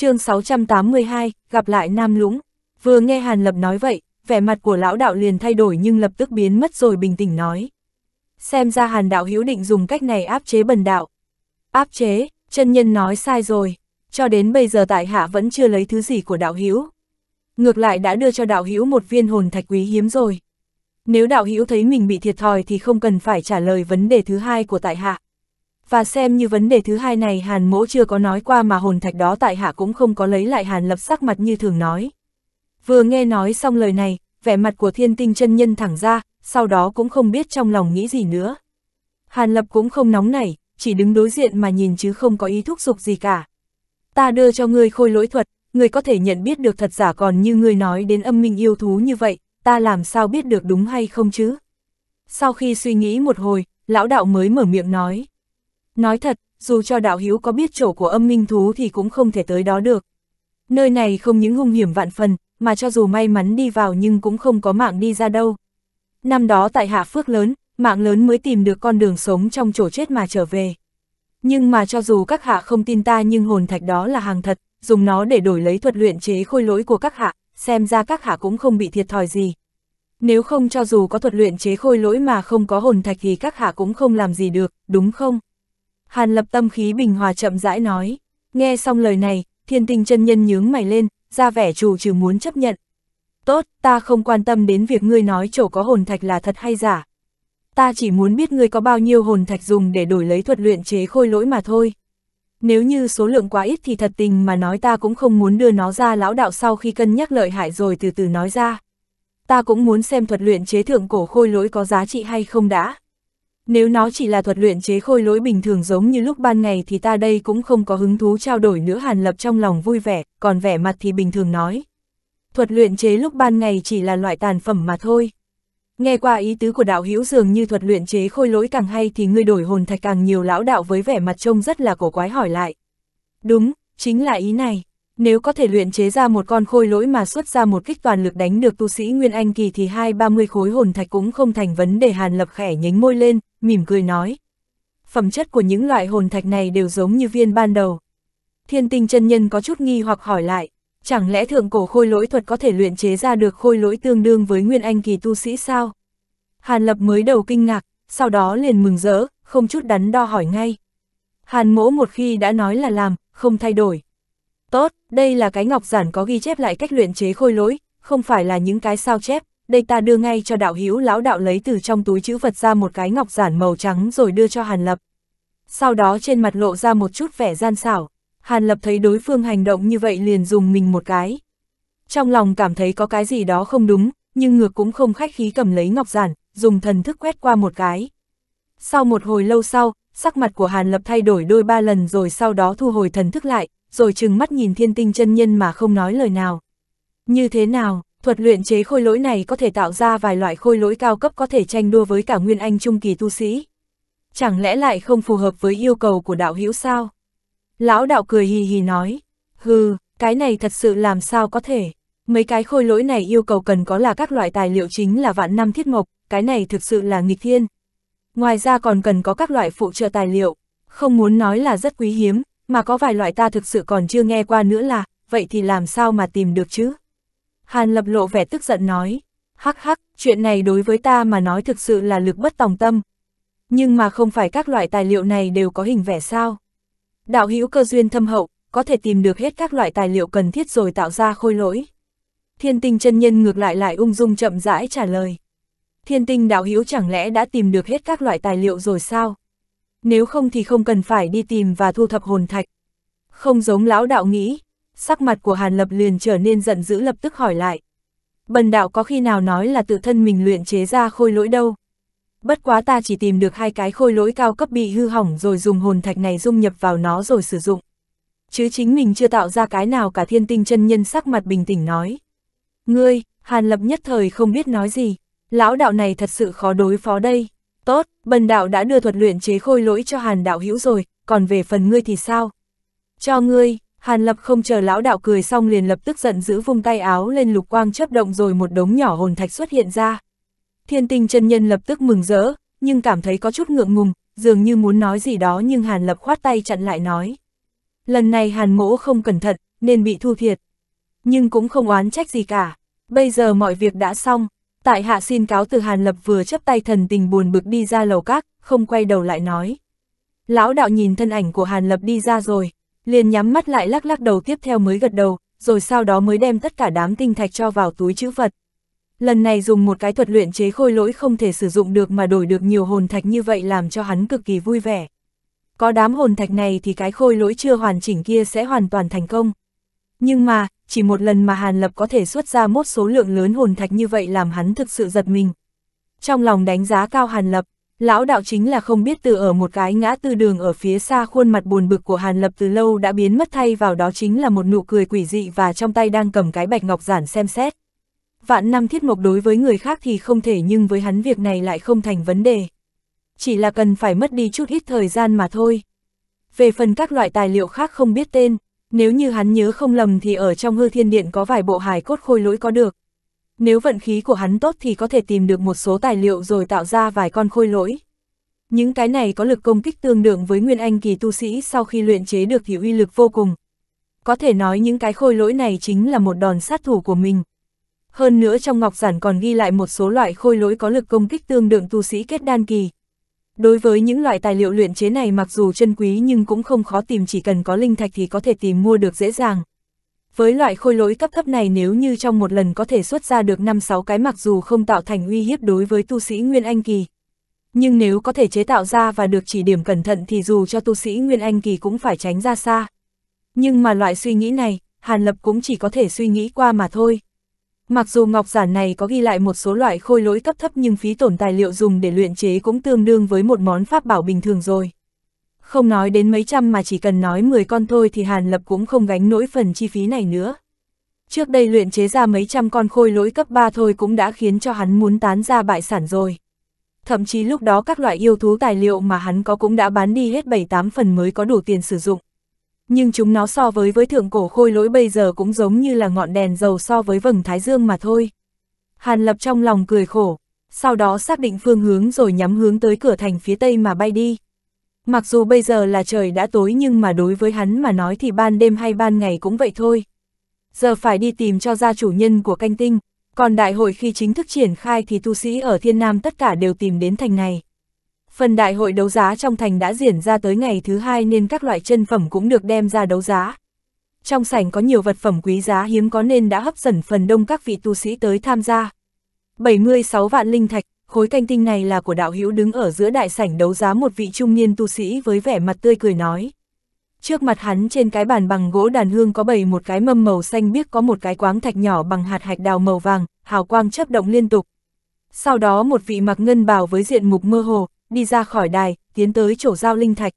chương 682, gặp lại Nam Lũng. Vừa nghe Hàn Lập nói vậy, vẻ mặt của lão đạo liền thay đổi nhưng lập tức biến mất rồi bình tĩnh nói. Xem ra Hàn đạo hữu định dùng cách này áp chế bần đạo. Áp chế, chân nhân nói sai rồi, cho đến bây giờ tại hạ vẫn chưa lấy thứ gì của đạo hữu. Ngược lại đã đưa cho đạo hữu một viên hồn thạch quý hiếm rồi. Nếu đạo hữu thấy mình bị thiệt thòi thì không cần phải trả lời vấn đề thứ hai của tại hạ và xem như vấn đề thứ hai này Hàn Mỗ chưa có nói qua mà hồn thạch đó tại hạ cũng không có lấy lại Hàn Lập sắc mặt như thường nói. Vừa nghe nói xong lời này, vẻ mặt của thiên tinh chân nhân thẳng ra, sau đó cũng không biết trong lòng nghĩ gì nữa. Hàn Lập cũng không nóng nảy, chỉ đứng đối diện mà nhìn chứ không có ý thúc giục gì cả. Ta đưa cho ngươi khôi lỗi thuật, ngươi có thể nhận biết được thật giả còn như ngươi nói đến âm minh yêu thú như vậy, ta làm sao biết được đúng hay không chứ? Sau khi suy nghĩ một hồi, lão đạo mới mở miệng nói. Nói thật, dù cho đạo hữu có biết chỗ của âm minh thú thì cũng không thể tới đó được. Nơi này không những hung hiểm vạn phần, mà cho dù may mắn đi vào nhưng cũng không có mạng đi ra đâu. Năm đó tại Hạ Phước lớn, mạng lớn mới tìm được con đường sống trong chỗ chết mà trở về. Nhưng mà cho dù các hạ không tin ta nhưng hồn thạch đó là hàng thật, dùng nó để đổi lấy thuật luyện chế khôi lỗi của các hạ, xem ra các hạ cũng không bị thiệt thòi gì. Nếu không cho dù có thuật luyện chế khôi lỗi mà không có hồn thạch thì các hạ cũng không làm gì được, đúng không? Hàn lập tâm khí bình hòa chậm rãi nói. Nghe xong lời này, thiên tinh chân nhân nhướng mày lên, ra vẻ chủ trừ muốn chấp nhận. Tốt, ta không quan tâm đến việc ngươi nói chỗ có hồn thạch là thật hay giả. Ta chỉ muốn biết ngươi có bao nhiêu hồn thạch dùng để đổi lấy thuật luyện chế khôi lỗi mà thôi. Nếu như số lượng quá ít thì thật tình mà nói ta cũng không muốn đưa nó ra lão đạo sau khi cân nhắc lợi hại rồi từ từ nói ra. Ta cũng muốn xem thuật luyện chế thượng cổ khôi lỗi có giá trị hay không đã. Nếu nó chỉ là thuật luyện chế khôi lỗi bình thường giống như lúc ban ngày thì ta đây cũng không có hứng thú trao đổi nữa Hàn Lập trong lòng vui vẻ, còn vẻ mặt thì bình thường nói. Thuật luyện chế lúc ban ngày chỉ là loại tàn phẩm mà thôi. Nghe qua ý tứ của đạo hữu dường như thuật luyện chế khôi lỗi càng hay thì ngươi đổi hồn thạch càng nhiều lão đạo với vẻ mặt trông rất là cổ quái hỏi lại. Đúng, chính là ý này. Nếu có thể luyện chế ra một con khôi lỗi mà xuất ra một kích toàn lực đánh được tu sĩ Nguyên Anh Kỳ thì hai ba mươi khối hồn thạch cũng không thành vấn đề Hàn Lập khẽ nhánh môi lên, mỉm cười nói. Phẩm chất của những loại hồn thạch này đều giống như viên ban đầu. Thiên tinh chân nhân có chút nghi hoặc hỏi lại, chẳng lẽ thượng cổ khôi lỗi thuật có thể luyện chế ra được khôi lỗi tương đương với Nguyên Anh Kỳ tu sĩ sao? Hàn Lập mới đầu kinh ngạc, sau đó liền mừng rỡ, không chút đắn đo hỏi ngay. Hàn mỗ một khi đã nói là làm, không thay đổi. Tốt, đây là cái ngọc giản có ghi chép lại cách luyện chế khôi lỗi, không phải là những cái sao chép, đây ta đưa ngay cho đạo hữu lão đạo lấy từ trong túi chữ vật ra một cái ngọc giản màu trắng rồi đưa cho Hàn Lập. Sau đó trên mặt lộ ra một chút vẻ gian xảo, Hàn Lập thấy đối phương hành động như vậy liền dùng mình một cái. Trong lòng cảm thấy có cái gì đó không đúng, nhưng ngược cũng không khách khí cầm lấy ngọc giản, dùng thần thức quét qua một cái. Sau một hồi lâu sau, sắc mặt của Hàn Lập thay đổi đôi ba lần rồi sau đó thu hồi thần thức lại, rồi trừng mắt nhìn thiên tinh chân nhân mà không nói lời nào. Như thế nào, thuật luyện chế khôi lỗi này có thể tạo ra vài loại khôi lỗi cao cấp có thể tranh đua với cả nguyên anh trung kỳ tu sĩ. Chẳng lẽ lại không phù hợp với yêu cầu của đạo hữu sao? Lão đạo cười hì hì nói, hừ, cái này thật sự làm sao có thể. Mấy cái khôi lỗi này yêu cầu cần có là các loại tài liệu chính là vạn năm thiết mộc, cái này thực sự là nghịch thiên. Ngoài ra còn cần có các loại phụ trợ tài liệu, không muốn nói là rất quý hiếm, mà có vài loại ta thực sự còn chưa nghe qua nữa là, vậy thì làm sao mà tìm được chứ? Hàn lập lộ vẻ tức giận nói, hắc hắc, chuyện này đối với ta mà nói thực sự là lực bất tòng tâm. Nhưng mà không phải các loại tài liệu này đều có hình vẻ sao. Đạo hữu cơ duyên thâm hậu, có thể tìm được hết các loại tài liệu cần thiết rồi tạo ra khôi lỗi. Thiên tinh chân nhân ngược lại lại ung dung chậm rãi trả lời. Thiên tinh đạo hữu chẳng lẽ đã tìm được hết các loại tài liệu rồi sao? nếu không thì không cần phải đi tìm và thu thập hồn thạch. Không giống lão đạo nghĩ, sắc mặt của Hàn Lập liền trở nên giận dữ lập tức hỏi lại. Bần đạo có khi nào nói là tự thân mình luyện chế ra khôi lỗi đâu? Bất quá ta chỉ tìm được hai cái khôi lỗi cao cấp bị hư hỏng rồi dùng hồn thạch này dung nhập vào nó rồi sử dụng. Chứ chính mình chưa tạo ra cái nào cả thiên tinh chân nhân sắc mặt bình tĩnh nói. Ngươi, Hàn Lập nhất thời không biết nói gì, lão đạo này thật sự khó đối phó đây. Tốt, bần đạo đã đưa thuật luyện chế khôi lỗi cho hàn đạo hữu rồi, còn về phần ngươi thì sao? Cho ngươi, hàn lập không chờ lão đạo cười xong liền lập tức giận giữ vung tay áo lên lục quang chấp động rồi một đống nhỏ hồn thạch xuất hiện ra. Thiên tinh chân nhân lập tức mừng rỡ, nhưng cảm thấy có chút ngượng ngùng, dường như muốn nói gì đó nhưng hàn lập khoát tay chặn lại nói. Lần này hàn mỗ không cẩn thận, nên bị thu thiệt. Nhưng cũng không oán trách gì cả, bây giờ mọi việc đã xong, Tại hạ xin cáo từ Hàn Lập vừa chấp tay thần tình buồn bực đi ra lầu các, không quay đầu lại nói. Lão đạo nhìn thân ảnh của Hàn Lập đi ra rồi, liền nhắm mắt lại lắc lắc đầu tiếp theo mới gật đầu, rồi sau đó mới đem tất cả đám tinh thạch cho vào túi chữ vật. Lần này dùng một cái thuật luyện chế khôi lỗi không thể sử dụng được mà đổi được nhiều hồn thạch như vậy làm cho hắn cực kỳ vui vẻ. Có đám hồn thạch này thì cái khôi lỗi chưa hoàn chỉnh kia sẽ hoàn toàn thành công. Nhưng mà, chỉ một lần mà Hàn Lập có thể xuất ra mốt số lượng lớn hồn thạch như vậy làm hắn thực sự giật mình. Trong lòng đánh giá cao Hàn Lập, lão đạo chính là không biết từ ở một cái ngã tư đường ở phía xa khuôn mặt buồn bực của Hàn Lập từ lâu đã biến mất thay vào đó chính là một nụ cười quỷ dị và trong tay đang cầm cái bạch ngọc giản xem xét. Vạn năm thiết mộc đối với người khác thì không thể nhưng với hắn việc này lại không thành vấn đề. Chỉ là cần phải mất đi chút ít thời gian mà thôi. Về phần các loại tài liệu khác không biết tên, nếu như hắn nhớ không lầm thì ở trong hư thiên điện có vài bộ hài cốt khôi lỗi có được. Nếu vận khí của hắn tốt thì có thể tìm được một số tài liệu rồi tạo ra vài con khôi lỗi. Những cái này có lực công kích tương đương với nguyên anh kỳ tu sĩ sau khi luyện chế được thì uy lực vô cùng. Có thể nói những cái khôi lỗi này chính là một đòn sát thủ của mình. Hơn nữa trong ngọc giản còn ghi lại một số loại khôi lỗi có lực công kích tương đương tu sĩ kết đan kỳ, Đối với những loại tài liệu luyện chế này mặc dù chân quý nhưng cũng không khó tìm chỉ cần có linh thạch thì có thể tìm mua được dễ dàng. Với loại khôi lỗi cấp thấp này nếu như trong một lần có thể xuất ra được 5-6 cái mặc dù không tạo thành uy hiếp đối với tu sĩ Nguyên Anh Kỳ. Nhưng nếu có thể chế tạo ra và được chỉ điểm cẩn thận thì dù cho tu sĩ Nguyên Anh Kỳ cũng phải tránh ra xa. Nhưng mà loại suy nghĩ này, Hàn Lập cũng chỉ có thể suy nghĩ qua mà thôi. Mặc dù ngọc giản này có ghi lại một số loại khôi lỗi cấp thấp nhưng phí tổn tài liệu dùng để luyện chế cũng tương đương với một món pháp bảo bình thường rồi. Không nói đến mấy trăm mà chỉ cần nói 10 con thôi thì Hàn Lập cũng không gánh nỗi phần chi phí này nữa. Trước đây luyện chế ra mấy trăm con khôi lỗi cấp 3 thôi cũng đã khiến cho hắn muốn tán ra bại sản rồi. Thậm chí lúc đó các loại yêu thú tài liệu mà hắn có cũng đã bán đi hết 7-8 phần mới có đủ tiền sử dụng nhưng chúng nó so với với thượng cổ khôi lỗi bây giờ cũng giống như là ngọn đèn dầu so với vầng thái dương mà thôi. Hàn Lập trong lòng cười khổ, sau đó xác định phương hướng rồi nhắm hướng tới cửa thành phía tây mà bay đi. Mặc dù bây giờ là trời đã tối nhưng mà đối với hắn mà nói thì ban đêm hay ban ngày cũng vậy thôi. Giờ phải đi tìm cho ra chủ nhân của canh tinh, còn đại hội khi chính thức triển khai thì tu sĩ ở thiên nam tất cả đều tìm đến thành này. Phần đại hội đấu giá trong thành đã diễn ra tới ngày thứ hai nên các loại chân phẩm cũng được đem ra đấu giá. Trong sảnh có nhiều vật phẩm quý giá hiếm có nên đã hấp dẫn phần đông các vị tu sĩ tới tham gia. 76 vạn linh thạch, khối canh tinh này là của đạo hữu đứng ở giữa đại sảnh đấu giá một vị trung niên tu sĩ với vẻ mặt tươi cười nói. Trước mặt hắn trên cái bàn bằng gỗ đàn hương có bầy một cái mâm màu xanh biếc có một cái quáng thạch nhỏ bằng hạt hạch đào màu vàng, hào quang chấp động liên tục. Sau đó một vị mặc ngân bào với diện mục mơ hồ, đi ra khỏi đài, tiến tới chỗ giao linh thạch.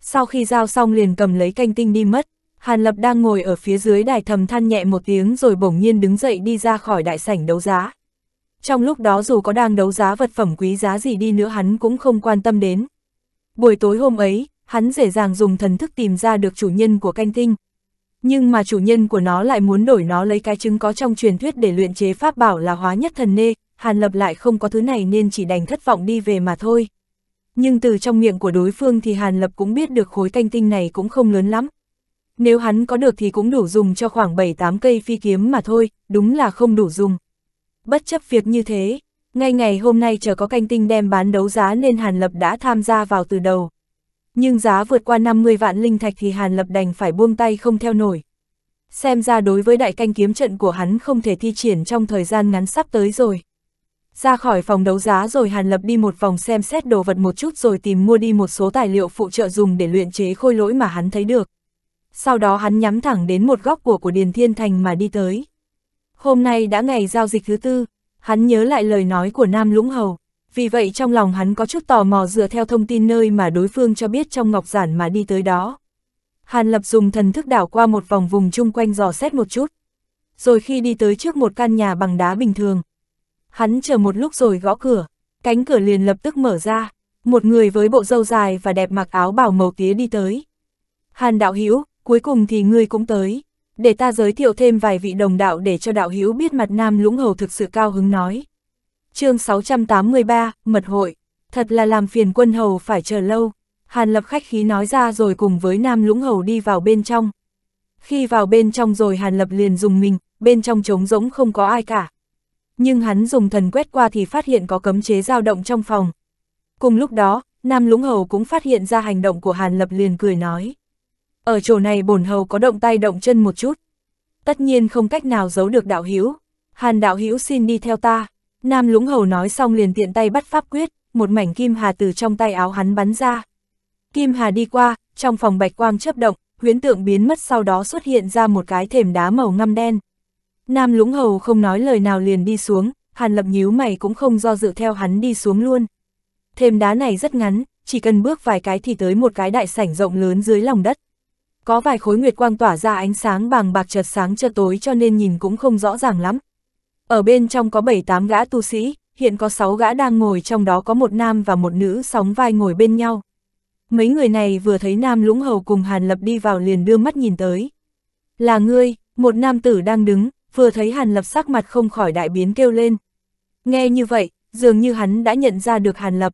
Sau khi giao xong liền cầm lấy canh tinh đi mất, Hàn Lập đang ngồi ở phía dưới đài thầm than nhẹ một tiếng rồi bỗng nhiên đứng dậy đi ra khỏi đại sảnh đấu giá. Trong lúc đó dù có đang đấu giá vật phẩm quý giá gì đi nữa hắn cũng không quan tâm đến. Buổi tối hôm ấy, hắn dễ dàng dùng thần thức tìm ra được chủ nhân của canh tinh. Nhưng mà chủ nhân của nó lại muốn đổi nó lấy cái chứng có trong truyền thuyết để luyện chế pháp bảo là hóa nhất thần nê, Hàn Lập lại không có thứ này nên chỉ đành thất vọng đi về mà thôi. Nhưng từ trong miệng của đối phương thì Hàn Lập cũng biết được khối canh tinh này cũng không lớn lắm. Nếu hắn có được thì cũng đủ dùng cho khoảng 7-8 cây phi kiếm mà thôi, đúng là không đủ dùng. Bất chấp việc như thế, ngay ngày hôm nay chờ có canh tinh đem bán đấu giá nên Hàn Lập đã tham gia vào từ đầu. Nhưng giá vượt qua 50 vạn linh thạch thì Hàn Lập đành phải buông tay không theo nổi. Xem ra đối với đại canh kiếm trận của hắn không thể thi triển trong thời gian ngắn sắp tới rồi. Ra khỏi phòng đấu giá rồi Hàn Lập đi một vòng xem xét đồ vật một chút rồi tìm mua đi một số tài liệu phụ trợ dùng để luyện chế khôi lỗi mà hắn thấy được. Sau đó hắn nhắm thẳng đến một góc của của Điền Thiên Thành mà đi tới. Hôm nay đã ngày giao dịch thứ tư, hắn nhớ lại lời nói của Nam Lũng Hầu, vì vậy trong lòng hắn có chút tò mò dựa theo thông tin nơi mà đối phương cho biết trong ngọc giản mà đi tới đó. Hàn Lập dùng thần thức đảo qua một vòng vùng chung quanh dò xét một chút. Rồi khi đi tới trước một căn nhà bằng đá bình thường, hắn chờ một lúc rồi gõ cửa, cánh cửa liền lập tức mở ra, một người với bộ râu dài và đẹp mặc áo bảo màu tía đi tới. Hàn đạo hữu cuối cùng thì ngươi cũng tới, để ta giới thiệu thêm vài vị đồng đạo để cho đạo hữu biết mặt nam lũng hầu thực sự cao hứng nói. chương 683, Mật hội, thật là làm phiền quân hầu phải chờ lâu, Hàn lập khách khí nói ra rồi cùng với nam lũng hầu đi vào bên trong. Khi vào bên trong rồi Hàn lập liền dùng mình, bên trong trống rỗng không có ai cả, nhưng hắn dùng thần quét qua thì phát hiện có cấm chế dao động trong phòng. Cùng lúc đó, Nam Lũng Hầu cũng phát hiện ra hành động của Hàn Lập liền cười nói. Ở chỗ này bổn hầu có động tay động chân một chút. Tất nhiên không cách nào giấu được đạo hữu Hàn đạo hữu xin đi theo ta. Nam Lũng Hầu nói xong liền tiện tay bắt pháp quyết, một mảnh kim hà từ trong tay áo hắn bắn ra. Kim hà đi qua, trong phòng bạch quang chớp động, huyễn tượng biến mất sau đó xuất hiện ra một cái thềm đá màu ngâm đen. Nam Lũng Hầu không nói lời nào liền đi xuống, Hàn Lập nhíu mày cũng không do dự theo hắn đi xuống luôn. Thêm đá này rất ngắn, chỉ cần bước vài cái thì tới một cái đại sảnh rộng lớn dưới lòng đất. Có vài khối nguyệt quang tỏa ra ánh sáng bằng bạc chợt sáng chợt tối cho nên nhìn cũng không rõ ràng lắm. Ở bên trong có 7-8 gã tu sĩ, hiện có 6 gã đang ngồi trong đó có một nam và một nữ sóng vai ngồi bên nhau. Mấy người này vừa thấy nam lũng hầu cùng Hàn Lập đi vào liền đưa mắt nhìn tới. Là ngươi, một nam tử đang đứng, vừa thấy Hàn Lập sắc mặt không khỏi đại biến kêu lên. Nghe như vậy, dường như hắn đã nhận ra được Hàn Lập.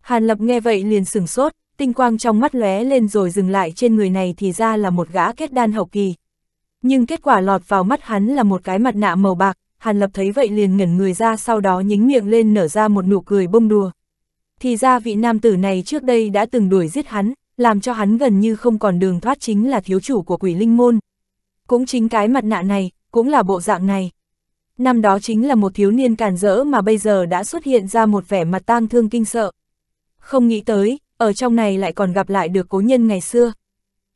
Hàn Lập nghe vậy liền sửng sốt, tinh quang trong mắt lóe lên rồi dừng lại trên người này thì ra là một gã kết đan hậu kỳ. Nhưng kết quả lọt vào mắt hắn là một cái mặt nạ màu bạc, Hàn Lập thấy vậy liền ngẩn người ra sau đó nhính miệng lên nở ra một nụ cười bông đùa. Thì ra vị nam tử này trước đây đã từng đuổi giết hắn, làm cho hắn gần như không còn đường thoát chính là thiếu chủ của quỷ linh môn. Cũng chính cái mặt nạ này, cũng là bộ dạng này. Năm đó chính là một thiếu niên càn rỡ mà bây giờ đã xuất hiện ra một vẻ mặt tang thương kinh sợ. Không nghĩ tới, ở trong này lại còn gặp lại được cố nhân ngày xưa.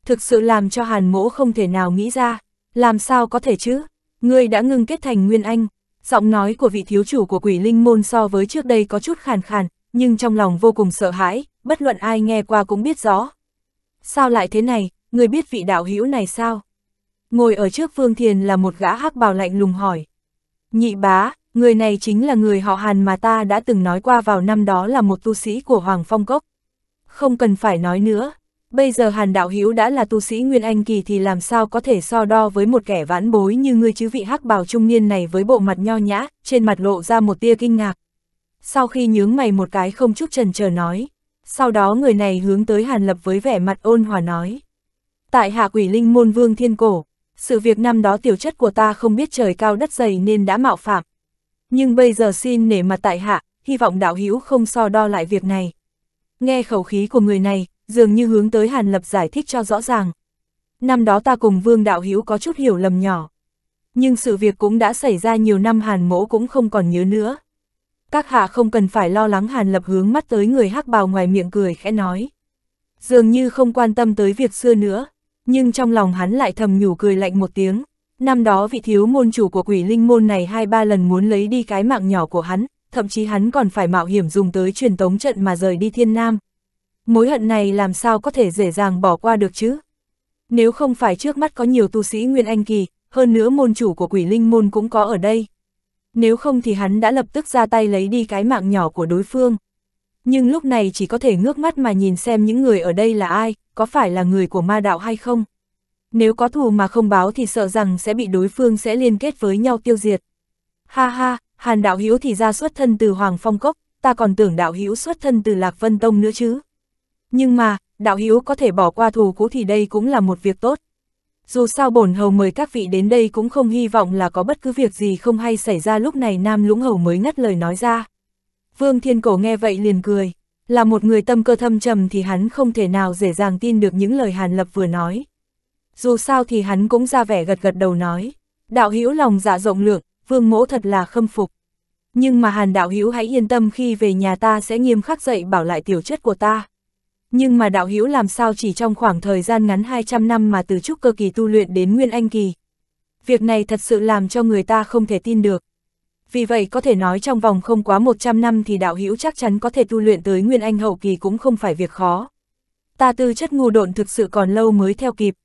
Thực sự làm cho hàn mỗ không thể nào nghĩ ra, làm sao có thể chứ, ngươi đã ngưng kết thành nguyên anh. Giọng nói của vị thiếu chủ của quỷ linh môn so với trước đây có chút khàn khàn, nhưng trong lòng vô cùng sợ hãi, bất luận ai nghe qua cũng biết rõ. Sao lại thế này, người biết vị đạo hữu này sao? Ngồi ở trước Vương Thiền là một gã hắc bào lạnh lùng hỏi. Nhị bá, người này chính là người họ Hàn mà ta đã từng nói qua vào năm đó là một tu sĩ của Hoàng Phong Cốc. Không cần phải nói nữa, bây giờ Hàn Đạo Hiếu đã là tu sĩ Nguyên Anh Kỳ thì làm sao có thể so đo với một kẻ vãn bối như ngươi chứ vị hắc bào trung niên này với bộ mặt nho nhã, trên mặt lộ ra một tia kinh ngạc. Sau khi nhướng mày một cái không chút trần chờ nói, sau đó người này hướng tới Hàn Lập với vẻ mặt ôn hòa nói. Tại hạ quỷ linh môn vương thiên cổ, sự việc năm đó tiểu chất của ta không biết trời cao đất dày nên đã mạo phạm. Nhưng bây giờ xin nể mặt tại hạ, hy vọng đạo hữu không so đo lại việc này. Nghe khẩu khí của người này, dường như hướng tới Hàn Lập giải thích cho rõ ràng. Năm đó ta cùng Vương Đạo Hữu có chút hiểu lầm nhỏ. Nhưng sự việc cũng đã xảy ra nhiều năm Hàn mỗ cũng không còn nhớ nữa. Các hạ không cần phải lo lắng Hàn Lập hướng mắt tới người hắc bào ngoài miệng cười khẽ nói. Dường như không quan tâm tới việc xưa nữa, nhưng trong lòng hắn lại thầm nhủ cười lạnh một tiếng. Năm đó vị thiếu môn chủ của quỷ linh môn này hai ba lần muốn lấy đi cái mạng nhỏ của hắn, thậm chí hắn còn phải mạo hiểm dùng tới truyền tống trận mà rời đi thiên nam. Mối hận này làm sao có thể dễ dàng bỏ qua được chứ? Nếu không phải trước mắt có nhiều tu sĩ Nguyên Anh Kỳ, hơn nữa môn chủ của quỷ linh môn cũng có ở đây. Nếu không thì hắn đã lập tức ra tay lấy đi cái mạng nhỏ của đối phương nhưng lúc này chỉ có thể ngước mắt mà nhìn xem những người ở đây là ai, có phải là người của ma đạo hay không. Nếu có thù mà không báo thì sợ rằng sẽ bị đối phương sẽ liên kết với nhau tiêu diệt. Ha ha, Hàn đạo hữu thì ra xuất thân từ Hoàng Phong Cốc, ta còn tưởng đạo hữu xuất thân từ Lạc Vân Tông nữa chứ. Nhưng mà, đạo hữu có thể bỏ qua thù cũ thì đây cũng là một việc tốt. Dù sao bổn hầu mời các vị đến đây cũng không hy vọng là có bất cứ việc gì không hay xảy ra lúc này Nam Lũng Hầu mới ngắt lời nói ra. Vương Thiên Cổ nghe vậy liền cười. Là một người tâm cơ thâm trầm thì hắn không thể nào dễ dàng tin được những lời Hàn Lập vừa nói. Dù sao thì hắn cũng ra vẻ gật gật đầu nói. Đạo hữu lòng dạ rộng lượng, vương mỗ thật là khâm phục. Nhưng mà Hàn đạo hữu hãy yên tâm khi về nhà ta sẽ nghiêm khắc dạy bảo lại tiểu chất của ta. Nhưng mà đạo hữu làm sao chỉ trong khoảng thời gian ngắn 200 năm mà từ trúc cơ kỳ tu luyện đến nguyên anh kỳ. Việc này thật sự làm cho người ta không thể tin được vì vậy có thể nói trong vòng không quá 100 năm thì đạo hữu chắc chắn có thể tu luyện tới nguyên anh hậu kỳ cũng không phải việc khó. Ta tư chất ngu độn thực sự còn lâu mới theo kịp.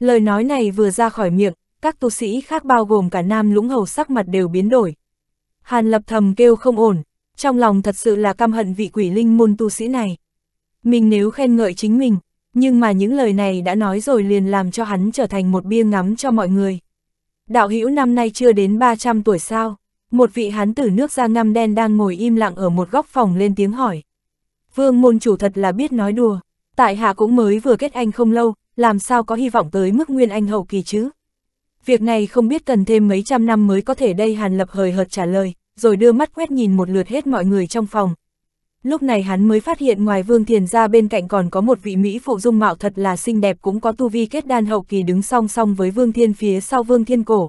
Lời nói này vừa ra khỏi miệng, các tu sĩ khác bao gồm cả nam lũng hầu sắc mặt đều biến đổi. Hàn lập thầm kêu không ổn, trong lòng thật sự là căm hận vị quỷ linh môn tu sĩ này. Mình nếu khen ngợi chính mình, nhưng mà những lời này đã nói rồi liền làm cho hắn trở thành một bia ngắm cho mọi người. Đạo hữu năm nay chưa đến 300 tuổi sao? một vị hán tử nước da ngăm đen đang ngồi im lặng ở một góc phòng lên tiếng hỏi. Vương môn chủ thật là biết nói đùa, tại hạ cũng mới vừa kết anh không lâu, làm sao có hy vọng tới mức nguyên anh hậu kỳ chứ? Việc này không biết cần thêm mấy trăm năm mới có thể đây hàn lập hời hợt trả lời, rồi đưa mắt quét nhìn một lượt hết mọi người trong phòng. Lúc này hắn mới phát hiện ngoài vương thiền ra bên cạnh còn có một vị Mỹ phụ dung mạo thật là xinh đẹp cũng có tu vi kết đan hậu kỳ đứng song song với vương thiên phía sau vương thiên cổ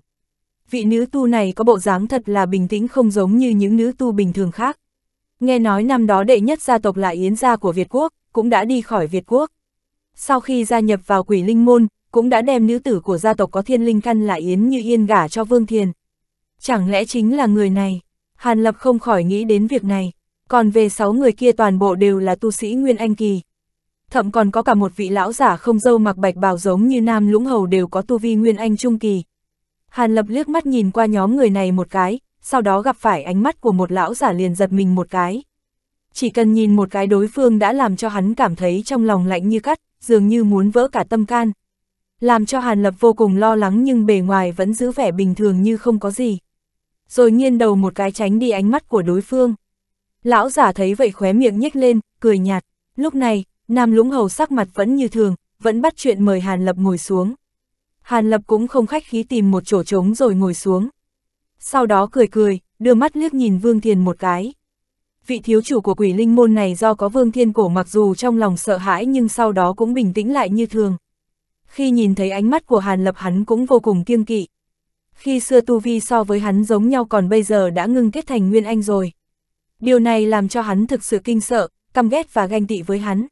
vị nữ tu này có bộ dáng thật là bình tĩnh không giống như những nữ tu bình thường khác. Nghe nói năm đó đệ nhất gia tộc lại Yến gia của Việt Quốc, cũng đã đi khỏi Việt Quốc. Sau khi gia nhập vào quỷ linh môn, cũng đã đem nữ tử của gia tộc có thiên linh căn là Yến như Yên gả cho Vương Thiền. Chẳng lẽ chính là người này? Hàn Lập không khỏi nghĩ đến việc này. Còn về sáu người kia toàn bộ đều là tu sĩ Nguyên Anh Kỳ. Thậm còn có cả một vị lão giả không dâu mặc bạch bào giống như Nam Lũng Hầu đều có tu vi Nguyên Anh Trung Kỳ, Hàn Lập liếc mắt nhìn qua nhóm người này một cái, sau đó gặp phải ánh mắt của một lão giả liền giật mình một cái. Chỉ cần nhìn một cái đối phương đã làm cho hắn cảm thấy trong lòng lạnh như cắt, dường như muốn vỡ cả tâm can. Làm cho Hàn Lập vô cùng lo lắng nhưng bề ngoài vẫn giữ vẻ bình thường như không có gì. Rồi nghiêng đầu một cái tránh đi ánh mắt của đối phương. Lão giả thấy vậy khóe miệng nhếch lên, cười nhạt. Lúc này, Nam Lũng Hầu sắc mặt vẫn như thường, vẫn bắt chuyện mời Hàn Lập ngồi xuống. Hàn Lập cũng không khách khí tìm một chỗ trống rồi ngồi xuống. Sau đó cười cười, đưa mắt liếc nhìn Vương Thiên một cái. Vị thiếu chủ của quỷ linh môn này do có Vương Thiên Cổ mặc dù trong lòng sợ hãi nhưng sau đó cũng bình tĩnh lại như thường. Khi nhìn thấy ánh mắt của Hàn Lập hắn cũng vô cùng kiêng kỵ. Khi xưa tu vi so với hắn giống nhau còn bây giờ đã ngưng kết thành Nguyên Anh rồi. Điều này làm cho hắn thực sự kinh sợ, căm ghét và ganh tị với hắn.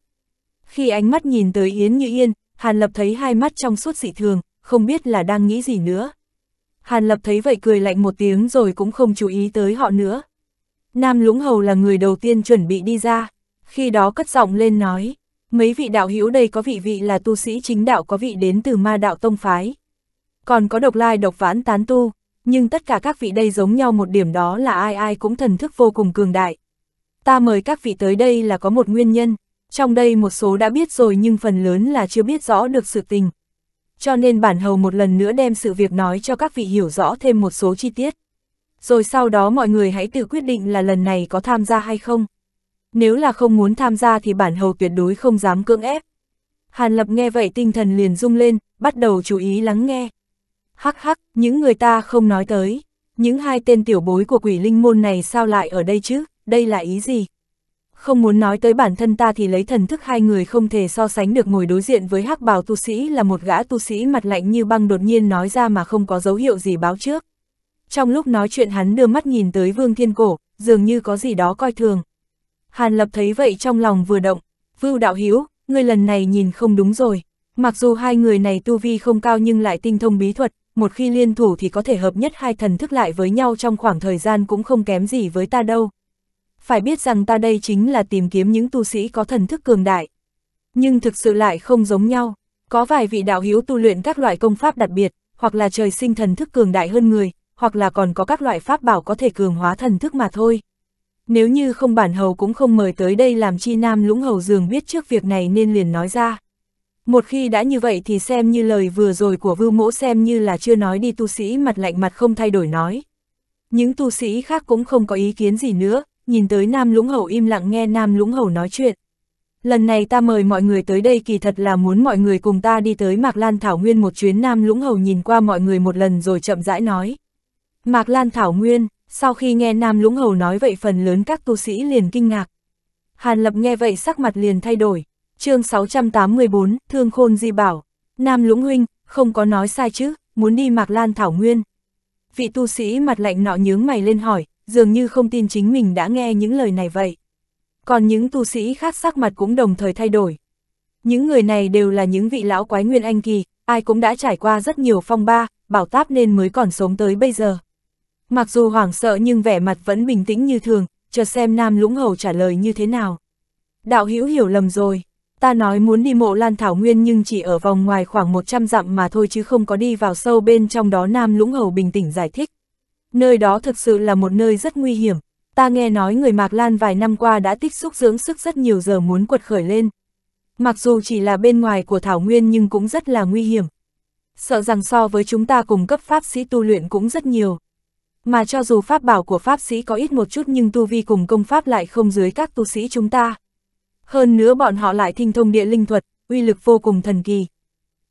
Khi ánh mắt nhìn tới Yến Như Yên, Hàn Lập thấy hai mắt trong suốt dị thường, không biết là đang nghĩ gì nữa. Hàn Lập thấy vậy cười lạnh một tiếng rồi cũng không chú ý tới họ nữa. Nam Lũng Hầu là người đầu tiên chuẩn bị đi ra, khi đó cất giọng lên nói, mấy vị đạo hữu đây có vị vị là tu sĩ chính đạo có vị đến từ ma đạo tông phái. Còn có độc lai độc vãn tán tu, nhưng tất cả các vị đây giống nhau một điểm đó là ai ai cũng thần thức vô cùng cường đại. Ta mời các vị tới đây là có một nguyên nhân, trong đây một số đã biết rồi nhưng phần lớn là chưa biết rõ được sự tình, cho nên bản hầu một lần nữa đem sự việc nói cho các vị hiểu rõ thêm một số chi tiết. Rồi sau đó mọi người hãy tự quyết định là lần này có tham gia hay không. Nếu là không muốn tham gia thì bản hầu tuyệt đối không dám cưỡng ép. Hàn Lập nghe vậy tinh thần liền rung lên, bắt đầu chú ý lắng nghe. Hắc hắc, những người ta không nói tới. Những hai tên tiểu bối của quỷ linh môn này sao lại ở đây chứ, đây là ý gì? không muốn nói tới bản thân ta thì lấy thần thức hai người không thể so sánh được ngồi đối diện với hắc bào tu sĩ là một gã tu sĩ mặt lạnh như băng đột nhiên nói ra mà không có dấu hiệu gì báo trước. Trong lúc nói chuyện hắn đưa mắt nhìn tới vương thiên cổ, dường như có gì đó coi thường. Hàn lập thấy vậy trong lòng vừa động, vưu đạo hiếu, người lần này nhìn không đúng rồi. Mặc dù hai người này tu vi không cao nhưng lại tinh thông bí thuật, một khi liên thủ thì có thể hợp nhất hai thần thức lại với nhau trong khoảng thời gian cũng không kém gì với ta đâu, phải biết rằng ta đây chính là tìm kiếm những tu sĩ có thần thức cường đại. Nhưng thực sự lại không giống nhau, có vài vị đạo hiếu tu luyện các loại công pháp đặc biệt, hoặc là trời sinh thần thức cường đại hơn người, hoặc là còn có các loại pháp bảo có thể cường hóa thần thức mà thôi. Nếu như không bản hầu cũng không mời tới đây làm chi nam lũng hầu dường biết trước việc này nên liền nói ra. Một khi đã như vậy thì xem như lời vừa rồi của vưu mỗ xem như là chưa nói đi tu sĩ mặt lạnh mặt không thay đổi nói. Những tu sĩ khác cũng không có ý kiến gì nữa, nhìn tới Nam Lũng Hầu im lặng nghe Nam Lũng Hầu nói chuyện. Lần này ta mời mọi người tới đây kỳ thật là muốn mọi người cùng ta đi tới Mạc Lan Thảo Nguyên một chuyến Nam Lũng Hầu nhìn qua mọi người một lần rồi chậm rãi nói. Mạc Lan Thảo Nguyên, sau khi nghe Nam Lũng Hầu nói vậy phần lớn các tu sĩ liền kinh ngạc. Hàn Lập nghe vậy sắc mặt liền thay đổi. chương 684, Thương Khôn Di Bảo. Nam Lũng Huynh, không có nói sai chứ, muốn đi Mạc Lan Thảo Nguyên. Vị tu sĩ mặt lạnh nọ nhướng mày lên hỏi, dường như không tin chính mình đã nghe những lời này vậy. Còn những tu sĩ khác sắc mặt cũng đồng thời thay đổi. Những người này đều là những vị lão quái nguyên anh kỳ, ai cũng đã trải qua rất nhiều phong ba, bảo táp nên mới còn sống tới bây giờ. Mặc dù hoảng sợ nhưng vẻ mặt vẫn bình tĩnh như thường, chờ xem Nam Lũng Hầu trả lời như thế nào. Đạo hữu hiểu lầm rồi, ta nói muốn đi mộ Lan Thảo Nguyên nhưng chỉ ở vòng ngoài khoảng 100 dặm mà thôi chứ không có đi vào sâu bên trong đó Nam Lũng Hầu bình tĩnh giải thích nơi đó thực sự là một nơi rất nguy hiểm. Ta nghe nói người Mạc Lan vài năm qua đã tích xúc dưỡng sức rất nhiều giờ muốn quật khởi lên. Mặc dù chỉ là bên ngoài của Thảo Nguyên nhưng cũng rất là nguy hiểm. Sợ rằng so với chúng ta cùng cấp pháp sĩ tu luyện cũng rất nhiều. Mà cho dù pháp bảo của pháp sĩ có ít một chút nhưng tu vi cùng công pháp lại không dưới các tu sĩ chúng ta. Hơn nữa bọn họ lại tinh thông địa linh thuật, uy lực vô cùng thần kỳ.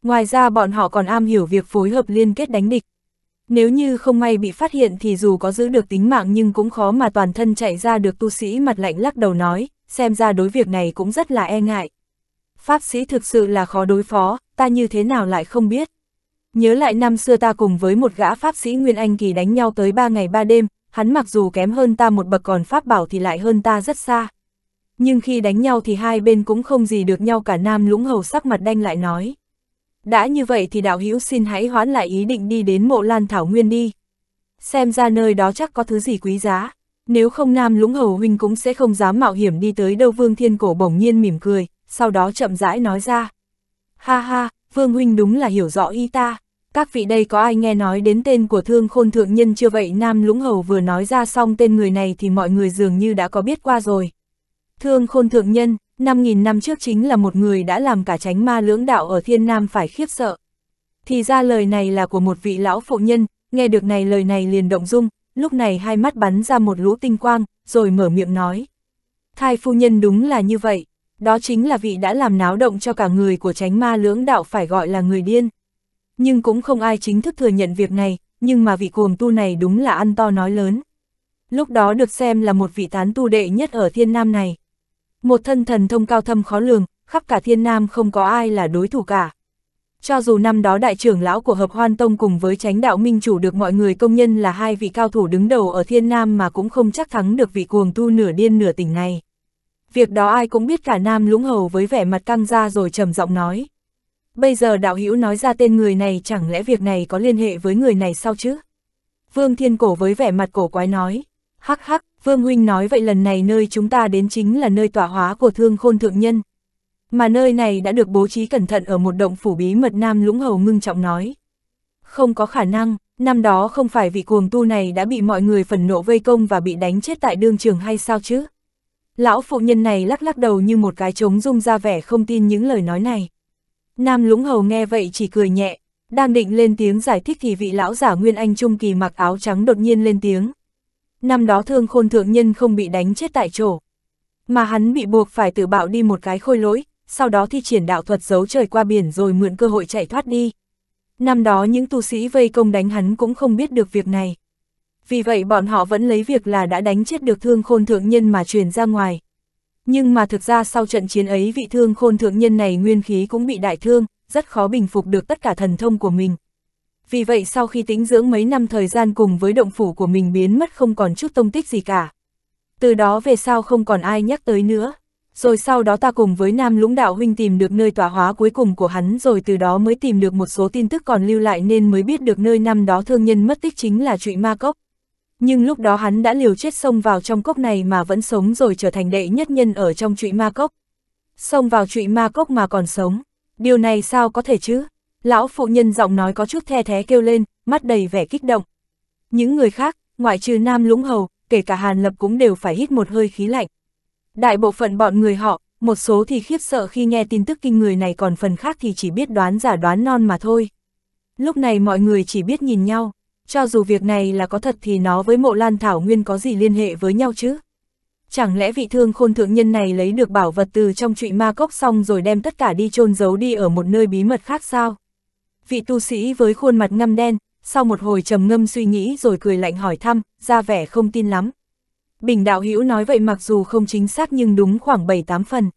Ngoài ra bọn họ còn am hiểu việc phối hợp liên kết đánh địch. Nếu như không may bị phát hiện thì dù có giữ được tính mạng nhưng cũng khó mà toàn thân chạy ra được tu sĩ mặt lạnh lắc đầu nói, xem ra đối việc này cũng rất là e ngại. Pháp sĩ thực sự là khó đối phó, ta như thế nào lại không biết. Nhớ lại năm xưa ta cùng với một gã pháp sĩ Nguyên Anh Kỳ đánh nhau tới 3 ngày 3 đêm, hắn mặc dù kém hơn ta một bậc còn pháp bảo thì lại hơn ta rất xa. Nhưng khi đánh nhau thì hai bên cũng không gì được nhau cả nam lũng hầu sắc mặt đanh lại nói. Đã như vậy thì đạo hữu xin hãy hoãn lại ý định đi đến mộ lan thảo nguyên đi. Xem ra nơi đó chắc có thứ gì quý giá. Nếu không nam lũng hầu huynh cũng sẽ không dám mạo hiểm đi tới đâu vương thiên cổ bỗng nhiên mỉm cười, sau đó chậm rãi nói ra. Ha ha, vương huynh đúng là hiểu rõ y ta. Các vị đây có ai nghe nói đến tên của thương khôn thượng nhân chưa vậy nam lũng hầu vừa nói ra xong tên người này thì mọi người dường như đã có biết qua rồi. Thương khôn thượng nhân, Năm nghìn năm trước chính là một người đã làm cả tránh ma lưỡng đạo ở thiên nam phải khiếp sợ. Thì ra lời này là của một vị lão phụ nhân, nghe được này lời này liền động dung, lúc này hai mắt bắn ra một lũ tinh quang, rồi mở miệng nói. Thai phu nhân đúng là như vậy, đó chính là vị đã làm náo động cho cả người của tránh ma lưỡng đạo phải gọi là người điên. Nhưng cũng không ai chính thức thừa nhận việc này, nhưng mà vị cuồng tu này đúng là ăn to nói lớn. Lúc đó được xem là một vị tán tu đệ nhất ở thiên nam này một thân thần thông cao thâm khó lường, khắp cả thiên nam không có ai là đối thủ cả. Cho dù năm đó đại trưởng lão của Hợp Hoan Tông cùng với chánh đạo minh chủ được mọi người công nhân là hai vị cao thủ đứng đầu ở thiên nam mà cũng không chắc thắng được vị cuồng tu nửa điên nửa tỉnh này. Việc đó ai cũng biết cả nam lũng hầu với vẻ mặt căng ra rồi trầm giọng nói. Bây giờ đạo hữu nói ra tên người này chẳng lẽ việc này có liên hệ với người này sao chứ? Vương Thiên Cổ với vẻ mặt cổ quái nói. Hắc hắc, Vương Huynh nói vậy lần này nơi chúng ta đến chính là nơi tỏa hóa của thương khôn thượng nhân. Mà nơi này đã được bố trí cẩn thận ở một động phủ bí mật Nam Lũng Hầu ngưng trọng nói. Không có khả năng, năm đó không phải vị cuồng tu này đã bị mọi người phần nộ vây công và bị đánh chết tại đương trường hay sao chứ? Lão phụ nhân này lắc lắc đầu như một cái trống rung ra vẻ không tin những lời nói này. Nam Lũng Hầu nghe vậy chỉ cười nhẹ, đang định lên tiếng giải thích thì vị lão giả Nguyên Anh Trung Kỳ mặc áo trắng đột nhiên lên tiếng năm đó thương khôn thượng nhân không bị đánh chết tại chỗ. Mà hắn bị buộc phải tự bạo đi một cái khôi lỗi, sau đó thi triển đạo thuật giấu trời qua biển rồi mượn cơ hội chạy thoát đi. Năm đó những tu sĩ vây công đánh hắn cũng không biết được việc này. Vì vậy bọn họ vẫn lấy việc là đã đánh chết được thương khôn thượng nhân mà truyền ra ngoài. Nhưng mà thực ra sau trận chiến ấy vị thương khôn thượng nhân này nguyên khí cũng bị đại thương, rất khó bình phục được tất cả thần thông của mình vì vậy sau khi tính dưỡng mấy năm thời gian cùng với động phủ của mình biến mất không còn chút tông tích gì cả. Từ đó về sau không còn ai nhắc tới nữa. Rồi sau đó ta cùng với Nam Lũng Đạo Huynh tìm được nơi tỏa hóa cuối cùng của hắn rồi từ đó mới tìm được một số tin tức còn lưu lại nên mới biết được nơi năm đó thương nhân mất tích chính là trụy ma cốc. Nhưng lúc đó hắn đã liều chết xông vào trong cốc này mà vẫn sống rồi trở thành đệ nhất nhân ở trong trụy ma cốc. Xông vào trụy ma cốc mà còn sống, điều này sao có thể chứ? Lão phụ nhân giọng nói có chút the thế kêu lên, mắt đầy vẻ kích động. Những người khác, ngoại trừ nam lũng hầu, kể cả Hàn Lập cũng đều phải hít một hơi khí lạnh. Đại bộ phận bọn người họ, một số thì khiếp sợ khi nghe tin tức kinh người này còn phần khác thì chỉ biết đoán giả đoán non mà thôi. Lúc này mọi người chỉ biết nhìn nhau, cho dù việc này là có thật thì nó với mộ lan thảo nguyên có gì liên hệ với nhau chứ? Chẳng lẽ vị thương khôn thượng nhân này lấy được bảo vật từ trong trụy ma cốc xong rồi đem tất cả đi chôn giấu đi ở một nơi bí mật khác sao? vị tu sĩ với khuôn mặt ngâm đen, sau một hồi trầm ngâm suy nghĩ rồi cười lạnh hỏi thăm, ra vẻ không tin lắm. Bình đạo hữu nói vậy mặc dù không chính xác nhưng đúng khoảng 7-8 phần.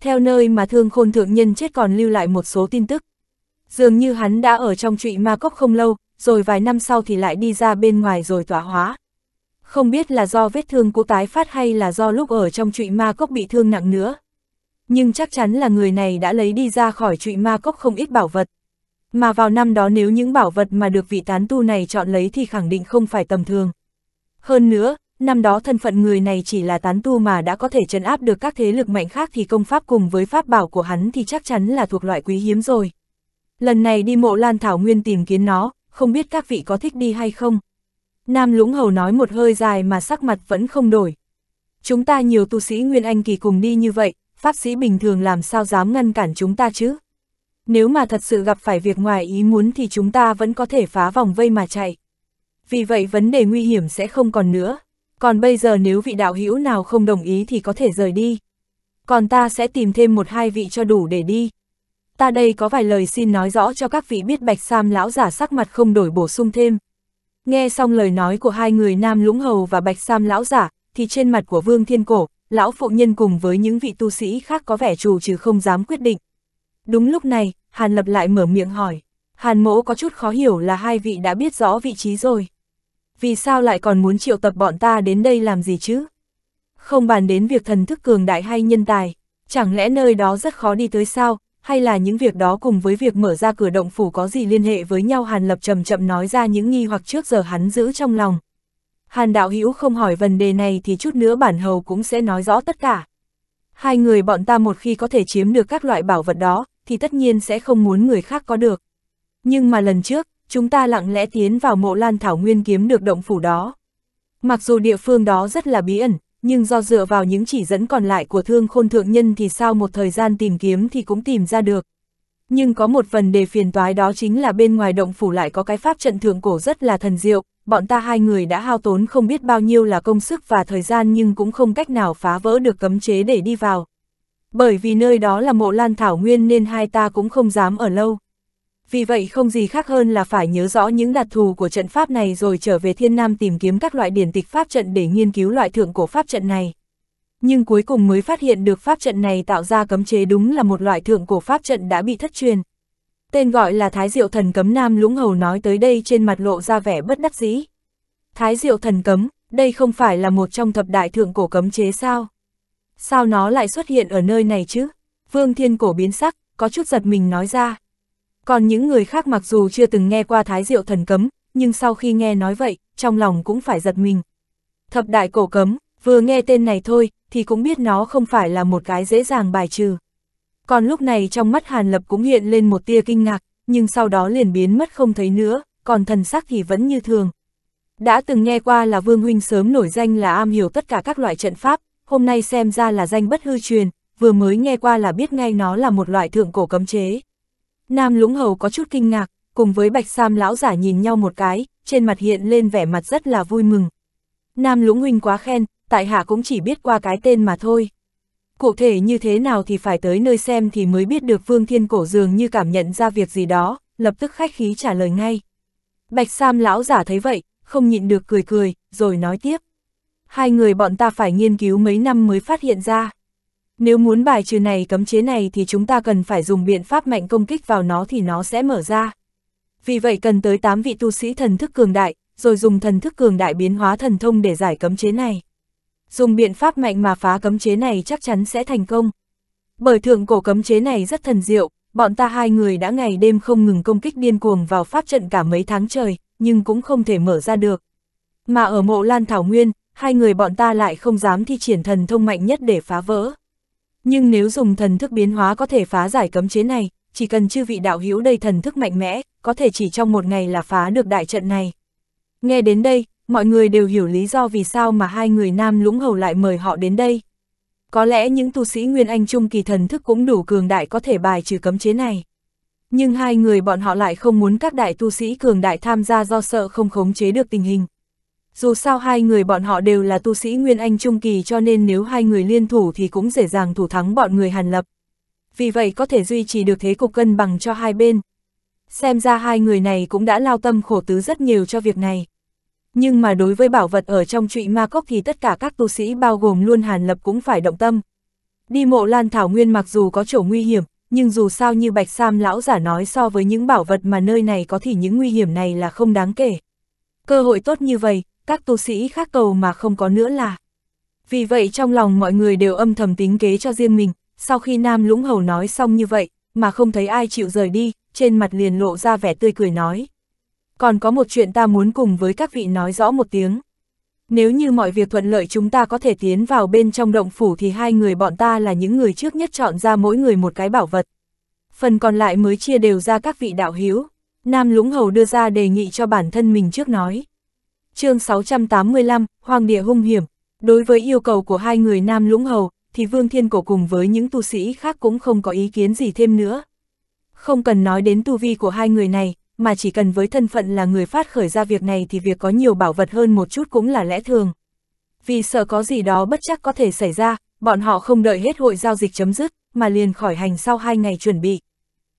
Theo nơi mà thương khôn thượng nhân chết còn lưu lại một số tin tức. Dường như hắn đã ở trong trụy ma cốc không lâu, rồi vài năm sau thì lại đi ra bên ngoài rồi tỏa hóa. Không biết là do vết thương cũ tái phát hay là do lúc ở trong trụy ma cốc bị thương nặng nữa. Nhưng chắc chắn là người này đã lấy đi ra khỏi trụy ma cốc không ít bảo vật. Mà vào năm đó nếu những bảo vật mà được vị tán tu này chọn lấy thì khẳng định không phải tầm thường. Hơn nữa, năm đó thân phận người này chỉ là tán tu mà đã có thể trấn áp được các thế lực mạnh khác thì công pháp cùng với pháp bảo của hắn thì chắc chắn là thuộc loại quý hiếm rồi. Lần này đi mộ lan thảo nguyên tìm kiếm nó, không biết các vị có thích đi hay không. Nam Lũng Hầu nói một hơi dài mà sắc mặt vẫn không đổi. Chúng ta nhiều tu sĩ Nguyên Anh kỳ cùng đi như vậy, pháp sĩ bình thường làm sao dám ngăn cản chúng ta chứ? nếu mà thật sự gặp phải việc ngoài ý muốn thì chúng ta vẫn có thể phá vòng vây mà chạy. Vì vậy vấn đề nguy hiểm sẽ không còn nữa, còn bây giờ nếu vị đạo hữu nào không đồng ý thì có thể rời đi. Còn ta sẽ tìm thêm một hai vị cho đủ để đi. Ta đây có vài lời xin nói rõ cho các vị biết Bạch Sam lão giả sắc mặt không đổi bổ sung thêm. Nghe xong lời nói của hai người Nam Lũng Hầu và Bạch Sam lão giả, thì trên mặt của Vương Thiên Cổ, lão phụ nhân cùng với những vị tu sĩ khác có vẻ trù chứ không dám quyết định. Đúng lúc này, Hàn Lập lại mở miệng hỏi. Hàn mỗ có chút khó hiểu là hai vị đã biết rõ vị trí rồi. Vì sao lại còn muốn triệu tập bọn ta đến đây làm gì chứ? Không bàn đến việc thần thức cường đại hay nhân tài, chẳng lẽ nơi đó rất khó đi tới sao, hay là những việc đó cùng với việc mở ra cửa động phủ có gì liên hệ với nhau Hàn Lập chậm chậm nói ra những nghi hoặc trước giờ hắn giữ trong lòng. Hàn Đạo Hữu không hỏi vấn đề này thì chút nữa bản hầu cũng sẽ nói rõ tất cả. Hai người bọn ta một khi có thể chiếm được các loại bảo vật đó, thì tất nhiên sẽ không muốn người khác có được. Nhưng mà lần trước, chúng ta lặng lẽ tiến vào mộ lan thảo nguyên kiếm được động phủ đó. Mặc dù địa phương đó rất là bí ẩn, nhưng do dựa vào những chỉ dẫn còn lại của thương khôn thượng nhân thì sau một thời gian tìm kiếm thì cũng tìm ra được. Nhưng có một phần đề phiền toái đó chính là bên ngoài động phủ lại có cái pháp trận thượng cổ rất là thần diệu, bọn ta hai người đã hao tốn không biết bao nhiêu là công sức và thời gian nhưng cũng không cách nào phá vỡ được cấm chế để đi vào bởi vì nơi đó là mộ lan thảo nguyên nên hai ta cũng không dám ở lâu. Vì vậy không gì khác hơn là phải nhớ rõ những đặc thù của trận pháp này rồi trở về thiên nam tìm kiếm các loại điển tịch pháp trận để nghiên cứu loại thượng cổ pháp trận này. Nhưng cuối cùng mới phát hiện được pháp trận này tạo ra cấm chế đúng là một loại thượng cổ pháp trận đã bị thất truyền. Tên gọi là Thái Diệu Thần Cấm Nam Lũng Hầu nói tới đây trên mặt lộ ra vẻ bất đắc dĩ. Thái Diệu Thần Cấm, đây không phải là một trong thập đại thượng cổ cấm chế sao? Sao nó lại xuất hiện ở nơi này chứ? Vương Thiên Cổ biến sắc, có chút giật mình nói ra. Còn những người khác mặc dù chưa từng nghe qua Thái Diệu Thần Cấm, nhưng sau khi nghe nói vậy, trong lòng cũng phải giật mình. Thập Đại Cổ Cấm, vừa nghe tên này thôi, thì cũng biết nó không phải là một cái dễ dàng bài trừ. Còn lúc này trong mắt Hàn Lập cũng hiện lên một tia kinh ngạc, nhưng sau đó liền biến mất không thấy nữa, còn thần sắc thì vẫn như thường. Đã từng nghe qua là Vương Huynh sớm nổi danh là am hiểu tất cả các loại trận pháp, hôm nay xem ra là danh bất hư truyền, vừa mới nghe qua là biết ngay nó là một loại thượng cổ cấm chế. Nam Lũng Hầu có chút kinh ngạc, cùng với Bạch Sam lão giả nhìn nhau một cái, trên mặt hiện lên vẻ mặt rất là vui mừng. Nam Lũng huynh quá khen, tại hạ cũng chỉ biết qua cái tên mà thôi. Cụ thể như thế nào thì phải tới nơi xem thì mới biết được Vương Thiên Cổ dường như cảm nhận ra việc gì đó, lập tức khách khí trả lời ngay. Bạch Sam lão giả thấy vậy, không nhịn được cười cười, rồi nói tiếp hai người bọn ta phải nghiên cứu mấy năm mới phát hiện ra. Nếu muốn bài trừ này cấm chế này thì chúng ta cần phải dùng biện pháp mạnh công kích vào nó thì nó sẽ mở ra. Vì vậy cần tới 8 vị tu sĩ thần thức cường đại, rồi dùng thần thức cường đại biến hóa thần thông để giải cấm chế này. Dùng biện pháp mạnh mà phá cấm chế này chắc chắn sẽ thành công. Bởi thượng cổ cấm chế này rất thần diệu, bọn ta hai người đã ngày đêm không ngừng công kích điên cuồng vào pháp trận cả mấy tháng trời, nhưng cũng không thể mở ra được. Mà ở mộ Lan Thảo Nguyên, hai người bọn ta lại không dám thi triển thần thông mạnh nhất để phá vỡ. Nhưng nếu dùng thần thức biến hóa có thể phá giải cấm chế này, chỉ cần chư vị đạo hữu đầy thần thức mạnh mẽ, có thể chỉ trong một ngày là phá được đại trận này. Nghe đến đây, mọi người đều hiểu lý do vì sao mà hai người nam lũng hầu lại mời họ đến đây. Có lẽ những tu sĩ Nguyên Anh Trung kỳ thần thức cũng đủ cường đại có thể bài trừ cấm chế này. Nhưng hai người bọn họ lại không muốn các đại tu sĩ cường đại tham gia do sợ không khống chế được tình hình. Dù sao hai người bọn họ đều là tu sĩ Nguyên Anh Trung Kỳ cho nên nếu hai người liên thủ thì cũng dễ dàng thủ thắng bọn người Hàn Lập. Vì vậy có thể duy trì được thế cục cân bằng cho hai bên. Xem ra hai người này cũng đã lao tâm khổ tứ rất nhiều cho việc này. Nhưng mà đối với bảo vật ở trong trụy ma cốc thì tất cả các tu sĩ bao gồm luôn Hàn Lập cũng phải động tâm. Đi mộ lan thảo nguyên mặc dù có chỗ nguy hiểm, nhưng dù sao như Bạch Sam lão giả nói so với những bảo vật mà nơi này có thì những nguy hiểm này là không đáng kể. Cơ hội tốt như vậy, các tu sĩ khác cầu mà không có nữa là. Vì vậy trong lòng mọi người đều âm thầm tính kế cho riêng mình, sau khi Nam Lũng Hầu nói xong như vậy, mà không thấy ai chịu rời đi, trên mặt liền lộ ra vẻ tươi cười nói. Còn có một chuyện ta muốn cùng với các vị nói rõ một tiếng. Nếu như mọi việc thuận lợi chúng ta có thể tiến vào bên trong động phủ thì hai người bọn ta là những người trước nhất chọn ra mỗi người một cái bảo vật. Phần còn lại mới chia đều ra các vị đạo hiếu. Nam Lũng Hầu đưa ra đề nghị cho bản thân mình trước nói chương 685, Hoàng địa hung hiểm. Đối với yêu cầu của hai người Nam Lũng Hầu, thì Vương Thiên Cổ cùng với những tu sĩ khác cũng không có ý kiến gì thêm nữa. Không cần nói đến tu vi của hai người này, mà chỉ cần với thân phận là người phát khởi ra việc này thì việc có nhiều bảo vật hơn một chút cũng là lẽ thường. Vì sợ có gì đó bất chắc có thể xảy ra, bọn họ không đợi hết hội giao dịch chấm dứt, mà liền khỏi hành sau hai ngày chuẩn bị.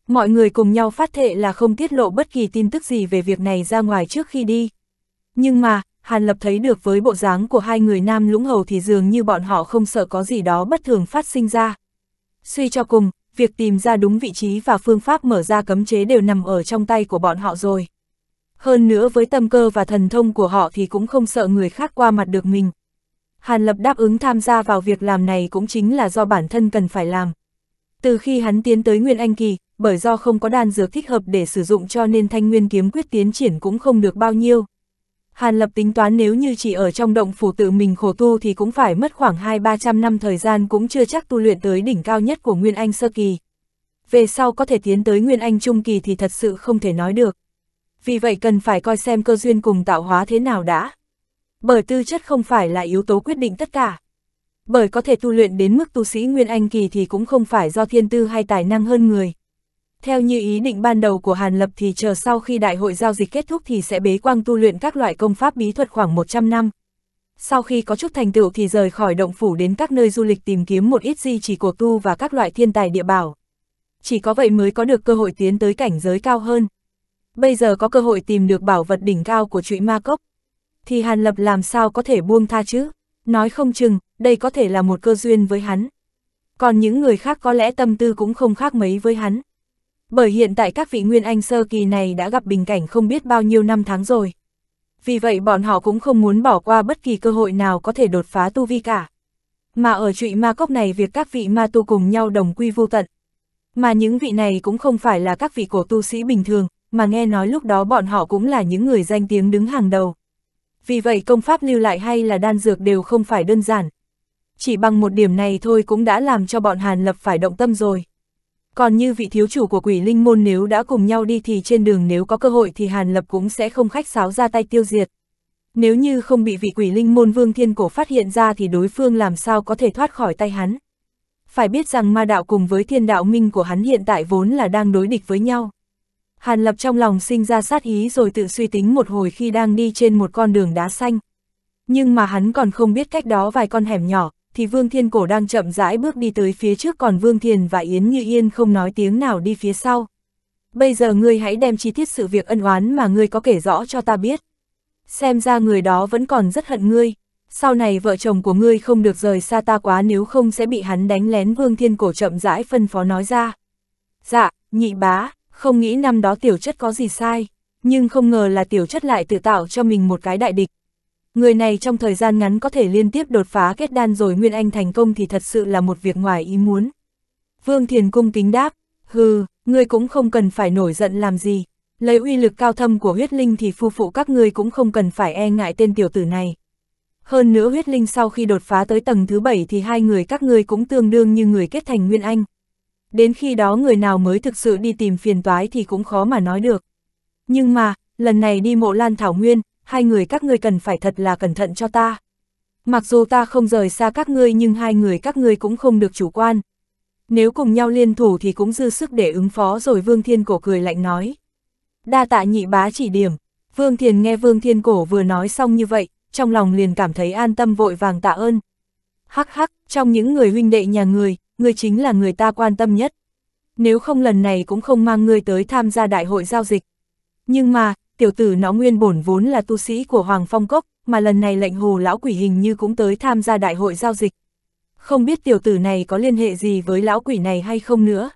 Mọi người cùng nhau phát thệ là không tiết lộ bất kỳ tin tức gì về việc này ra ngoài trước khi đi. Nhưng mà, Hàn Lập thấy được với bộ dáng của hai người nam lũng hầu thì dường như bọn họ không sợ có gì đó bất thường phát sinh ra. Suy cho cùng, việc tìm ra đúng vị trí và phương pháp mở ra cấm chế đều nằm ở trong tay của bọn họ rồi. Hơn nữa với tâm cơ và thần thông của họ thì cũng không sợ người khác qua mặt được mình. Hàn Lập đáp ứng tham gia vào việc làm này cũng chính là do bản thân cần phải làm. Từ khi hắn tiến tới Nguyên Anh Kỳ, bởi do không có đan dược thích hợp để sử dụng cho nên thanh nguyên kiếm quyết tiến triển cũng không được bao nhiêu. Hàn Lập tính toán nếu như chỉ ở trong động phủ tự mình khổ tu thì cũng phải mất khoảng 2-300 năm thời gian cũng chưa chắc tu luyện tới đỉnh cao nhất của Nguyên Anh Sơ Kỳ. Về sau có thể tiến tới Nguyên Anh Trung Kỳ thì thật sự không thể nói được. Vì vậy cần phải coi xem cơ duyên cùng tạo hóa thế nào đã. Bởi tư chất không phải là yếu tố quyết định tất cả. Bởi có thể tu luyện đến mức tu sĩ Nguyên Anh Kỳ thì cũng không phải do thiên tư hay tài năng hơn người, theo như ý định ban đầu của Hàn Lập thì chờ sau khi đại hội giao dịch kết thúc thì sẽ bế quang tu luyện các loại công pháp bí thuật khoảng 100 năm. Sau khi có chút thành tựu thì rời khỏi động phủ đến các nơi du lịch tìm kiếm một ít di chỉ của tu và các loại thiên tài địa bảo. Chỉ có vậy mới có được cơ hội tiến tới cảnh giới cao hơn. Bây giờ có cơ hội tìm được bảo vật đỉnh cao của chuỗi ma cốc. Thì Hàn Lập làm sao có thể buông tha chứ? Nói không chừng, đây có thể là một cơ duyên với hắn. Còn những người khác có lẽ tâm tư cũng không khác mấy với hắn bởi hiện tại các vị Nguyên Anh sơ kỳ này đã gặp bình cảnh không biết bao nhiêu năm tháng rồi. Vì vậy bọn họ cũng không muốn bỏ qua bất kỳ cơ hội nào có thể đột phá tu vi cả. Mà ở trụy ma cốc này việc các vị ma tu cùng nhau đồng quy vô tận. Mà những vị này cũng không phải là các vị cổ tu sĩ bình thường, mà nghe nói lúc đó bọn họ cũng là những người danh tiếng đứng hàng đầu. Vì vậy công pháp lưu lại hay là đan dược đều không phải đơn giản. Chỉ bằng một điểm này thôi cũng đã làm cho bọn Hàn Lập phải động tâm rồi. Còn như vị thiếu chủ của quỷ linh môn nếu đã cùng nhau đi thì trên đường nếu có cơ hội thì Hàn Lập cũng sẽ không khách sáo ra tay tiêu diệt. Nếu như không bị vị quỷ linh môn vương thiên cổ phát hiện ra thì đối phương làm sao có thể thoát khỏi tay hắn. Phải biết rằng ma đạo cùng với thiên đạo minh của hắn hiện tại vốn là đang đối địch với nhau. Hàn Lập trong lòng sinh ra sát ý rồi tự suy tính một hồi khi đang đi trên một con đường đá xanh. Nhưng mà hắn còn không biết cách đó vài con hẻm nhỏ, thì Vương Thiên Cổ đang chậm rãi bước đi tới phía trước còn Vương Thiền và Yến Như Yên không nói tiếng nào đi phía sau. Bây giờ ngươi hãy đem chi tiết sự việc ân oán mà ngươi có kể rõ cho ta biết. Xem ra người đó vẫn còn rất hận ngươi. Sau này vợ chồng của ngươi không được rời xa ta quá nếu không sẽ bị hắn đánh lén Vương Thiên Cổ chậm rãi phân phó nói ra. Dạ, nhị bá, không nghĩ năm đó tiểu chất có gì sai, nhưng không ngờ là tiểu chất lại tự tạo cho mình một cái đại địch, Người này trong thời gian ngắn có thể liên tiếp đột phá kết đan rồi Nguyên Anh thành công thì thật sự là một việc ngoài ý muốn. Vương Thiền cung kính đáp, hừ, ngươi cũng không cần phải nổi giận làm gì. Lấy uy lực cao thâm của huyết linh thì phu phụ các ngươi cũng không cần phải e ngại tên tiểu tử này. Hơn nữa huyết linh sau khi đột phá tới tầng thứ bảy thì hai người các ngươi cũng tương đương như người kết thành Nguyên Anh. Đến khi đó người nào mới thực sự đi tìm phiền toái thì cũng khó mà nói được. Nhưng mà, lần này đi mộ lan thảo nguyên, hai người các ngươi cần phải thật là cẩn thận cho ta. Mặc dù ta không rời xa các ngươi nhưng hai người các ngươi cũng không được chủ quan. Nếu cùng nhau liên thủ thì cũng dư sức để ứng phó rồi Vương Thiên Cổ cười lạnh nói. Đa tạ nhị bá chỉ điểm, Vương Thiên nghe Vương Thiên Cổ vừa nói xong như vậy, trong lòng liền cảm thấy an tâm vội vàng tạ ơn. Hắc hắc, trong những người huynh đệ nhà người, người chính là người ta quan tâm nhất. Nếu không lần này cũng không mang người tới tham gia đại hội giao dịch. Nhưng mà, tiểu tử nó nguyên bổn vốn là tu sĩ của Hoàng Phong Cốc, mà lần này lệnh hồ lão quỷ hình như cũng tới tham gia đại hội giao dịch. Không biết tiểu tử này có liên hệ gì với lão quỷ này hay không nữa.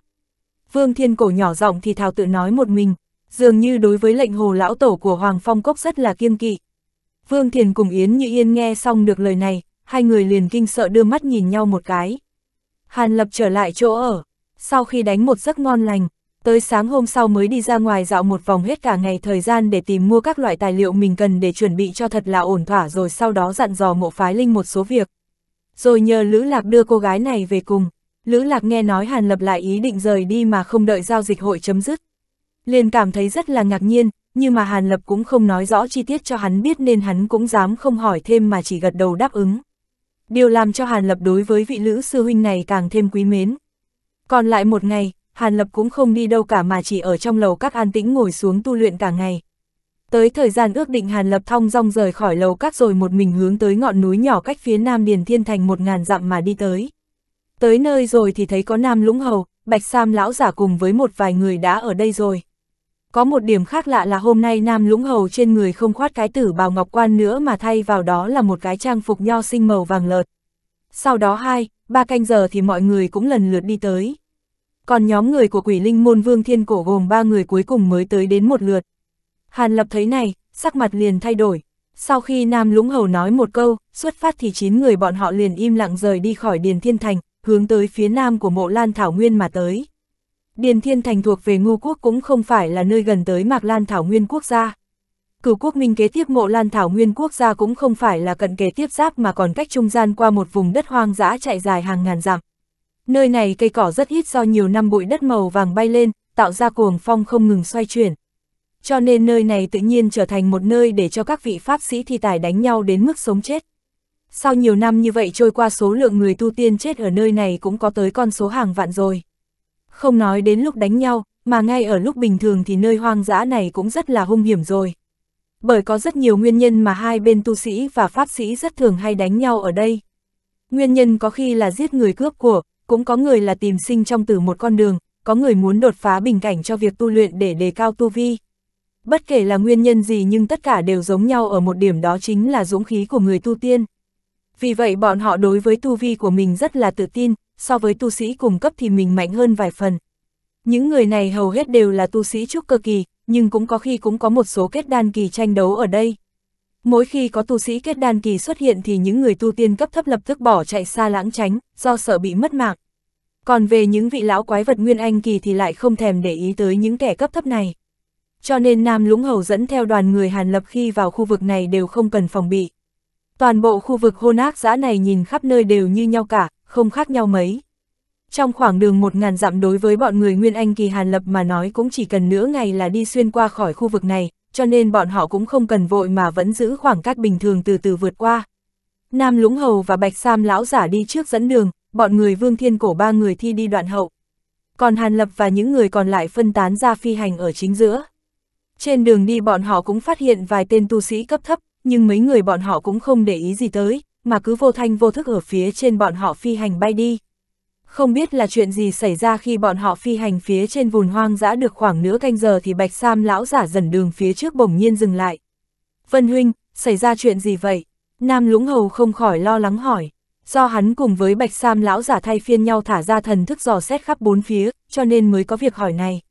Vương Thiên Cổ nhỏ giọng thì thào tự nói một mình, dường như đối với lệnh hồ lão tổ của Hoàng Phong Cốc rất là kiêng kỵ. Vương Thiền cùng Yến Như Yên nghe xong được lời này, hai người liền kinh sợ đưa mắt nhìn nhau một cái. Hàn Lập trở lại chỗ ở, sau khi đánh một giấc ngon lành, Tới sáng hôm sau mới đi ra ngoài dạo một vòng hết cả ngày thời gian để tìm mua các loại tài liệu mình cần để chuẩn bị cho thật là ổn thỏa rồi sau đó dặn dò mộ phái linh một số việc. Rồi nhờ Lữ Lạc đưa cô gái này về cùng. Lữ Lạc nghe nói Hàn Lập lại ý định rời đi mà không đợi giao dịch hội chấm dứt. Liền cảm thấy rất là ngạc nhiên, nhưng mà Hàn Lập cũng không nói rõ chi tiết cho hắn biết nên hắn cũng dám không hỏi thêm mà chỉ gật đầu đáp ứng. Điều làm cho Hàn Lập đối với vị Lữ Sư Huynh này càng thêm quý mến. Còn lại một ngày, Hàn Lập cũng không đi đâu cả mà chỉ ở trong lầu các an tĩnh ngồi xuống tu luyện cả ngày. Tới thời gian ước định Hàn Lập thong dong rời khỏi lầu các rồi một mình hướng tới ngọn núi nhỏ cách phía nam Điền Thiên Thành một ngàn dặm mà đi tới. Tới nơi rồi thì thấy có Nam Lũng Hầu, Bạch Sam lão giả cùng với một vài người đã ở đây rồi. Có một điểm khác lạ là hôm nay Nam Lũng Hầu trên người không khoát cái tử bào ngọc quan nữa mà thay vào đó là một cái trang phục nho sinh màu vàng lợt. Sau đó hai, ba canh giờ thì mọi người cũng lần lượt đi tới còn nhóm người của quỷ linh môn vương thiên cổ gồm ba người cuối cùng mới tới đến một lượt. Hàn lập thấy này, sắc mặt liền thay đổi. Sau khi Nam Lũng Hầu nói một câu, xuất phát thì chín người bọn họ liền im lặng rời đi khỏi Điền Thiên Thành, hướng tới phía nam của mộ Lan Thảo Nguyên mà tới. Điền Thiên Thành thuộc về ngu quốc cũng không phải là nơi gần tới Mạc Lan Thảo Nguyên quốc gia. Cửu quốc minh kế tiếp mộ Lan Thảo Nguyên quốc gia cũng không phải là cận kế tiếp giáp mà còn cách trung gian qua một vùng đất hoang dã chạy dài hàng ngàn dặm. Nơi này cây cỏ rất ít do nhiều năm bụi đất màu vàng bay lên, tạo ra cuồng phong không ngừng xoay chuyển. Cho nên nơi này tự nhiên trở thành một nơi để cho các vị pháp sĩ thi tài đánh nhau đến mức sống chết. Sau nhiều năm như vậy trôi qua số lượng người tu tiên chết ở nơi này cũng có tới con số hàng vạn rồi. Không nói đến lúc đánh nhau, mà ngay ở lúc bình thường thì nơi hoang dã này cũng rất là hung hiểm rồi. Bởi có rất nhiều nguyên nhân mà hai bên tu sĩ và pháp sĩ rất thường hay đánh nhau ở đây. Nguyên nhân có khi là giết người cướp của, cũng có người là tìm sinh trong từ một con đường, có người muốn đột phá bình cảnh cho việc tu luyện để đề cao tu vi. Bất kể là nguyên nhân gì nhưng tất cả đều giống nhau ở một điểm đó chính là dũng khí của người tu tiên. Vì vậy bọn họ đối với tu vi của mình rất là tự tin, so với tu sĩ cùng cấp thì mình mạnh hơn vài phần. Những người này hầu hết đều là tu sĩ trúc cơ kỳ, nhưng cũng có khi cũng có một số kết đan kỳ tranh đấu ở đây. Mỗi khi có tu sĩ kết đan kỳ xuất hiện thì những người tu tiên cấp thấp lập tức bỏ chạy xa lãng tránh, do sợ bị mất mạng. Còn về những vị lão quái vật nguyên anh kỳ thì lại không thèm để ý tới những kẻ cấp thấp này. Cho nên Nam Lũng Hầu dẫn theo đoàn người Hàn Lập khi vào khu vực này đều không cần phòng bị. Toàn bộ khu vực hôn ác giã này nhìn khắp nơi đều như nhau cả, không khác nhau mấy. Trong khoảng đường một ngàn dặm đối với bọn người Nguyên Anh kỳ Hàn Lập mà nói cũng chỉ cần nửa ngày là đi xuyên qua khỏi khu vực này, cho nên bọn họ cũng không cần vội mà vẫn giữ khoảng cách bình thường từ từ vượt qua. Nam Lũng Hầu và Bạch Sam lão giả đi trước dẫn đường, bọn người Vương Thiên Cổ ba người thi đi đoạn hậu. Còn Hàn Lập và những người còn lại phân tán ra phi hành ở chính giữa. Trên đường đi bọn họ cũng phát hiện vài tên tu sĩ cấp thấp, nhưng mấy người bọn họ cũng không để ý gì tới, mà cứ vô thanh vô thức ở phía trên bọn họ phi hành bay đi. Không biết là chuyện gì xảy ra khi bọn họ phi hành phía trên vùng hoang dã được khoảng nửa canh giờ thì Bạch Sam lão giả dần đường phía trước bỗng nhiên dừng lại. Vân Huynh, xảy ra chuyện gì vậy? Nam Lũng Hầu không khỏi lo lắng hỏi. Do hắn cùng với Bạch Sam lão giả thay phiên nhau thả ra thần thức dò xét khắp bốn phía, cho nên mới có việc hỏi này.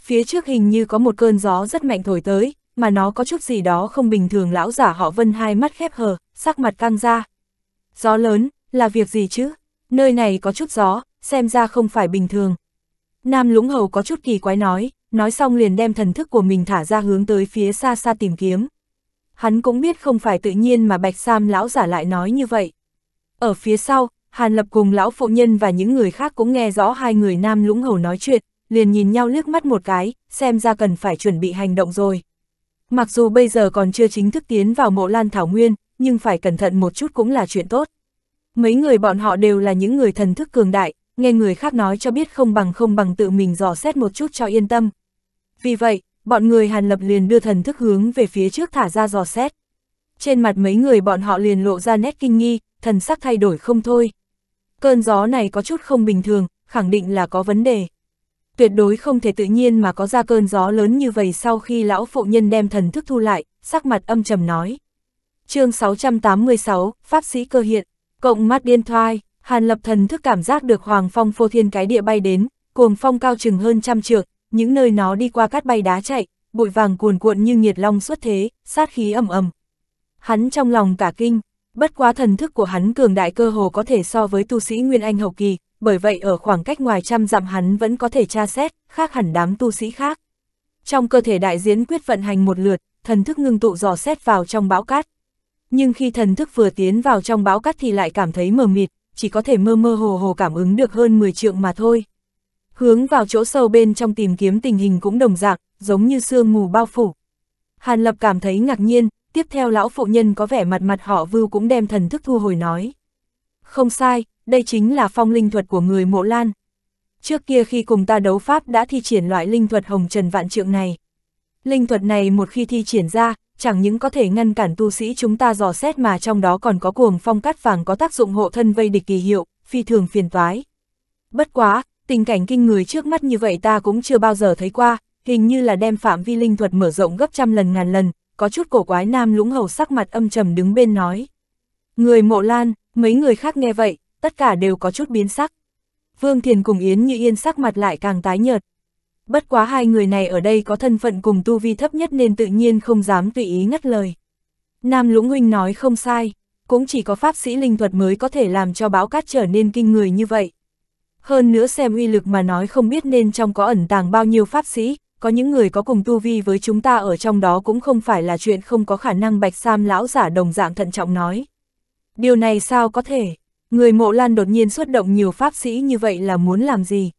Phía trước hình như có một cơn gió rất mạnh thổi tới, mà nó có chút gì đó không bình thường lão giả họ Vân hai mắt khép hờ, sắc mặt căng ra. Gió lớn, là việc gì chứ? nơi này có chút gió, xem ra không phải bình thường. Nam lũng hầu có chút kỳ quái nói, nói xong liền đem thần thức của mình thả ra hướng tới phía xa xa tìm kiếm. Hắn cũng biết không phải tự nhiên mà Bạch Sam lão giả lại nói như vậy. Ở phía sau, Hàn Lập cùng lão phụ nhân và những người khác cũng nghe rõ hai người nam lũng hầu nói chuyện, liền nhìn nhau liếc mắt một cái, xem ra cần phải chuẩn bị hành động rồi. Mặc dù bây giờ còn chưa chính thức tiến vào mộ lan thảo nguyên, nhưng phải cẩn thận một chút cũng là chuyện tốt mấy người bọn họ đều là những người thần thức cường đại, nghe người khác nói cho biết không bằng không bằng tự mình dò xét một chút cho yên tâm. Vì vậy, bọn người Hàn Lập liền đưa thần thức hướng về phía trước thả ra dò xét. Trên mặt mấy người bọn họ liền lộ ra nét kinh nghi, thần sắc thay đổi không thôi. Cơn gió này có chút không bình thường, khẳng định là có vấn đề. Tuyệt đối không thể tự nhiên mà có ra cơn gió lớn như vậy sau khi lão phụ nhân đem thần thức thu lại, sắc mặt âm trầm nói. chương 686, Pháp sĩ cơ hiện. Cộng mắt điên thoai, Hàn Lập thần thức cảm giác được Hoàng Phong phô thiên cái địa bay đến, cuồng phong cao chừng hơn trăm trượng, những nơi nó đi qua cát bay đá chạy, bụi vàng cuồn cuộn như nhiệt long xuất thế, sát khí ầm ầm. Hắn trong lòng cả kinh, bất quá thần thức của hắn cường đại cơ hồ có thể so với tu sĩ Nguyên Anh hậu kỳ, bởi vậy ở khoảng cách ngoài trăm dặm hắn vẫn có thể tra xét, khác hẳn đám tu sĩ khác. Trong cơ thể đại diễn quyết vận hành một lượt, thần thức ngưng tụ dò xét vào trong bão cát, nhưng khi thần thức vừa tiến vào trong bão cắt thì lại cảm thấy mờ mịt, chỉ có thể mơ mơ hồ hồ cảm ứng được hơn 10 trượng mà thôi. Hướng vào chỗ sâu bên trong tìm kiếm tình hình cũng đồng dạng, giống như sương mù bao phủ. Hàn Lập cảm thấy ngạc nhiên, tiếp theo lão phụ nhân có vẻ mặt mặt họ vưu cũng đem thần thức thu hồi nói. Không sai, đây chính là phong linh thuật của người mộ lan. Trước kia khi cùng ta đấu pháp đã thi triển loại linh thuật hồng trần vạn trượng này. Linh thuật này một khi thi triển ra, chẳng những có thể ngăn cản tu sĩ chúng ta dò xét mà trong đó còn có cuồng phong cắt vàng có tác dụng hộ thân vây địch kỳ hiệu, phi thường phiền toái. Bất quá, tình cảnh kinh người trước mắt như vậy ta cũng chưa bao giờ thấy qua, hình như là đem phạm vi linh thuật mở rộng gấp trăm lần ngàn lần, có chút cổ quái nam lũng hầu sắc mặt âm trầm đứng bên nói. Người mộ lan, mấy người khác nghe vậy, tất cả đều có chút biến sắc. Vương Thiền cùng Yến như yên sắc mặt lại càng tái nhợt, bất quá hai người này ở đây có thân phận cùng tu vi thấp nhất nên tự nhiên không dám tùy ý ngắt lời. Nam Lũng Huynh nói không sai, cũng chỉ có pháp sĩ linh thuật mới có thể làm cho bão cát trở nên kinh người như vậy. Hơn nữa xem uy lực mà nói không biết nên trong có ẩn tàng bao nhiêu pháp sĩ, có những người có cùng tu vi với chúng ta ở trong đó cũng không phải là chuyện không có khả năng bạch sam lão giả đồng dạng thận trọng nói. Điều này sao có thể? Người mộ lan đột nhiên xuất động nhiều pháp sĩ như vậy là muốn làm gì?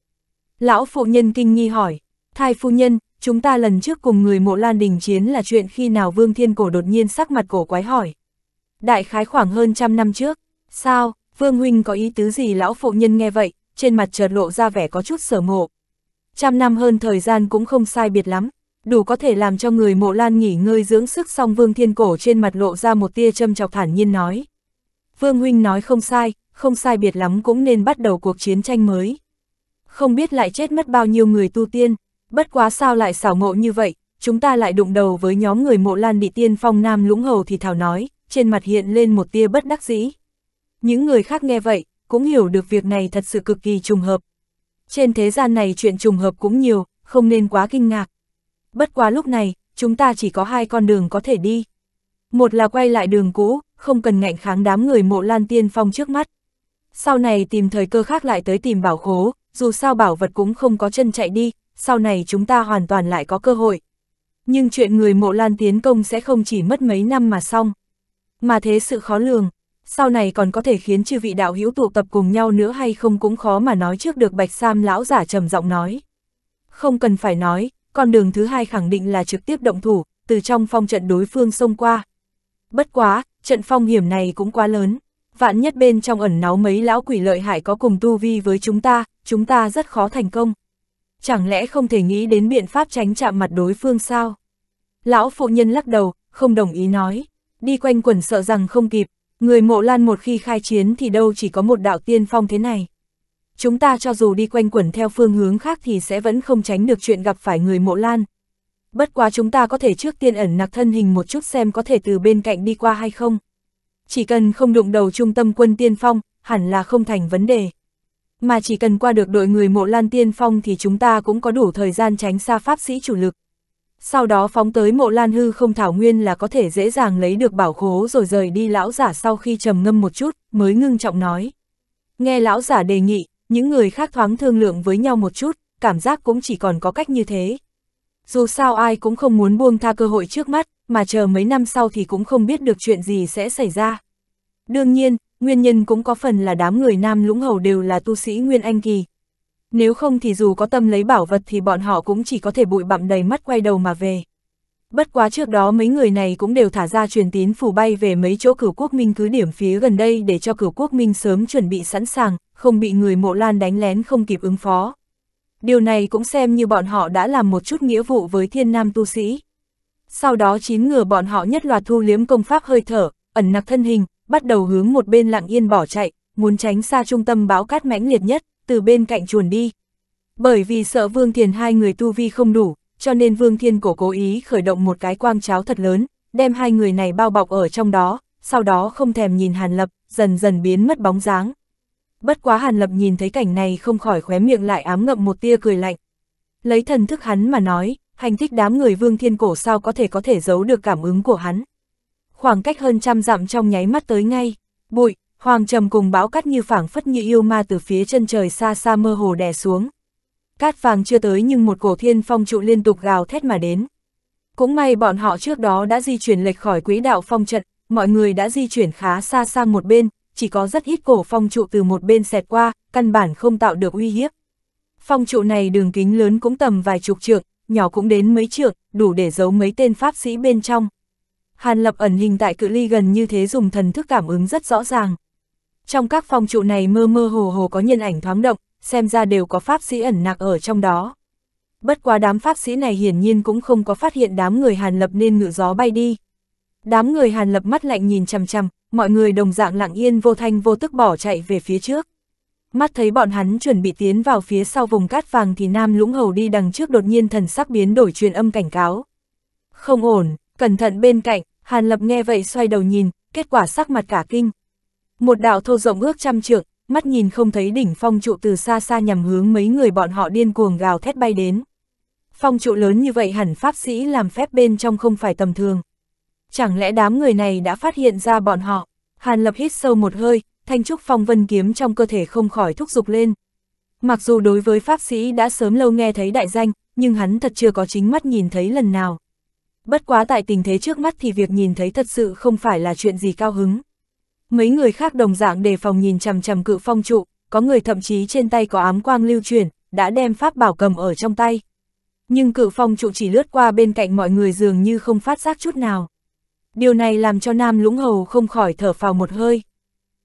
Lão phụ nhân kinh nghi hỏi, thai phu nhân, chúng ta lần trước cùng người mộ lan đình chiến là chuyện khi nào Vương Thiên Cổ đột nhiên sắc mặt cổ quái hỏi. Đại khái khoảng hơn trăm năm trước, sao, Vương Huynh có ý tứ gì lão phụ nhân nghe vậy, trên mặt chợt lộ ra vẻ có chút sở mộ. Trăm năm hơn thời gian cũng không sai biệt lắm, đủ có thể làm cho người mộ lan nghỉ ngơi dưỡng sức xong Vương Thiên Cổ trên mặt lộ ra một tia châm chọc thản nhiên nói. Vương Huynh nói không sai, không sai biệt lắm cũng nên bắt đầu cuộc chiến tranh mới không biết lại chết mất bao nhiêu người tu tiên, bất quá sao lại xảo ngộ như vậy, chúng ta lại đụng đầu với nhóm người mộ lan bị tiên phong nam lũng hầu thì thảo nói, trên mặt hiện lên một tia bất đắc dĩ. Những người khác nghe vậy, cũng hiểu được việc này thật sự cực kỳ trùng hợp. Trên thế gian này chuyện trùng hợp cũng nhiều, không nên quá kinh ngạc. Bất quá lúc này, chúng ta chỉ có hai con đường có thể đi. Một là quay lại đường cũ, không cần ngạnh kháng đám người mộ lan tiên phong trước mắt. Sau này tìm thời cơ khác lại tới tìm bảo khố, dù sao bảo vật cũng không có chân chạy đi, sau này chúng ta hoàn toàn lại có cơ hội. Nhưng chuyện người mộ lan tiến công sẽ không chỉ mất mấy năm mà xong. Mà thế sự khó lường, sau này còn có thể khiến chư vị đạo hữu tụ tập cùng nhau nữa hay không cũng khó mà nói trước được Bạch Sam lão giả trầm giọng nói. Không cần phải nói, con đường thứ hai khẳng định là trực tiếp động thủ, từ trong phong trận đối phương xông qua. Bất quá, trận phong hiểm này cũng quá lớn, vạn nhất bên trong ẩn náu mấy lão quỷ lợi hại có cùng tu vi với chúng ta, chúng ta rất khó thành công. Chẳng lẽ không thể nghĩ đến biện pháp tránh chạm mặt đối phương sao? Lão phụ nhân lắc đầu, không đồng ý nói. Đi quanh quẩn sợ rằng không kịp, người mộ lan một khi khai chiến thì đâu chỉ có một đạo tiên phong thế này. Chúng ta cho dù đi quanh quẩn theo phương hướng khác thì sẽ vẫn không tránh được chuyện gặp phải người mộ lan. Bất quá chúng ta có thể trước tiên ẩn nặc thân hình một chút xem có thể từ bên cạnh đi qua hay không. Chỉ cần không đụng đầu trung tâm quân tiên phong, hẳn là không thành vấn đề mà chỉ cần qua được đội người mộ lan tiên phong thì chúng ta cũng có đủ thời gian tránh xa pháp sĩ chủ lực. Sau đó phóng tới mộ lan hư không thảo nguyên là có thể dễ dàng lấy được bảo khố rồi rời đi lão giả sau khi trầm ngâm một chút, mới ngưng trọng nói. Nghe lão giả đề nghị, những người khác thoáng thương lượng với nhau một chút, cảm giác cũng chỉ còn có cách như thế. Dù sao ai cũng không muốn buông tha cơ hội trước mắt, mà chờ mấy năm sau thì cũng không biết được chuyện gì sẽ xảy ra. Đương nhiên, Nguyên nhân cũng có phần là đám người Nam Lũng Hầu đều là tu sĩ Nguyên Anh Kỳ. Nếu không thì dù có tâm lấy bảo vật thì bọn họ cũng chỉ có thể bụi bặm đầy mắt quay đầu mà về. Bất quá trước đó mấy người này cũng đều thả ra truyền tín phủ bay về mấy chỗ cửu quốc minh cứ điểm phía gần đây để cho cửu quốc minh sớm chuẩn bị sẵn sàng, không bị người mộ lan đánh lén không kịp ứng phó. Điều này cũng xem như bọn họ đã làm một chút nghĩa vụ với thiên nam tu sĩ. Sau đó chín ngừa bọn họ nhất loạt thu liếm công pháp hơi thở, ẩn nặc thân hình, bắt đầu hướng một bên lặng yên bỏ chạy, muốn tránh xa trung tâm báo cát mãnh liệt nhất, từ bên cạnh chuồn đi. Bởi vì sợ Vương Thiền hai người tu vi không đủ, cho nên Vương Thiên Cổ cố ý khởi động một cái quang cháo thật lớn, đem hai người này bao bọc ở trong đó, sau đó không thèm nhìn Hàn Lập, dần dần biến mất bóng dáng. Bất quá Hàn Lập nhìn thấy cảnh này không khỏi khóe miệng lại ám ngậm một tia cười lạnh. Lấy thần thức hắn mà nói, hành thích đám người Vương Thiên Cổ sao có thể có thể giấu được cảm ứng của hắn khoảng cách hơn trăm dặm trong nháy mắt tới ngay, bụi, hoàng trầm cùng bão cắt như phảng phất như yêu ma từ phía chân trời xa xa mơ hồ đè xuống. Cát vàng chưa tới nhưng một cổ thiên phong trụ liên tục gào thét mà đến. Cũng may bọn họ trước đó đã di chuyển lệch khỏi quỹ đạo phong trận, mọi người đã di chuyển khá xa sang một bên, chỉ có rất ít cổ phong trụ từ một bên xẹt qua, căn bản không tạo được uy hiếp. Phong trụ này đường kính lớn cũng tầm vài chục trượng, nhỏ cũng đến mấy trượng, đủ để giấu mấy tên pháp sĩ bên trong. Hàn Lập ẩn hình tại cự ly gần như thế dùng thần thức cảm ứng rất rõ ràng. Trong các phòng trụ này mơ mơ hồ hồ có nhân ảnh thoáng động, xem ra đều có pháp sĩ ẩn nặc ở trong đó. Bất quá đám pháp sĩ này hiển nhiên cũng không có phát hiện đám người Hàn Lập nên ngự gió bay đi. Đám người Hàn Lập mắt lạnh nhìn chằm chằm, mọi người đồng dạng lặng yên vô thanh vô tức bỏ chạy về phía trước. Mắt thấy bọn hắn chuẩn bị tiến vào phía sau vùng cát vàng thì Nam Lũng Hầu đi đằng trước đột nhiên thần sắc biến đổi truyền âm cảnh cáo. Không ổn, cẩn thận bên cạnh, Hàn Lập nghe vậy xoay đầu nhìn, kết quả sắc mặt cả kinh. Một đạo thô rộng ước trăm trượng, mắt nhìn không thấy đỉnh phong trụ từ xa xa nhằm hướng mấy người bọn họ điên cuồng gào thét bay đến. Phong trụ lớn như vậy hẳn pháp sĩ làm phép bên trong không phải tầm thường. Chẳng lẽ đám người này đã phát hiện ra bọn họ? Hàn Lập hít sâu một hơi, thanh trúc phong vân kiếm trong cơ thể không khỏi thúc giục lên. Mặc dù đối với pháp sĩ đã sớm lâu nghe thấy đại danh, nhưng hắn thật chưa có chính mắt nhìn thấy lần nào bất quá tại tình thế trước mắt thì việc nhìn thấy thật sự không phải là chuyện gì cao hứng. Mấy người khác đồng dạng đề phòng nhìn chằm chằm cự phong trụ, có người thậm chí trên tay có ám quang lưu truyền, đã đem pháp bảo cầm ở trong tay. Nhưng cự phong trụ chỉ lướt qua bên cạnh mọi người dường như không phát giác chút nào. Điều này làm cho Nam Lũng Hầu không khỏi thở phào một hơi.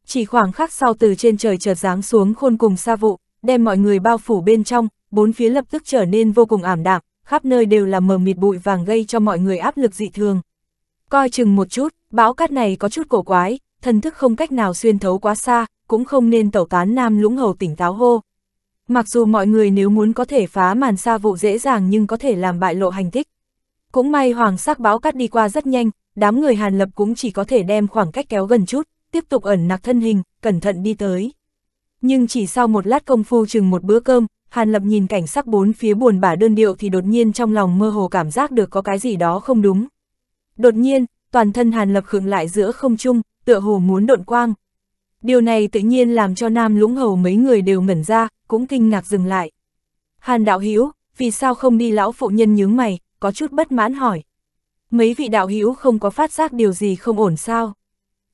Chỉ khoảng khắc sau từ trên trời chợt giáng xuống khôn cùng sa vụ, đem mọi người bao phủ bên trong, bốn phía lập tức trở nên vô cùng ảm đạm, khắp nơi đều là mờ mịt bụi vàng gây cho mọi người áp lực dị thường. Coi chừng một chút, bão cát này có chút cổ quái, thần thức không cách nào xuyên thấu quá xa, cũng không nên tẩu tán nam lũng hầu tỉnh táo hô. Mặc dù mọi người nếu muốn có thể phá màn xa vụ dễ dàng nhưng có thể làm bại lộ hành tích. Cũng may hoàng sắc bão cát đi qua rất nhanh, đám người Hàn Lập cũng chỉ có thể đem khoảng cách kéo gần chút, tiếp tục ẩn nặc thân hình, cẩn thận đi tới. Nhưng chỉ sau một lát công phu chừng một bữa cơm, Hàn Lập nhìn cảnh sắc bốn phía buồn bã đơn điệu thì đột nhiên trong lòng mơ hồ cảm giác được có cái gì đó không đúng. Đột nhiên, toàn thân Hàn Lập khựng lại giữa không trung, tựa hồ muốn độn quang. Điều này tự nhiên làm cho Nam Lũng Hầu mấy người đều ngẩn ra, cũng kinh ngạc dừng lại. Hàn đạo hữu vì sao không đi lão phụ nhân nhướng mày, có chút bất mãn hỏi. Mấy vị đạo hữu không có phát giác điều gì không ổn sao?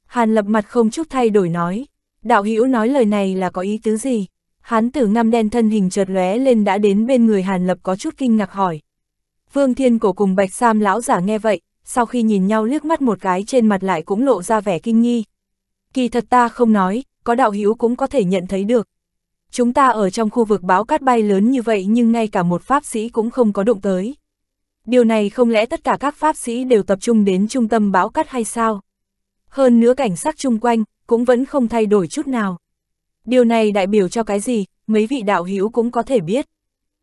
Hàn lập mặt không chút thay đổi nói, đạo hữu nói lời này là có ý tứ gì? Hán tử ngăm đen thân hình chợt lóe lên đã đến bên người Hàn Lập có chút kinh ngạc hỏi. Vương Thiên Cổ cùng Bạch Sam lão giả nghe vậy, sau khi nhìn nhau liếc mắt một cái trên mặt lại cũng lộ ra vẻ kinh nghi. Kỳ thật ta không nói, có đạo hữu cũng có thể nhận thấy được. Chúng ta ở trong khu vực báo cát bay lớn như vậy nhưng ngay cả một pháp sĩ cũng không có động tới. Điều này không lẽ tất cả các pháp sĩ đều tập trung đến trung tâm báo cát hay sao? Hơn nữa cảnh sắc chung quanh, cũng vẫn không thay đổi chút nào. Điều này đại biểu cho cái gì, mấy vị đạo hữu cũng có thể biết.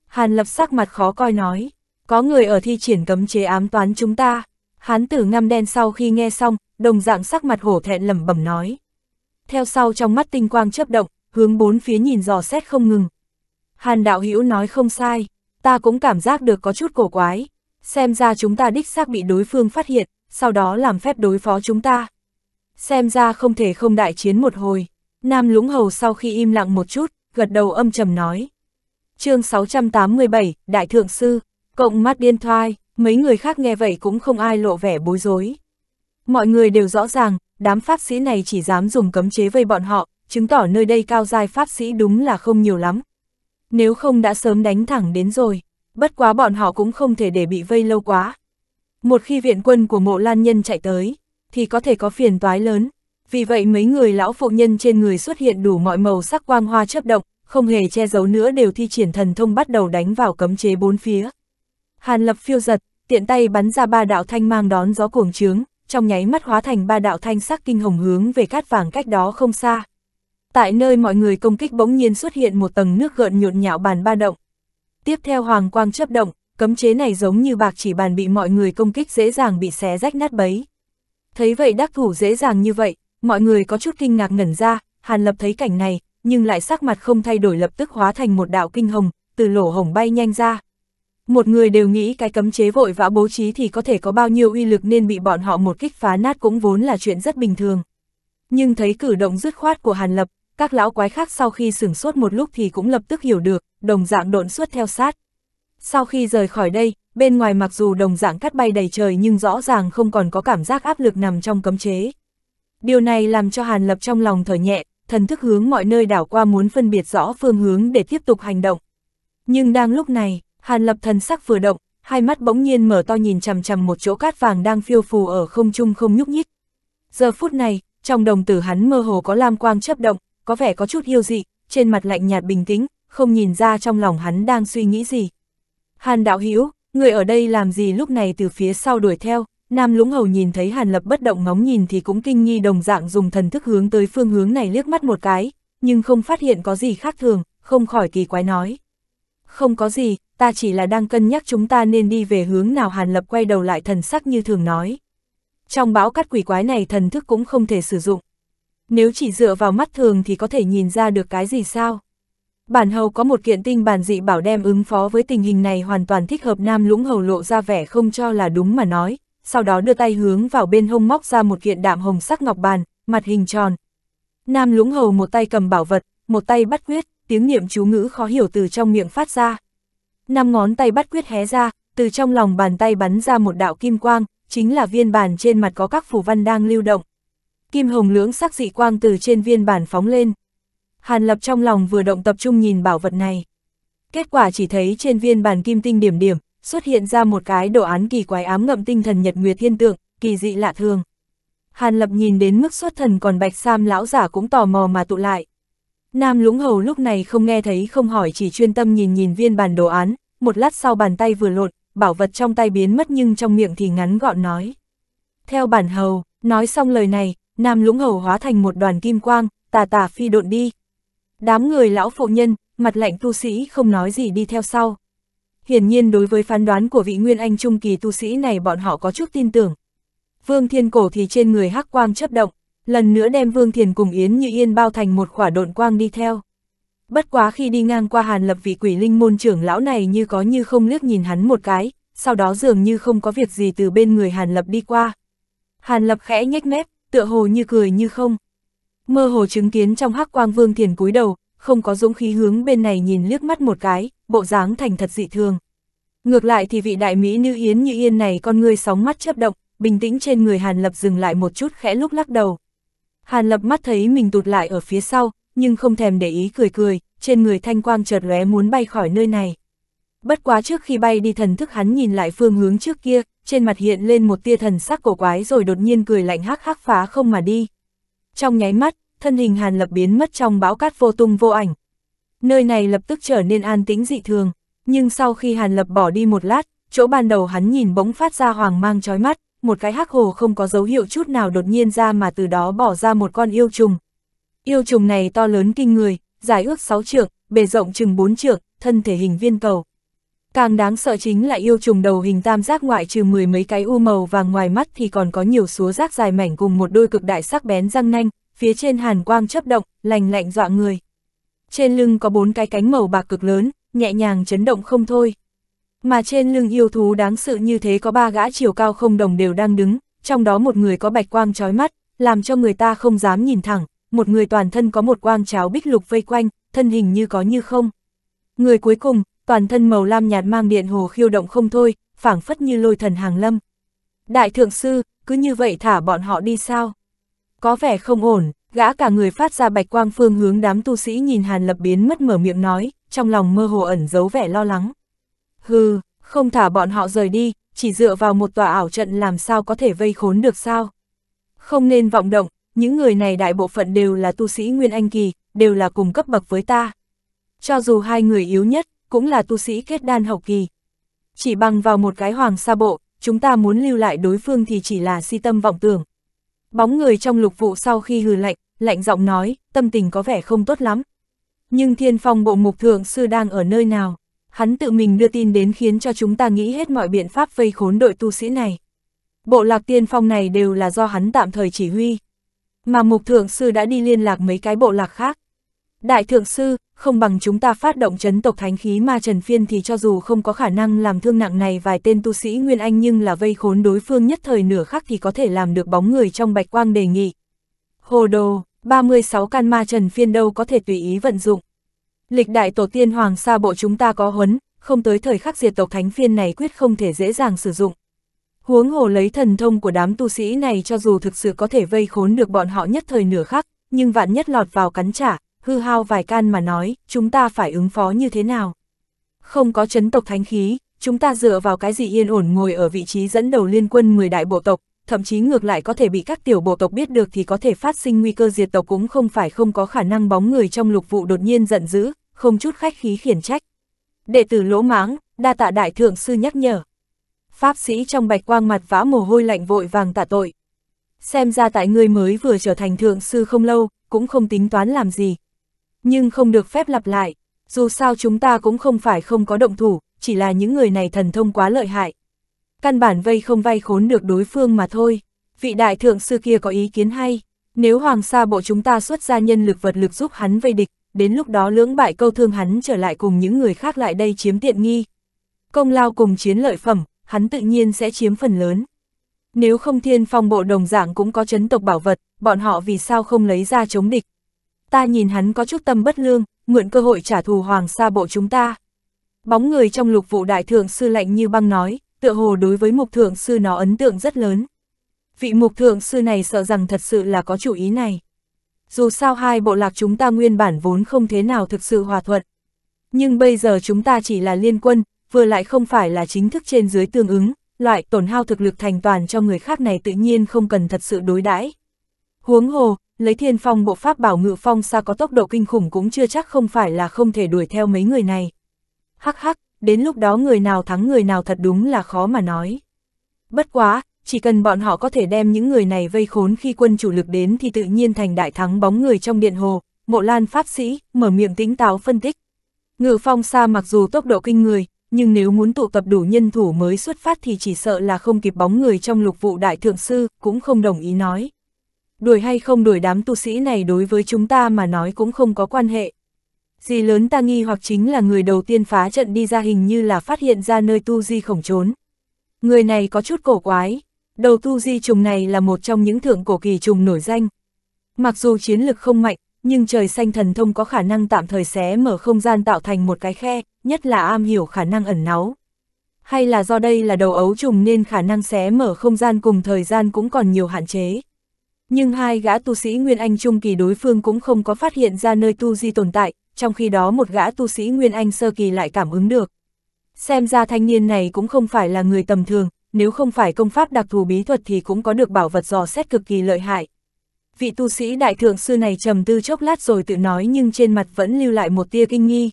Hàn lập sắc mặt khó coi nói, có người ở thi triển cấm chế ám toán chúng ta. Hán tử ngâm đen sau khi nghe xong, đồng dạng sắc mặt hổ thẹn lẩm bẩm nói. Theo sau trong mắt tinh quang chớp động, hướng bốn phía nhìn dò xét không ngừng. Hàn đạo hữu nói không sai, ta cũng cảm giác được có chút cổ quái. Xem ra chúng ta đích xác bị đối phương phát hiện, sau đó làm phép đối phó chúng ta. Xem ra không thể không đại chiến một hồi. Nam Lũng Hầu sau khi im lặng một chút, gật đầu âm trầm nói. chương 687, Đại Thượng Sư, cộng mắt điên thoai, mấy người khác nghe vậy cũng không ai lộ vẻ bối rối. Mọi người đều rõ ràng, đám pháp sĩ này chỉ dám dùng cấm chế vây bọn họ, chứng tỏ nơi đây cao giai pháp sĩ đúng là không nhiều lắm. Nếu không đã sớm đánh thẳng đến rồi, bất quá bọn họ cũng không thể để bị vây lâu quá. Một khi viện quân của mộ lan nhân chạy tới, thì có thể có phiền toái lớn, vì vậy mấy người lão phụ nhân trên người xuất hiện đủ mọi màu sắc quang hoa chấp động, không hề che giấu nữa đều thi triển thần thông bắt đầu đánh vào cấm chế bốn phía. Hàn lập phiêu giật, tiện tay bắn ra ba đạo thanh mang đón gió cuồng trướng, trong nháy mắt hóa thành ba đạo thanh sắc kinh hồng hướng về cát vàng cách đó không xa. Tại nơi mọi người công kích bỗng nhiên xuất hiện một tầng nước gợn nhộn nhạo bàn ba động. Tiếp theo hoàng quang chấp động, cấm chế này giống như bạc chỉ bàn bị mọi người công kích dễ dàng bị xé rách nát bấy. Thấy vậy đắc thủ dễ dàng như vậy, mọi người có chút kinh ngạc ngẩn ra, Hàn Lập thấy cảnh này, nhưng lại sắc mặt không thay đổi lập tức hóa thành một đạo kinh hồng, từ lỗ hồng bay nhanh ra. Một người đều nghĩ cái cấm chế vội vã bố trí thì có thể có bao nhiêu uy lực nên bị bọn họ một kích phá nát cũng vốn là chuyện rất bình thường. Nhưng thấy cử động dứt khoát của Hàn Lập, các lão quái khác sau khi sửng sốt một lúc thì cũng lập tức hiểu được, đồng dạng độn suốt theo sát. Sau khi rời khỏi đây, bên ngoài mặc dù đồng dạng cắt bay đầy trời nhưng rõ ràng không còn có cảm giác áp lực nằm trong cấm chế. Điều này làm cho Hàn Lập trong lòng thở nhẹ, thần thức hướng mọi nơi đảo qua muốn phân biệt rõ phương hướng để tiếp tục hành động. Nhưng đang lúc này, Hàn Lập thần sắc vừa động, hai mắt bỗng nhiên mở to nhìn chằm chằm một chỗ cát vàng đang phiêu phù ở không trung không nhúc nhích. Giờ phút này, trong đồng tử hắn mơ hồ có lam quang chấp động, có vẻ có chút yêu dị, trên mặt lạnh nhạt bình tĩnh, không nhìn ra trong lòng hắn đang suy nghĩ gì. Hàn đạo hữu người ở đây làm gì lúc này từ phía sau đuổi theo, Nam Lũng Hầu nhìn thấy Hàn Lập bất động ngóng nhìn thì cũng kinh nghi đồng dạng dùng thần thức hướng tới phương hướng này liếc mắt một cái, nhưng không phát hiện có gì khác thường, không khỏi kỳ quái nói. Không có gì, ta chỉ là đang cân nhắc chúng ta nên đi về hướng nào Hàn Lập quay đầu lại thần sắc như thường nói. Trong bão cắt quỷ quái này thần thức cũng không thể sử dụng. Nếu chỉ dựa vào mắt thường thì có thể nhìn ra được cái gì sao? Bản hầu có một kiện tinh bản dị bảo đem ứng phó với tình hình này hoàn toàn thích hợp Nam Lũng Hầu lộ ra vẻ không cho là đúng mà nói, sau đó đưa tay hướng vào bên hông móc ra một kiện đạm hồng sắc ngọc bàn, mặt hình tròn. Nam lũng hầu một tay cầm bảo vật, một tay bắt quyết, tiếng niệm chú ngữ khó hiểu từ trong miệng phát ra. Năm ngón tay bắt quyết hé ra, từ trong lòng bàn tay bắn ra một đạo kim quang, chính là viên bàn trên mặt có các phù văn đang lưu động. Kim hồng lưỡng sắc dị quang từ trên viên bàn phóng lên. Hàn Lập trong lòng vừa động tập trung nhìn bảo vật này. Kết quả chỉ thấy trên viên bàn kim tinh điểm điểm, xuất hiện ra một cái đồ án kỳ quái ám ngậm tinh thần nhật nguyệt thiên tượng, kỳ dị lạ thường. Hàn Lập nhìn đến mức xuất thần còn bạch sam lão giả cũng tò mò mà tụ lại. Nam lũng hầu lúc này không nghe thấy không hỏi chỉ chuyên tâm nhìn nhìn viên bản đồ án, một lát sau bàn tay vừa lộn bảo vật trong tay biến mất nhưng trong miệng thì ngắn gọn nói. Theo bản hầu, nói xong lời này, Nam lũng hầu hóa thành một đoàn kim quang, tà tà phi độn đi. Đám người lão phụ nhân, mặt lạnh tu sĩ không nói gì đi theo sau hiển nhiên đối với phán đoán của vị nguyên anh trung kỳ tu sĩ này bọn họ có chút tin tưởng. Vương Thiên Cổ thì trên người hắc quang chấp động, lần nữa đem Vương Thiên cùng Yến Như Yên bao thành một khỏa độn quang đi theo. Bất quá khi đi ngang qua Hàn Lập vị quỷ linh môn trưởng lão này như có như không liếc nhìn hắn một cái, sau đó dường như không có việc gì từ bên người Hàn Lập đi qua. Hàn Lập khẽ nhếch mép, tựa hồ như cười như không. Mơ hồ chứng kiến trong hắc quang Vương Thiên cúi đầu, không có dũng khí hướng bên này nhìn liếc mắt một cái, bộ dáng thành thật dị thường. Ngược lại thì vị đại mỹ nữ Yến Như Yên này con ngươi sóng mắt chớp động, bình tĩnh trên người Hàn Lập dừng lại một chút khẽ lúc lắc đầu. Hàn Lập mắt thấy mình tụt lại ở phía sau, nhưng không thèm để ý cười cười, trên người thanh quang chợt lóe muốn bay khỏi nơi này. Bất quá trước khi bay đi thần thức hắn nhìn lại phương hướng trước kia, trên mặt hiện lên một tia thần sắc cổ quái rồi đột nhiên cười lạnh hắc hắc phá không mà đi. Trong nháy mắt, thân hình Hàn Lập biến mất trong bão cát vô tung vô ảnh, Nơi này lập tức trở nên an tĩnh dị thường, nhưng sau khi Hàn Lập bỏ đi một lát, chỗ ban đầu hắn nhìn bỗng phát ra hoàng mang chói mắt, một cái hắc hồ không có dấu hiệu chút nào đột nhiên ra mà từ đó bỏ ra một con yêu trùng. Yêu trùng này to lớn kinh người, dài ước 6 trượng, bề rộng chừng 4 trượng, thân thể hình viên cầu. Càng đáng sợ chính là yêu trùng đầu hình tam giác ngoại trừ mười mấy cái u màu và ngoài mắt thì còn có nhiều số rác dài mảnh cùng một đôi cực đại sắc bén răng nanh, phía trên hàn quang chấp động, lành lạnh dọa người. Trên lưng có bốn cái cánh màu bạc cực lớn, nhẹ nhàng chấn động không thôi. Mà trên lưng yêu thú đáng sự như thế có ba gã chiều cao không đồng đều đang đứng, trong đó một người có bạch quang trói mắt, làm cho người ta không dám nhìn thẳng, một người toàn thân có một quang cháo bích lục vây quanh, thân hình như có như không. Người cuối cùng, toàn thân màu lam nhạt mang điện hồ khiêu động không thôi, phảng phất như lôi thần hàng lâm. Đại thượng sư, cứ như vậy thả bọn họ đi sao? Có vẻ không ổn, Gã cả người phát ra bạch quang phương hướng đám tu sĩ nhìn Hàn Lập biến mất mở miệng nói, trong lòng mơ hồ ẩn giấu vẻ lo lắng. Hừ, không thả bọn họ rời đi, chỉ dựa vào một tòa ảo trận làm sao có thể vây khốn được sao? Không nên vọng động, những người này đại bộ phận đều là tu sĩ Nguyên Anh Kỳ, đều là cùng cấp bậc với ta. Cho dù hai người yếu nhất, cũng là tu sĩ kết đan hậu kỳ. Chỉ bằng vào một cái hoàng sa bộ, chúng ta muốn lưu lại đối phương thì chỉ là si tâm vọng tưởng. Bóng người trong lục vụ sau khi hừ lạnh, lạnh giọng nói, tâm tình có vẻ không tốt lắm. Nhưng thiên phong bộ mục thượng sư đang ở nơi nào? Hắn tự mình đưa tin đến khiến cho chúng ta nghĩ hết mọi biện pháp vây khốn đội tu sĩ này. Bộ lạc tiên phong này đều là do hắn tạm thời chỉ huy. Mà mục thượng sư đã đi liên lạc mấy cái bộ lạc khác. Đại thượng sư, không bằng chúng ta phát động chấn tộc thánh khí ma trần phiên thì cho dù không có khả năng làm thương nặng này vài tên tu sĩ Nguyên Anh nhưng là vây khốn đối phương nhất thời nửa khắc thì có thể làm được bóng người trong bạch quang đề nghị. Hồ đồ, 36 can ma trần phiên đâu có thể tùy ý vận dụng. Lịch đại tổ tiên hoàng sa bộ chúng ta có huấn, không tới thời khắc diệt tộc thánh phiên này quyết không thể dễ dàng sử dụng. Huống hồ lấy thần thông của đám tu sĩ này cho dù thực sự có thể vây khốn được bọn họ nhất thời nửa khắc, nhưng vạn nhất lọt vào cắn trả, hư hao vài can mà nói, chúng ta phải ứng phó như thế nào? Không có chấn tộc thánh khí, chúng ta dựa vào cái gì yên ổn ngồi ở vị trí dẫn đầu liên quân 10 đại bộ tộc, thậm chí ngược lại có thể bị các tiểu bộ tộc biết được thì có thể phát sinh nguy cơ diệt tộc cũng không phải không có khả năng bóng người trong lục vụ đột nhiên giận dữ, không chút khách khí khiển trách. Đệ tử lỗ máng, đa tạ đại thượng sư nhắc nhở. Pháp sĩ trong bạch quang mặt vã mồ hôi lạnh vội vàng tạ tội. Xem ra tại ngươi mới vừa trở thành thượng sư không lâu, cũng không tính toán làm gì. Nhưng không được phép lặp lại, dù sao chúng ta cũng không phải không có động thủ, chỉ là những người này thần thông quá lợi hại, căn bản vây không vay khốn được đối phương mà thôi. Vị đại thượng sư kia có ý kiến hay, nếu hoàng sa bộ chúng ta xuất ra nhân lực vật lực giúp hắn vây địch, đến lúc đó lưỡng bại câu thương hắn trở lại cùng những người khác lại đây chiếm tiện nghi. Công lao cùng chiến lợi phẩm, hắn tự nhiên sẽ chiếm phần lớn. Nếu không thiên phong bộ đồng dạng cũng có chấn tộc bảo vật, bọn họ vì sao không lấy ra chống địch. Ta nhìn hắn có chút tâm bất lương, mượn cơ hội trả thù hoàng sa bộ chúng ta. Bóng người trong lục vụ đại thượng sư lạnh như băng nói, tựa hồ đối với mục thượng sư nó ấn tượng rất lớn. Vị mục thượng sư này sợ rằng thật sự là có chủ ý này. Dù sao hai bộ lạc chúng ta nguyên bản vốn không thế nào thực sự hòa thuận. Nhưng bây giờ chúng ta chỉ là liên quân, vừa lại không phải là chính thức trên dưới tương ứng, loại tổn hao thực lực thành toàn cho người khác này tự nhiên không cần thật sự đối đãi. Huống hồ, lấy thiên phong bộ pháp bảo ngự phong xa có tốc độ kinh khủng cũng chưa chắc không phải là không thể đuổi theo mấy người này. Hắc hắc, đến lúc đó người nào thắng người nào thật đúng là khó mà nói. Bất quá, chỉ cần bọn họ có thể đem những người này vây khốn khi quân chủ lực đến thì tự nhiên thành đại thắng bóng người trong điện hồ, mộ lan pháp sĩ, mở miệng tính táo phân tích. Ngự phong xa mặc dù tốc độ kinh người, nhưng nếu muốn tụ tập đủ nhân thủ mới xuất phát thì chỉ sợ là không kịp bóng người trong lục vụ đại thượng sư, cũng không đồng ý nói. Đuổi hay không đuổi đám tu sĩ này đối với chúng ta mà nói cũng không có quan hệ. Dì lớn ta nghi hoặc chính là người đầu tiên phá trận đi ra hình như là phát hiện ra nơi tu di khổng trốn. Người này có chút cổ quái, đầu tu di trùng này là một trong những thượng cổ kỳ trùng nổi danh. Mặc dù chiến lực không mạnh, nhưng trời xanh thần thông có khả năng tạm thời xé mở không gian tạo thành một cái khe, nhất là am hiểu khả năng ẩn náu. Hay là do đây là đầu ấu trùng nên khả năng xé mở không gian cùng thời gian cũng còn nhiều hạn chế. Nhưng hai gã tu sĩ Nguyên Anh Trung kỳ đối phương cũng không có phát hiện ra nơi tu di tồn tại, trong khi đó một gã tu sĩ Nguyên Anh sơ kỳ lại cảm ứng được. Xem ra thanh niên này cũng không phải là người tầm thường, nếu không phải công pháp đặc thù bí thuật thì cũng có được bảo vật dò xét cực kỳ lợi hại. Vị tu sĩ đại thượng sư này trầm tư chốc lát rồi tự nói nhưng trên mặt vẫn lưu lại một tia kinh nghi.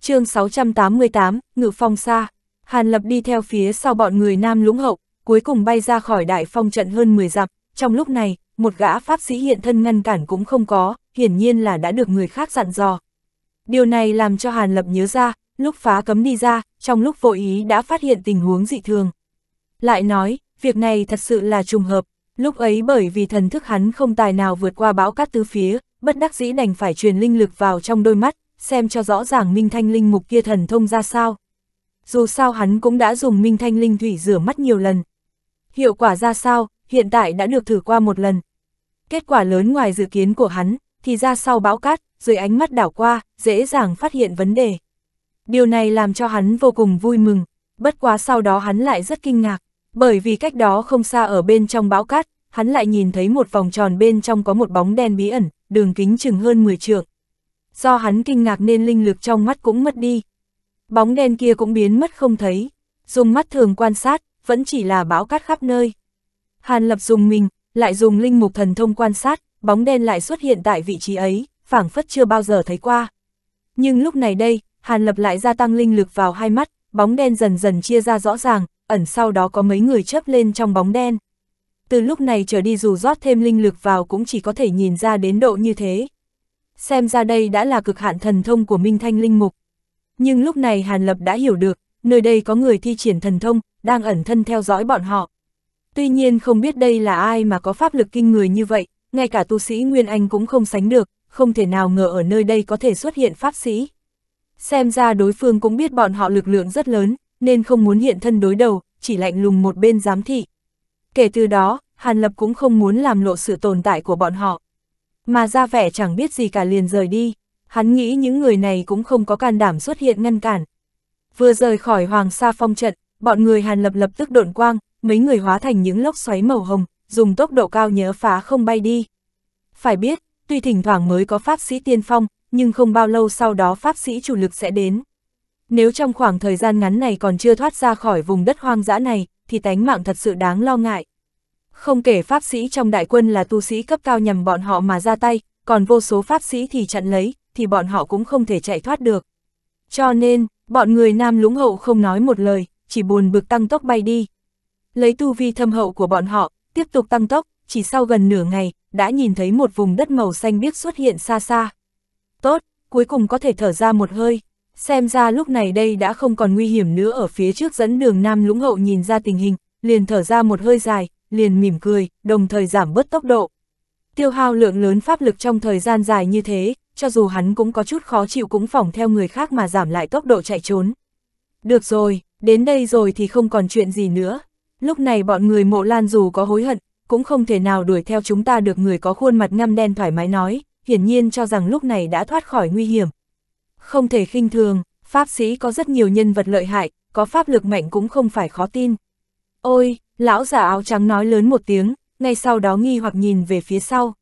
chương 688, Ngự Phong xa Hàn Lập đi theo phía sau bọn người Nam Lũng Hậu, cuối cùng bay ra khỏi đại phong trận hơn 10 dặm, trong lúc này, một gã pháp sĩ hiện thân ngăn cản cũng không có, hiển nhiên là đã được người khác dặn dò, Điều này làm cho Hàn Lập nhớ ra, lúc phá cấm đi ra, trong lúc vội ý đã phát hiện tình huống dị thường. Lại nói, việc này thật sự là trùng hợp, lúc ấy bởi vì thần thức hắn không tài nào vượt qua bão cát tứ phía, bất đắc dĩ đành phải truyền linh lực vào trong đôi mắt, xem cho rõ ràng minh thanh linh mục kia thần thông ra sao. Dù sao hắn cũng đã dùng minh thanh linh thủy rửa mắt nhiều lần. Hiệu quả ra sao, hiện tại đã được thử qua một lần. Kết quả lớn ngoài dự kiến của hắn, thì ra sau bão cát, dưới ánh mắt đảo qua, dễ dàng phát hiện vấn đề. Điều này làm cho hắn vô cùng vui mừng, bất quá sau đó hắn lại rất kinh ngạc, bởi vì cách đó không xa ở bên trong bão cát, hắn lại nhìn thấy một vòng tròn bên trong có một bóng đen bí ẩn, đường kính chừng hơn 10 trượng. Do hắn kinh ngạc nên linh lực trong mắt cũng mất đi. Bóng đen kia cũng biến mất không thấy, dùng mắt thường quan sát, vẫn chỉ là bão cát khắp nơi. Hàn lập dùng mình, lại dùng linh mục thần thông quan sát, bóng đen lại xuất hiện tại vị trí ấy, phảng phất chưa bao giờ thấy qua. Nhưng lúc này đây, Hàn Lập lại gia tăng linh lực vào hai mắt, bóng đen dần dần chia ra rõ ràng, ẩn sau đó có mấy người chớp lên trong bóng đen. Từ lúc này trở đi dù rót thêm linh lực vào cũng chỉ có thể nhìn ra đến độ như thế. Xem ra đây đã là cực hạn thần thông của Minh Thanh Linh Mục. Nhưng lúc này Hàn Lập đã hiểu được, nơi đây có người thi triển thần thông, đang ẩn thân theo dõi bọn họ. Tuy nhiên không biết đây là ai mà có pháp lực kinh người như vậy, ngay cả tu sĩ Nguyên Anh cũng không sánh được, không thể nào ngờ ở nơi đây có thể xuất hiện pháp sĩ. Xem ra đối phương cũng biết bọn họ lực lượng rất lớn, nên không muốn hiện thân đối đầu, chỉ lạnh lùng một bên giám thị. Kể từ đó, Hàn Lập cũng không muốn làm lộ sự tồn tại của bọn họ. Mà ra vẻ chẳng biết gì cả liền rời đi, hắn nghĩ những người này cũng không có can đảm xuất hiện ngăn cản. Vừa rời khỏi Hoàng Sa Phong trận, bọn người Hàn Lập lập tức độn quang, mấy người hóa thành những lốc xoáy màu hồng, dùng tốc độ cao nhớ phá không bay đi. Phải biết, tuy thỉnh thoảng mới có pháp sĩ tiên phong, nhưng không bao lâu sau đó pháp sĩ chủ lực sẽ đến. Nếu trong khoảng thời gian ngắn này còn chưa thoát ra khỏi vùng đất hoang dã này, thì tánh mạng thật sự đáng lo ngại. Không kể pháp sĩ trong đại quân là tu sĩ cấp cao nhằm bọn họ mà ra tay, còn vô số pháp sĩ thì chặn lấy, thì bọn họ cũng không thể chạy thoát được. Cho nên, bọn người nam lũng hậu không nói một lời, chỉ buồn bực tăng tốc bay đi. Lấy tu vi thâm hậu của bọn họ, tiếp tục tăng tốc, chỉ sau gần nửa ngày, đã nhìn thấy một vùng đất màu xanh biếc xuất hiện xa xa. Tốt, cuối cùng có thể thở ra một hơi, xem ra lúc này đây đã không còn nguy hiểm nữa ở phía trước dẫn đường Nam Lũng Hậu nhìn ra tình hình, liền thở ra một hơi dài, liền mỉm cười, đồng thời giảm bớt tốc độ. Tiêu hao lượng lớn pháp lực trong thời gian dài như thế, cho dù hắn cũng có chút khó chịu cũng phỏng theo người khác mà giảm lại tốc độ chạy trốn. Được rồi, đến đây rồi thì không còn chuyện gì nữa. Lúc này bọn người mộ lan dù có hối hận, cũng không thể nào đuổi theo chúng ta được người có khuôn mặt ngăm đen thoải mái nói, hiển nhiên cho rằng lúc này đã thoát khỏi nguy hiểm. Không thể khinh thường, pháp sĩ có rất nhiều nhân vật lợi hại, có pháp lực mạnh cũng không phải khó tin. Ôi, lão giả áo trắng nói lớn một tiếng, ngay sau đó nghi hoặc nhìn về phía sau.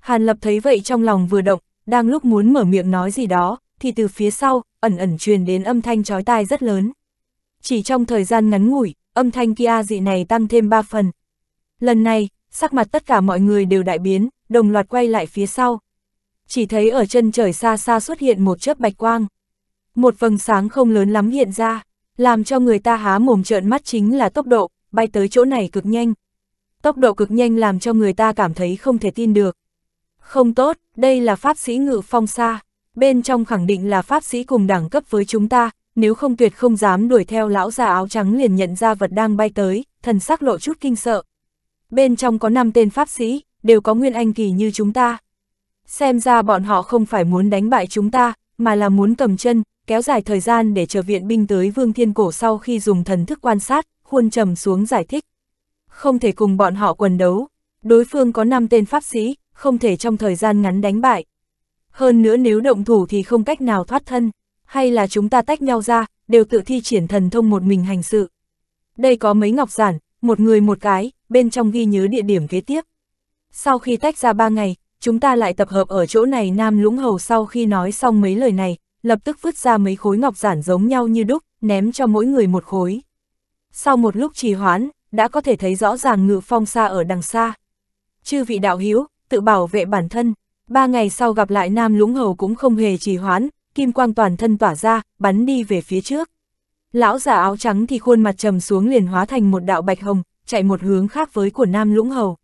Hàn Lập thấy vậy trong lòng vừa động, đang lúc muốn mở miệng nói gì đó, thì từ phía sau, ẩn ẩn truyền đến âm thanh chói tai rất lớn. Chỉ trong thời gian ngắn ngủi, âm thanh kia dị này tăng thêm ba phần, Lần này, sắc mặt tất cả mọi người đều đại biến, đồng loạt quay lại phía sau. Chỉ thấy ở chân trời xa xa xuất hiện một chớp bạch quang. Một vầng sáng không lớn lắm hiện ra, làm cho người ta há mồm trợn mắt chính là tốc độ, bay tới chỗ này cực nhanh. Tốc độ cực nhanh làm cho người ta cảm thấy không thể tin được. Không tốt, đây là pháp sĩ ngự phong xa, bên trong khẳng định là pháp sĩ cùng đẳng cấp với chúng ta, nếu không tuyệt không dám đuổi theo lão già áo trắng liền nhận ra vật đang bay tới, thần sắc lộ chút kinh sợ, Bên trong có 5 tên pháp sĩ, đều có nguyên anh kỳ như chúng ta. Xem ra bọn họ không phải muốn đánh bại chúng ta, mà là muốn cầm chân, kéo dài thời gian để chờ viện binh tới Vương Thiên Cổ sau khi dùng thần thức quan sát, khuôn trầm xuống giải thích. Không thể cùng bọn họ quần đấu, đối phương có 5 tên pháp sĩ, không thể trong thời gian ngắn đánh bại. Hơn nữa nếu động thủ thì không cách nào thoát thân, hay là chúng ta tách nhau ra, đều tự thi triển thần thông một mình hành sự. Đây có mấy ngọc giản, một người một cái, bên trong ghi nhớ địa điểm kế tiếp. Sau khi tách ra ba ngày, chúng ta lại tập hợp ở chỗ này Nam Lũng Hầu sau khi nói xong mấy lời này, lập tức vứt ra mấy khối ngọc giản giống nhau như đúc, ném cho mỗi người một khối. Sau một lúc trì hoãn, đã có thể thấy rõ ràng ngự phong xa ở đằng xa. Chư vị đạo hiếu, tự bảo vệ bản thân, ba ngày sau gặp lại Nam Lũng Hầu cũng không hề trì hoãn, kim quang toàn thân tỏa ra, bắn đi về phía trước. Lão già áo trắng thì khuôn mặt trầm xuống liền hóa thành một đạo bạch hồng, chạy một hướng khác với của Nam Lũng Hầu.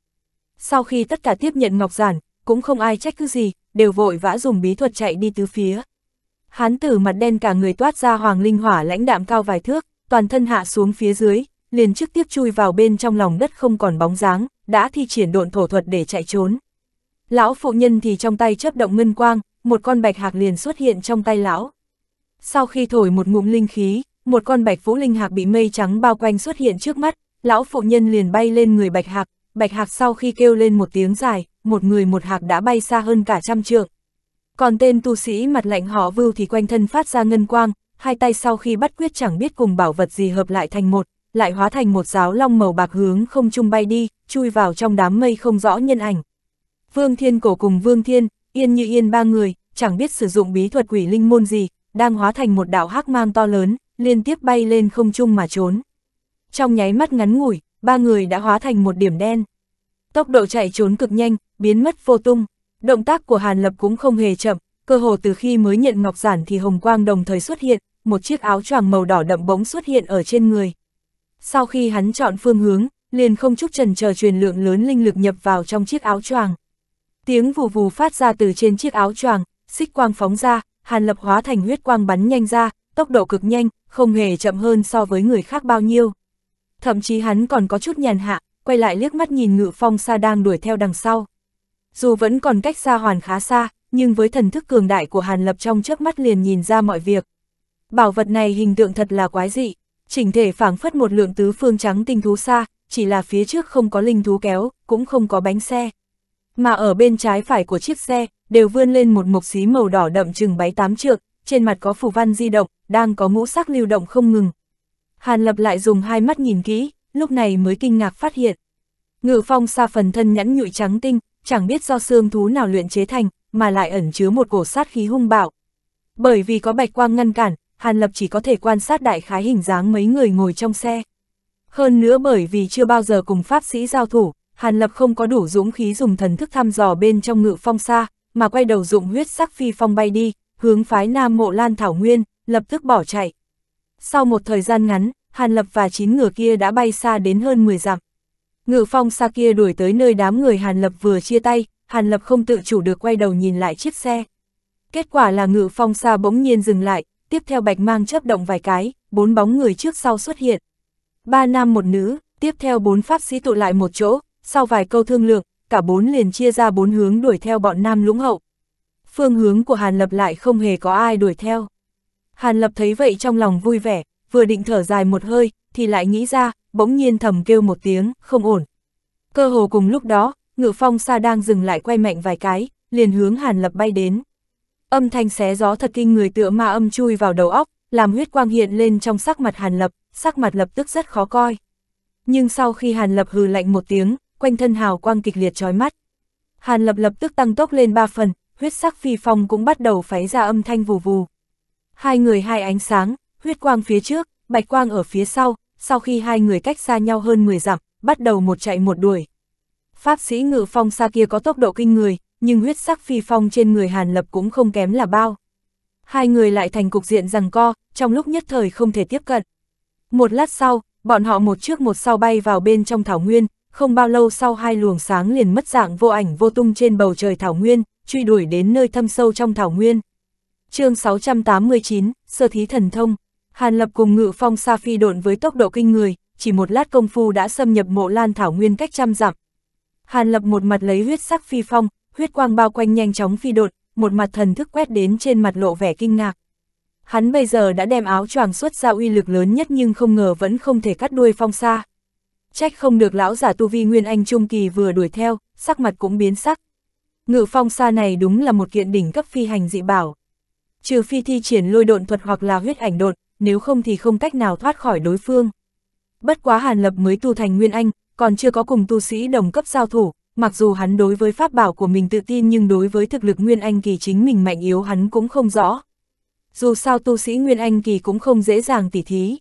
Sau khi tất cả tiếp nhận Ngọc Giản, cũng không ai trách cứ gì, đều vội vã dùng bí thuật chạy đi tứ phía. Hán tử mặt đen cả người toát ra hoàng linh hỏa lãnh đạm cao vài thước, toàn thân hạ xuống phía dưới, liền trực tiếp chui vào bên trong lòng đất không còn bóng dáng, đã thi triển độn thổ thuật để chạy trốn. Lão phụ nhân thì trong tay chớp động ngân quang, một con bạch hạc liền xuất hiện trong tay lão. Sau khi thổi một ngụm linh khí, một con bạch vũ linh hạc bị mây trắng bao quanh xuất hiện trước mắt, Lão phụ nhân liền bay lên người bạch hạc, bạch hạc sau khi kêu lên một tiếng dài, một người một hạc đã bay xa hơn cả trăm trượng. Còn tên tu sĩ mặt lạnh họ vưu thì quanh thân phát ra ngân quang, hai tay sau khi bắt quyết chẳng biết cùng bảo vật gì hợp lại thành một, lại hóa thành một giáo long màu bạc hướng không trung bay đi, chui vào trong đám mây không rõ nhân ảnh. Vương Thiên Cổ cùng Vương Thiên, Yên Như Yên ba người, chẳng biết sử dụng bí thuật quỷ linh môn gì, đang hóa thành một đạo hắc mang to lớn, liên tiếp bay lên không trung mà trốn trong nháy mắt ngắn ngủi, ba người đã hóa thành một điểm đen. Tốc độ chạy trốn cực nhanh, biến mất vô tung, động tác của Hàn Lập cũng không hề chậm, cơ hồ từ khi mới nhận ngọc giản thì hồng quang đồng thời xuất hiện, một chiếc áo choàng màu đỏ đậm bỗng xuất hiện ở trên người. Sau khi hắn chọn phương hướng, liền không chút trần chờ truyền lượng lớn linh lực nhập vào trong chiếc áo choàng. Tiếng vù vù phát ra từ trên chiếc áo choàng, xích quang phóng ra, Hàn Lập hóa thành huyết quang bắn nhanh ra, tốc độ cực nhanh, không hề chậm hơn so với người khác bao nhiêu. Thậm chí hắn còn có chút nhàn hạ, quay lại liếc mắt nhìn ngự phong xa đang đuổi theo đằng sau. Dù vẫn còn cách xa hoàn khá xa, nhưng với thần thức cường đại của Hàn Lập trong trước mắt liền nhìn ra mọi việc. Bảo vật này hình tượng thật là quái dị, chỉnh thể phảng phất một lượng tứ phương trắng tinh thú xa, chỉ là phía trước không có linh thú kéo, cũng không có bánh xe. Mà ở bên trái phải của chiếc xe, đều vươn lên một mục xí màu đỏ đậm chừng báy tám trượng, trên mặt có phù văn di động, đang có ngũ sắc lưu động không ngừng, Hàn Lập lại dùng hai mắt nhìn kỹ, lúc này mới kinh ngạc phát hiện. Ngự phong xa phần thân nhẵn nhụi trắng tinh, chẳng biết do xương thú nào luyện chế thành, mà lại ẩn chứa một cổ sát khí hung bạo. Bởi vì có bạch quang ngăn cản, Hàn Lập chỉ có thể quan sát đại khái hình dáng mấy người ngồi trong xe. Hơn nữa bởi vì chưa bao giờ cùng pháp sĩ giao thủ, Hàn Lập không có đủ dũng khí dùng thần thức thăm dò bên trong ngự phong xa, mà quay đầu dụng huyết sắc phi phong bay đi, hướng phái Nam Mộ Lan Thảo Nguyên, lập tức bỏ chạy. Sau một thời gian ngắn, Hàn Lập và chín ngựa kia đã bay xa đến hơn 10 dặm. Ngự phong xa kia đuổi tới nơi đám người Hàn Lập vừa chia tay, Hàn Lập không tự chủ được quay đầu nhìn lại chiếc xe. Kết quả là ngự phong xa bỗng nhiên dừng lại, tiếp theo bạch mang chấp động vài cái, bốn bóng người trước sau xuất hiện. Ba nam một nữ, tiếp theo bốn pháp sĩ tụ lại một chỗ, sau vài câu thương lượng, cả bốn liền chia ra bốn hướng đuổi theo bọn nam lũng hậu. Phương hướng của Hàn Lập lại không hề có ai đuổi theo. Hàn Lập thấy vậy trong lòng vui vẻ, vừa định thở dài một hơi, thì lại nghĩ ra, bỗng nhiên thầm kêu một tiếng, không ổn. Cơ hồ cùng lúc đó, ngự phong xa đang dừng lại quay mạnh vài cái, liền hướng Hàn Lập bay đến. Âm thanh xé gió thật kinh người tựa ma âm chui vào đầu óc, làm huyết quang hiện lên trong sắc mặt Hàn Lập, sắc mặt lập tức rất khó coi. Nhưng sau khi Hàn Lập hừ lạnh một tiếng, quanh thân hào quang kịch liệt chói mắt. Hàn Lập lập tức tăng tốc lên ba phần, huyết sắc phi phong cũng bắt đầu phái ra âm thanh vù vù. Hai người hai ánh sáng, huyết quang phía trước, bạch quang ở phía sau, sau khi hai người cách xa nhau hơn 10 dặm, bắt đầu một chạy một đuổi. Pháp sĩ ngự phong xa kia có tốc độ kinh người, nhưng huyết sắc phi phong trên người Hàn Lập cũng không kém là bao. Hai người lại thành cục diện rằng co, trong lúc nhất thời không thể tiếp cận. Một lát sau, bọn họ một trước một sau bay vào bên trong thảo nguyên, không bao lâu sau hai luồng sáng liền mất dạng vô ảnh vô tung trên bầu trời thảo nguyên, truy đuổi đến nơi thâm sâu trong thảo nguyên chương 689, Sơ Thí Thần Thông, Hàn Lập cùng Ngự Phong Sa Phi độn với tốc độ kinh người, chỉ một lát công phu đã xâm nhập mộ lan thảo nguyên cách trăm dặm. Hàn Lập một mặt lấy huyết sắc phi phong, huyết quang bao quanh nhanh chóng phi đột, một mặt thần thức quét đến trên mặt lộ vẻ kinh ngạc. Hắn bây giờ đã đem áo choàng xuất ra uy lực lớn nhất nhưng không ngờ vẫn không thể cắt đuôi phong xa. Trách không được lão giả tu vi Nguyên Anh Trung Kỳ vừa đuổi theo, sắc mặt cũng biến sắc. Ngự phong xa này đúng là một kiện đỉnh cấp phi hành dị bảo trừ phi thi triển lôi độn thuật hoặc là huyết ảnh độn, nếu không thì không cách nào thoát khỏi đối phương. Bất quá Hàn Lập mới tu thành Nguyên Anh, còn chưa có cùng tu sĩ đồng cấp giao thủ, mặc dù hắn đối với pháp bảo của mình tự tin nhưng đối với thực lực Nguyên Anh kỳ chính mình mạnh yếu hắn cũng không rõ. Dù sao tu sĩ Nguyên Anh kỳ cũng không dễ dàng tỉ thí.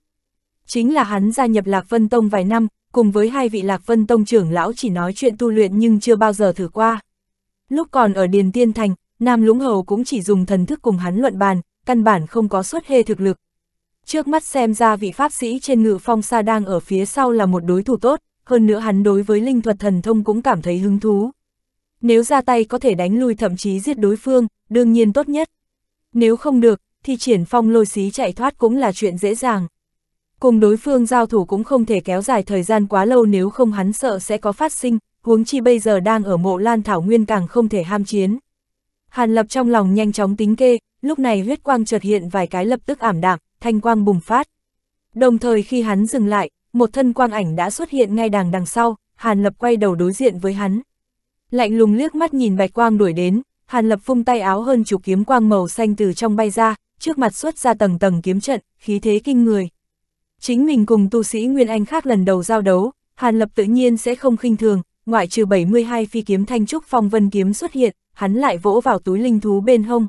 Chính là hắn gia nhập Lạc Vân Tông vài năm, cùng với hai vị Lạc Vân Tông trưởng lão chỉ nói chuyện tu luyện nhưng chưa bao giờ thử qua. Lúc còn ở Điền Tiên Thành, Nam Lũng Hầu cũng chỉ dùng thần thức cùng hắn luận bàn, căn bản không có xuất hê thực lực. Trước mắt xem ra vị pháp sĩ trên ngự phong xa đang ở phía sau là một đối thủ tốt, hơn nữa hắn đối với linh thuật thần thông cũng cảm thấy hứng thú. Nếu ra tay có thể đánh lui thậm chí giết đối phương, đương nhiên tốt nhất. Nếu không được, thì triển phong lôi xí chạy thoát cũng là chuyện dễ dàng. Cùng đối phương giao thủ cũng không thể kéo dài thời gian quá lâu nếu không hắn sợ sẽ có phát sinh, huống chi bây giờ đang ở mộ lan thảo nguyên càng không thể ham chiến, Hàn Lập trong lòng nhanh chóng tính kê, lúc này huyết quang chợt hiện vài cái lập tức ảm đạm, thanh quang bùng phát. Đồng thời khi hắn dừng lại, một thân quang ảnh đã xuất hiện ngay đằng đằng sau, Hàn Lập quay đầu đối diện với hắn. Lạnh lùng liếc mắt nhìn bạch quang đuổi đến, Hàn Lập phung tay áo hơn chục kiếm quang màu xanh từ trong bay ra, trước mặt xuất ra tầng tầng kiếm trận, khí thế kinh người. Chính mình cùng tu sĩ Nguyên Anh khác lần đầu giao đấu, Hàn Lập tự nhiên sẽ không khinh thường, ngoại trừ 72 phi kiếm thanh trúc phong vân kiếm xuất hiện, hắn lại vỗ vào túi linh thú bên hông.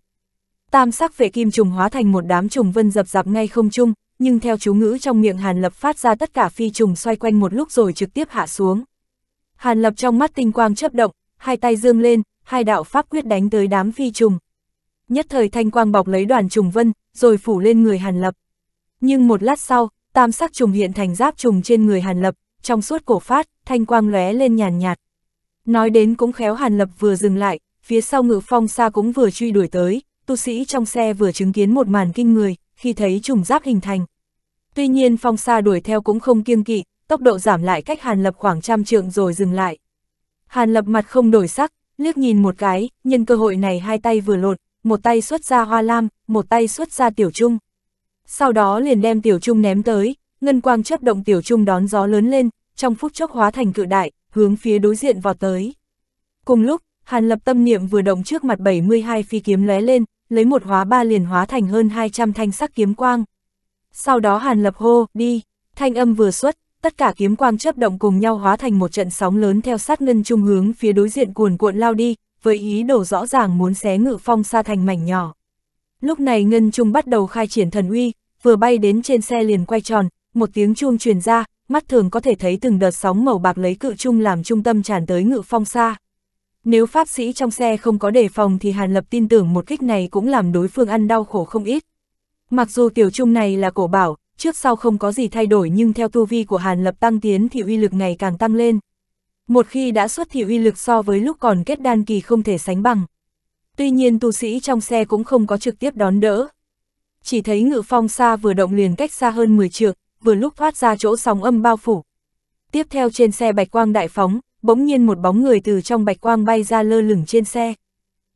Tam sắc vệ kim trùng hóa thành một đám trùng vân dập dập ngay không trung, nhưng theo chú ngữ trong miệng Hàn Lập phát ra tất cả phi trùng xoay quanh một lúc rồi trực tiếp hạ xuống. Hàn Lập trong mắt tinh quang chớp động, hai tay dương lên, hai đạo pháp quyết đánh tới đám phi trùng. Nhất thời thanh quang bọc lấy đoàn trùng vân, rồi phủ lên người Hàn Lập. Nhưng một lát sau, tam sắc trùng hiện thành giáp trùng trên người Hàn Lập, trong suốt cổ phát, thanh quang lóe lên nhàn nhạt. Nói đến cũng khéo Hàn Lập vừa dừng lại, phía sau ngự phong xa cũng vừa truy đuổi tới, tu sĩ trong xe vừa chứng kiến một màn kinh người, khi thấy trùng giáp hình thành. Tuy nhiên phong xa đuổi theo cũng không kiêng kỵ, tốc độ giảm lại cách Hàn Lập khoảng trăm trượng rồi dừng lại. Hàn Lập mặt không đổi sắc, liếc nhìn một cái, nhân cơ hội này hai tay vừa lột, một tay xuất ra hoa lam, một tay xuất ra tiểu trung. Sau đó liền đem tiểu trung ném tới, ngân quang chấp động tiểu trung đón gió lớn lên, trong phút chốc hóa thành cự đại, hướng phía đối diện vào tới. Cùng lúc, Hàn lập tâm niệm vừa động trước mặt 72 phi kiếm lóe lên, lấy một hóa ba liền hóa thành hơn 200 thanh sắc kiếm quang. Sau đó hàn lập hô, đi, thanh âm vừa xuất, tất cả kiếm quang chấp động cùng nhau hóa thành một trận sóng lớn theo sát ngân trung hướng phía đối diện cuồn cuộn lao đi, với ý đồ rõ ràng muốn xé ngự phong xa thành mảnh nhỏ. Lúc này ngân trung bắt đầu khai triển thần uy, vừa bay đến trên xe liền quay tròn, một tiếng chuông truyền ra, mắt thường có thể thấy từng đợt sóng màu bạc lấy cự trung làm trung tâm tràn tới ngự phong xa. Nếu pháp sĩ trong xe không có đề phòng thì Hàn Lập tin tưởng một kích này cũng làm đối phương ăn đau khổ không ít. Mặc dù tiểu trung này là cổ bảo, trước sau không có gì thay đổi nhưng theo tu vi của Hàn Lập tăng tiến thì uy lực ngày càng tăng lên. Một khi đã xuất thì uy lực so với lúc còn kết đan kỳ không thể sánh bằng. Tuy nhiên tu sĩ trong xe cũng không có trực tiếp đón đỡ. Chỉ thấy ngự phong xa vừa động liền cách xa hơn 10 trượng, vừa lúc thoát ra chỗ sóng âm bao phủ. Tiếp theo trên xe bạch quang đại phóng, bỗng nhiên một bóng người từ trong bạch quang bay ra lơ lửng trên xe.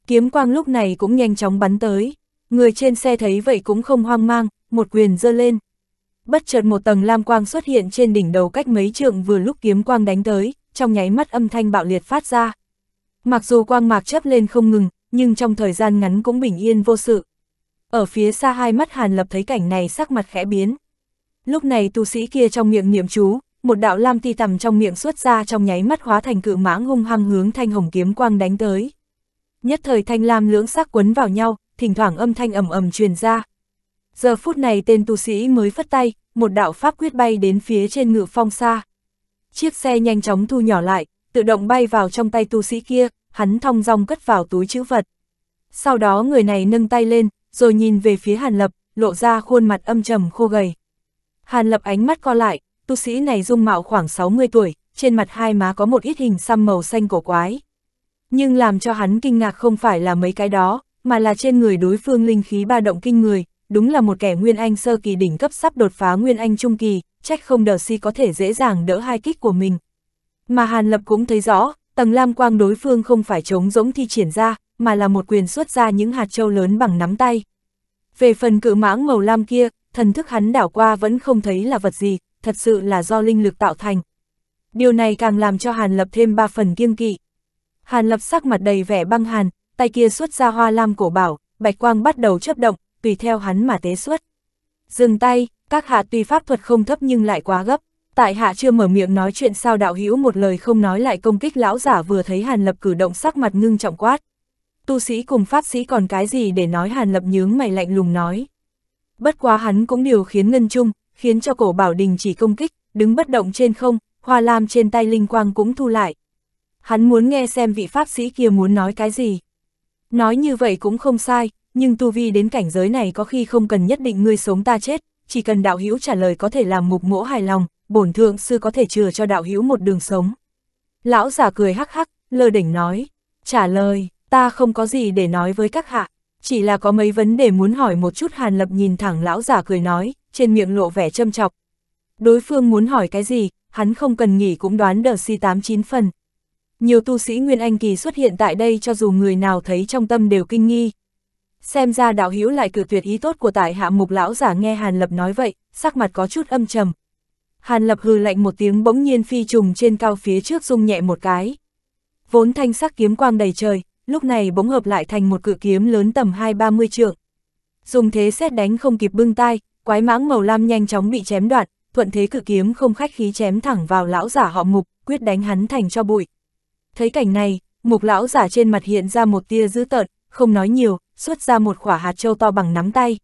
Kiếm quang lúc này cũng nhanh chóng bắn tới, người trên xe thấy vậy cũng không hoang mang, một quyền giơ lên. Bất chợt một tầng lam quang xuất hiện trên đỉnh đầu cách mấy trượng vừa lúc kiếm quang đánh tới, trong nháy mắt âm thanh bạo liệt phát ra. Mặc dù quang mạc chấp lên không ngừng, nhưng trong thời gian ngắn cũng bình yên vô sự. Ở phía xa hai mắt Hàn Lập thấy cảnh này sắc mặt khẽ biến. Lúc này tu sĩ kia trong miệng niệm chú, một đạo lam ti tầm trong miệng xuất ra trong nháy mắt hóa thành cự mãng hung hăng hướng thanh hồng kiếm quang đánh tới. Nhất thời thanh lam lưỡng sắc quấn vào nhau, thỉnh thoảng âm thanh ầm ầm truyền ra. Giờ phút này tên tu sĩ mới phất tay, một đạo pháp quyết bay đến phía trên ngự phong xa. Chiếc xe nhanh chóng thu nhỏ lại, tự động bay vào trong tay tu sĩ kia, hắn thong dong cất vào túi chữ vật. Sau đó người này nâng tay lên, rồi nhìn về phía Hàn Lập, lộ ra khuôn mặt âm trầm khô gầy. Hàn Lập ánh mắt co lại, tu sĩ này dung mạo khoảng 60 tuổi, trên mặt hai má có một ít hình xăm màu xanh cổ quái. Nhưng làm cho hắn kinh ngạc không phải là mấy cái đó, mà là trên người đối phương linh khí ba động kinh người, đúng là một kẻ nguyên anh sơ kỳ đỉnh cấp sắp đột phá nguyên anh trung kỳ, trách không đờ si có thể dễ dàng đỡ hai kích của mình. Mà Hàn Lập cũng thấy rõ, tầng lam quang đối phương không phải chống rỗng thi triển ra, mà là một quyền xuất ra những hạt châu lớn bằng nắm tay. Về phần cự mãng màu lam kia, thần thức hắn đảo qua vẫn không thấy là vật gì, thật sự là do linh lực tạo thành. Điều này càng làm cho Hàn Lập thêm ba phần kiêng kỵ. Hàn Lập sắc mặt đầy vẻ băng hàn, tay kia xuất ra hoa lam cổ bảo, bạch quang bắt đầu chấp động, tùy theo hắn mà tế xuất. Dừng tay, các hạ tuy pháp thuật không thấp nhưng lại quá gấp, tại hạ chưa mở miệng nói chuyện sao đạo hữu một lời không nói lại công kích lão giả vừa thấy Hàn Lập cử động sắc mặt ngưng trọng quát. Tu sĩ cùng pháp sĩ còn cái gì để nói Hàn Lập nhướng mày lạnh lùng nói. Bất quá hắn cũng điều khiến ngân chung, khiến cho cổ bảo đình chỉ công kích, đứng bất động trên không, hoa lam trên tay linh quang cũng thu lại. Hắn muốn nghe xem vị pháp sĩ kia muốn nói cái gì. Nói như vậy cũng không sai, nhưng tu vi đến cảnh giới này có khi không cần nhất định ngươi sống ta chết, chỉ cần đạo hữu trả lời có thể làm mục mỗ hài lòng, bổn thượng sư có thể chừa cho đạo hữu một đường sống. Lão giả cười hắc hắc, lơ đỉnh nói, trả lời, ta không có gì để nói với các hạ chỉ là có mấy vấn đề muốn hỏi một chút Hàn Lập nhìn thẳng lão giả cười nói, trên miệng lộ vẻ châm chọc. Đối phương muốn hỏi cái gì, hắn không cần nghỉ cũng đoán đờ si 89 phần. Nhiều tu sĩ Nguyên Anh Kỳ xuất hiện tại đây cho dù người nào thấy trong tâm đều kinh nghi. Xem ra đạo hữu lại cử tuyệt ý tốt của tại hạ mục lão giả nghe Hàn Lập nói vậy, sắc mặt có chút âm trầm. Hàn Lập hừ lạnh một tiếng bỗng nhiên phi trùng trên cao phía trước rung nhẹ một cái. Vốn thanh sắc kiếm quang đầy trời, lúc này bỗng hợp lại thành một cự kiếm lớn tầm hai ba mươi trượng. Dùng thế xét đánh không kịp bưng tai, quái mãng màu lam nhanh chóng bị chém đoạn, thuận thế cự kiếm không khách khí chém thẳng vào lão giả họ mục, quyết đánh hắn thành cho bụi. Thấy cảnh này, mục lão giả trên mặt hiện ra một tia dữ tợn, không nói nhiều, xuất ra một quả hạt châu to bằng nắm tay.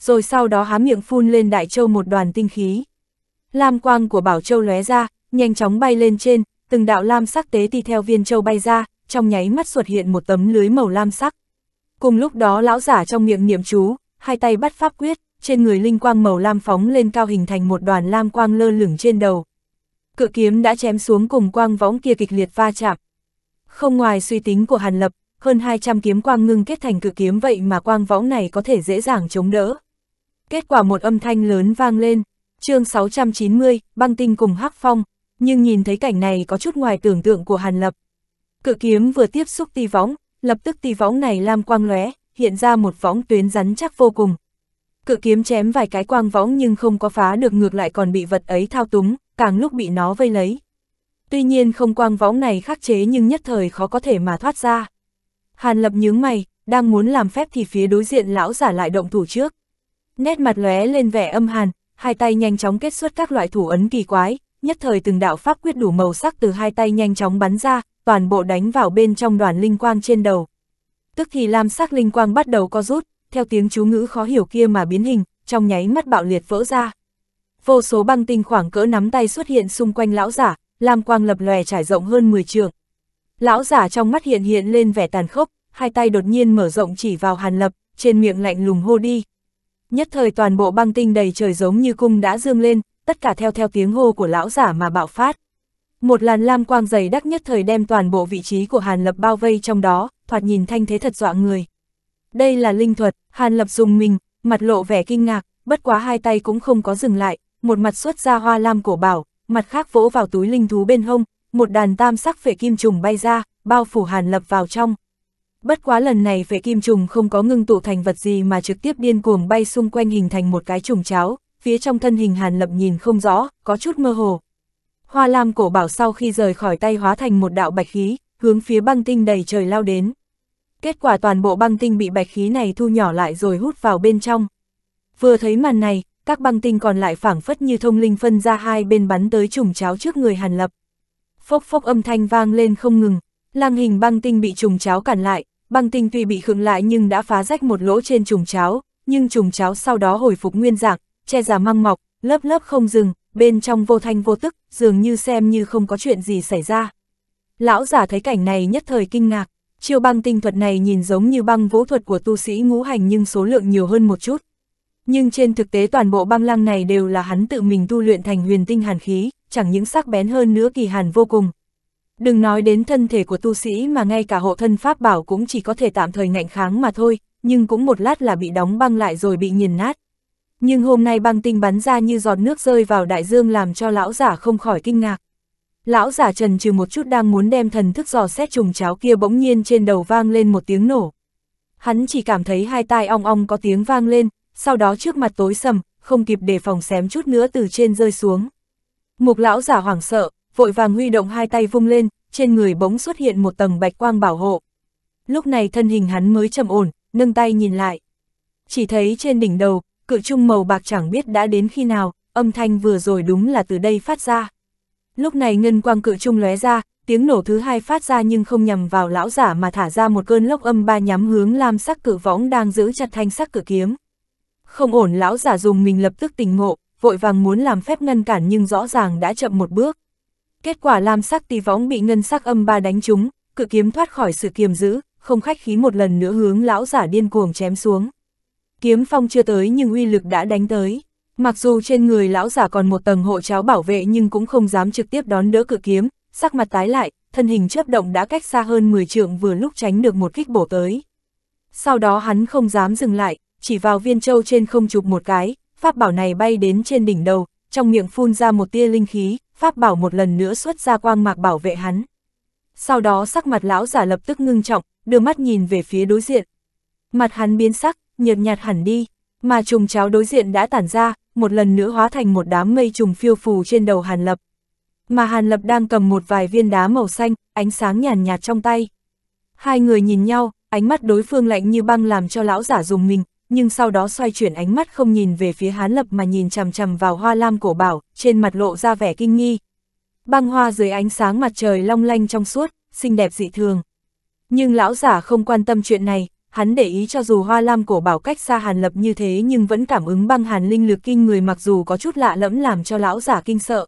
Rồi sau đó há miệng phun lên đại châu một đoàn tinh khí. Lam quang của bảo châu lóe ra, nhanh chóng bay lên trên, từng đạo lam sắc tế tì theo viên châu bay ra, trong nháy mắt xuất hiện một tấm lưới màu lam sắc. Cùng lúc đó lão giả trong miệng niệm chú, hai tay bắt pháp quyết, trên người linh quang màu lam phóng lên cao hình thành một đoàn lam quang lơ lửng trên đầu. Cự kiếm đã chém xuống cùng quang võng kia kịch liệt va chạm. Không ngoài suy tính của Hàn Lập, hơn 200 kiếm quang ngưng kết thành cự kiếm vậy mà quang võng này có thể dễ dàng chống đỡ. Kết quả một âm thanh lớn vang lên, chương 690, băng tinh cùng hắc phong, nhưng nhìn thấy cảnh này có chút ngoài tưởng tượng của Hàn Lập, Cự kiếm vừa tiếp xúc ti võng, lập tức ti võng này lam quang lóe, hiện ra một võng tuyến rắn chắc vô cùng. Cự kiếm chém vài cái quang võng nhưng không có phá được ngược lại còn bị vật ấy thao túng, càng lúc bị nó vây lấy. Tuy nhiên không quang võng này khắc chế nhưng nhất thời khó có thể mà thoát ra. Hàn lập nhướng mày, đang muốn làm phép thì phía đối diện lão giả lại động thủ trước. Nét mặt lóe lên vẻ âm hàn, hai tay nhanh chóng kết xuất các loại thủ ấn kỳ quái, nhất thời từng đạo pháp quyết đủ màu sắc từ hai tay nhanh chóng bắn ra, toàn bộ đánh vào bên trong đoàn linh quang trên đầu. Tức thì lam sắc linh quang bắt đầu co rút, theo tiếng chú ngữ khó hiểu kia mà biến hình, trong nháy mắt bạo liệt vỡ ra. Vô số băng tinh khoảng cỡ nắm tay xuất hiện xung quanh lão giả, lam quang lập lòe trải rộng hơn 10 trường. Lão giả trong mắt hiện hiện lên vẻ tàn khốc, hai tay đột nhiên mở rộng chỉ vào hàn lập, trên miệng lạnh lùng hô đi. Nhất thời toàn bộ băng tinh đầy trời giống như cung đã dương lên, tất cả theo theo tiếng hô của lão giả mà bạo phát. Một làn lam quang dày đắc nhất thời đem toàn bộ vị trí của Hàn Lập bao vây trong đó, thoạt nhìn thanh thế thật dọa người. Đây là linh thuật, Hàn Lập dùng mình, mặt lộ vẻ kinh ngạc, bất quá hai tay cũng không có dừng lại, một mặt xuất ra hoa lam cổ bảo, mặt khác vỗ vào túi linh thú bên hông, một đàn tam sắc phệ kim trùng bay ra, bao phủ Hàn Lập vào trong. Bất quá lần này phệ kim trùng không có ngưng tụ thành vật gì mà trực tiếp điên cuồng bay xung quanh hình thành một cái trùng cháo, phía trong thân hình Hàn Lập nhìn không rõ, có chút mơ hồ. Hoa lam cổ bảo sau khi rời khỏi tay hóa thành một đạo bạch khí, hướng phía băng tinh đầy trời lao đến. Kết quả toàn bộ băng tinh bị bạch khí này thu nhỏ lại rồi hút vào bên trong. Vừa thấy màn này, các băng tinh còn lại phảng phất như thông linh phân ra hai bên bắn tới trùng cháo trước người Hàn Lập. Phốc phốc âm thanh vang lên không ngừng, lang hình băng tinh bị trùng cháo cản lại, băng tinh tuy bị khựng lại nhưng đã phá rách một lỗ trên trùng cháo, nhưng trùng cháo sau đó hồi phục nguyên dạng, che giả măng mọc, lớp lớp không dừng, bên trong vô thanh vô tức, dường như xem như không có chuyện gì xảy ra. Lão giả thấy cảnh này nhất thời kinh ngạc, chiêu băng tinh thuật này nhìn giống như băng vũ thuật của tu sĩ ngũ hành nhưng số lượng nhiều hơn một chút. Nhưng trên thực tế toàn bộ băng lăng này đều là hắn tự mình tu luyện thành huyền tinh hàn khí, chẳng những sắc bén hơn nữa kỳ hàn vô cùng. Đừng nói đến thân thể của tu sĩ mà ngay cả hộ thân pháp bảo cũng chỉ có thể tạm thời ngạnh kháng mà thôi, nhưng cũng một lát là bị đóng băng lại rồi bị nghiền nát nhưng hôm nay băng tinh bắn ra như giọt nước rơi vào đại dương làm cho lão giả không khỏi kinh ngạc. Lão giả trần trừ một chút đang muốn đem thần thức dò xét trùng cháo kia bỗng nhiên trên đầu vang lên một tiếng nổ. Hắn chỉ cảm thấy hai tai ong ong có tiếng vang lên, sau đó trước mặt tối sầm, không kịp đề phòng xém chút nữa từ trên rơi xuống. Mục lão giả hoảng sợ, vội vàng huy động hai tay vung lên, trên người bỗng xuất hiện một tầng bạch quang bảo hộ. Lúc này thân hình hắn mới trầm ổn, nâng tay nhìn lại. Chỉ thấy trên đỉnh đầu, cự trung màu bạc chẳng biết đã đến khi nào, âm thanh vừa rồi đúng là từ đây phát ra. Lúc này ngân quang cự trung lóe ra, tiếng nổ thứ hai phát ra nhưng không nhằm vào lão giả mà thả ra một cơn lốc âm ba nhắm hướng lam sắc cự võng đang giữ chặt thanh sắc cự kiếm. Không ổn lão giả dùng mình lập tức tỉnh ngộ, vội vàng muốn làm phép ngăn cản nhưng rõ ràng đã chậm một bước. Kết quả lam sắc tì võng bị ngân sắc âm ba đánh trúng, cự kiếm thoát khỏi sự kiềm giữ, không khách khí một lần nữa hướng lão giả điên cuồng chém xuống. Kiếm phong chưa tới nhưng uy lực đã đánh tới. Mặc dù trên người lão giả còn một tầng hộ cháo bảo vệ nhưng cũng không dám trực tiếp đón đỡ cự kiếm, sắc mặt tái lại, thân hình chớp động đã cách xa hơn 10 trượng vừa lúc tránh được một kích bổ tới. Sau đó hắn không dám dừng lại, chỉ vào viên châu trên không chụp một cái, pháp bảo này bay đến trên đỉnh đầu, trong miệng phun ra một tia linh khí, pháp bảo một lần nữa xuất ra quang mạc bảo vệ hắn. Sau đó sắc mặt lão giả lập tức ngưng trọng, đưa mắt nhìn về phía đối diện. Mặt hắn biến sắc, nhợt nhạt hẳn đi, mà trùng cháo đối diện đã tản ra, một lần nữa hóa thành một đám mây trùng phiêu phù trên đầu Hàn Lập. Mà Hàn Lập đang cầm một vài viên đá màu xanh, ánh sáng nhàn nhạt trong tay. Hai người nhìn nhau, ánh mắt đối phương lạnh như băng làm cho lão giả dùng mình, nhưng sau đó xoay chuyển ánh mắt không nhìn về phía Hán Lập mà nhìn chằm chằm vào hoa lam cổ bảo, trên mặt lộ ra vẻ kinh nghi. Băng hoa dưới ánh sáng mặt trời long lanh trong suốt, xinh đẹp dị thường. Nhưng lão giả không quan tâm chuyện này, hắn để ý cho dù hoa lam cổ bảo cách xa hàn lập như thế nhưng vẫn cảm ứng băng hàn linh lực kinh người mặc dù có chút lạ lẫm làm cho lão giả kinh sợ.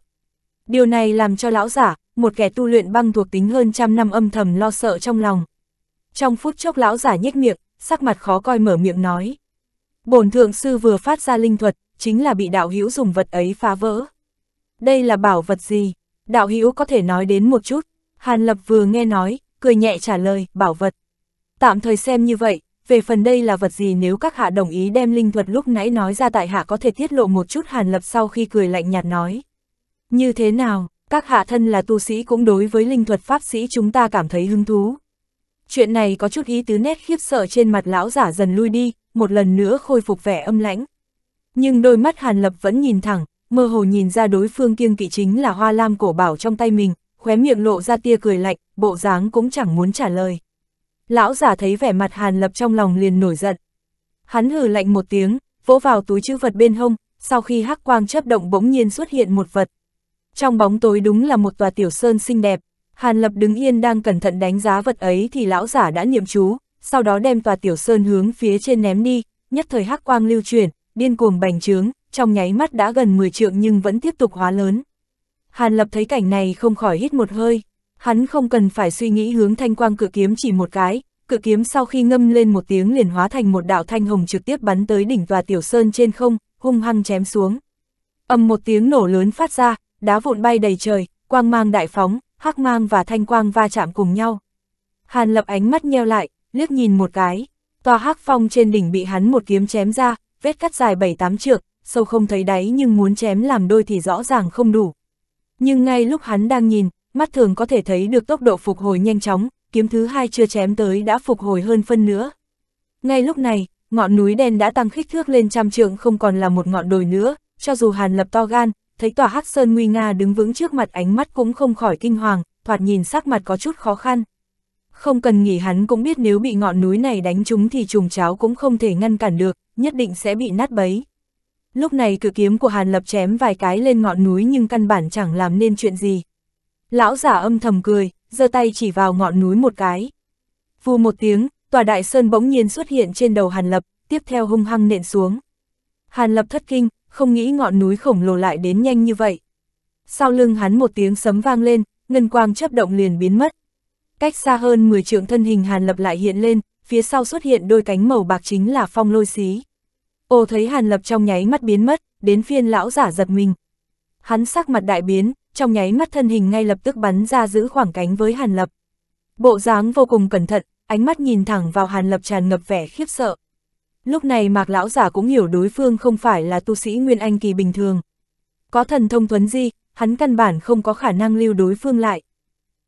Điều này làm cho lão giả, một kẻ tu luyện băng thuộc tính hơn trăm năm âm thầm lo sợ trong lòng. Trong phút chốc lão giả nhếch miệng, sắc mặt khó coi mở miệng nói. Bổn thượng sư vừa phát ra linh thuật, chính là bị đạo hữu dùng vật ấy phá vỡ. Đây là bảo vật gì? Đạo hữu có thể nói đến một chút. Hàn Lập vừa nghe nói, cười nhẹ trả lời, bảo vật tạm thời xem như vậy, về phần đây là vật gì nếu các hạ đồng ý đem linh thuật lúc nãy nói ra tại hạ có thể tiết lộ một chút hàn lập sau khi cười lạnh nhạt nói. Như thế nào, các hạ thân là tu sĩ cũng đối với linh thuật pháp sĩ chúng ta cảm thấy hứng thú. Chuyện này có chút ý tứ nét khiếp sợ trên mặt lão giả dần lui đi, một lần nữa khôi phục vẻ âm lãnh. Nhưng đôi mắt hàn lập vẫn nhìn thẳng, mơ hồ nhìn ra đối phương kiêng kỵ chính là hoa lam cổ bảo trong tay mình, khóe miệng lộ ra tia cười lạnh, bộ dáng cũng chẳng muốn trả lời lão giả thấy vẻ mặt Hàn Lập trong lòng liền nổi giận. Hắn hừ lạnh một tiếng, vỗ vào túi chữ vật bên hông, sau khi hắc quang chấp động bỗng nhiên xuất hiện một vật. Trong bóng tối đúng là một tòa tiểu sơn xinh đẹp, Hàn Lập đứng yên đang cẩn thận đánh giá vật ấy thì lão giả đã niệm chú, sau đó đem tòa tiểu sơn hướng phía trên ném đi, nhất thời hắc quang lưu chuyển, điên cuồng bành trướng, trong nháy mắt đã gần 10 trượng nhưng vẫn tiếp tục hóa lớn. Hàn Lập thấy cảnh này không khỏi hít một hơi. Hắn không cần phải suy nghĩ hướng thanh quang cự kiếm chỉ một cái, cự kiếm sau khi ngâm lên một tiếng liền hóa thành một đạo thanh hồng trực tiếp bắn tới đỉnh tòa tiểu sơn trên không, hung hăng chém xuống. âm một tiếng nổ lớn phát ra, đá vụn bay đầy trời, quang mang đại phóng, hắc mang và thanh quang va chạm cùng nhau. Hàn lập ánh mắt nheo lại, liếc nhìn một cái, tòa hắc phong trên đỉnh bị hắn một kiếm chém ra, vết cắt dài 7-8 trượng, sâu không thấy đáy nhưng muốn chém làm đôi thì rõ ràng không đủ. Nhưng ngay lúc hắn đang nhìn, mắt thường có thể thấy được tốc độ phục hồi nhanh chóng, kiếm thứ hai chưa chém tới đã phục hồi hơn phân nữa. Ngay lúc này, ngọn núi đen đã tăng kích thước lên trăm trượng không còn là một ngọn đồi nữa, cho dù Hàn Lập to gan, thấy tòa Hắc Sơn nguy nga đứng vững trước mặt ánh mắt cũng không khỏi kinh hoàng, thoạt nhìn sắc mặt có chút khó khăn. Không cần nghỉ hắn cũng biết nếu bị ngọn núi này đánh trúng thì trùng cháo cũng không thể ngăn cản được, nhất định sẽ bị nát bấy. Lúc này cử kiếm của Hàn Lập chém vài cái lên ngọn núi nhưng căn bản chẳng làm nên chuyện gì, Lão giả âm thầm cười, giơ tay chỉ vào ngọn núi một cái. Vù một tiếng, tòa đại sơn bỗng nhiên xuất hiện trên đầu Hàn Lập, tiếp theo hung hăng nện xuống. Hàn Lập thất kinh, không nghĩ ngọn núi khổng lồ lại đến nhanh như vậy. Sau lưng hắn một tiếng sấm vang lên, ngân quang chấp động liền biến mất. Cách xa hơn 10 trượng thân hình Hàn Lập lại hiện lên, phía sau xuất hiện đôi cánh màu bạc chính là phong lôi xí. Ô thấy Hàn Lập trong nháy mắt biến mất, đến phiên lão giả giật mình. Hắn sắc mặt đại biến, trong nháy mắt thân hình ngay lập tức bắn ra giữ khoảng cánh với Hàn Lập. Bộ dáng vô cùng cẩn thận, ánh mắt nhìn thẳng vào Hàn Lập tràn ngập vẻ khiếp sợ. Lúc này Mạc Lão Giả cũng hiểu đối phương không phải là tu sĩ Nguyên Anh kỳ bình thường. Có thần thông thuấn di, hắn căn bản không có khả năng lưu đối phương lại.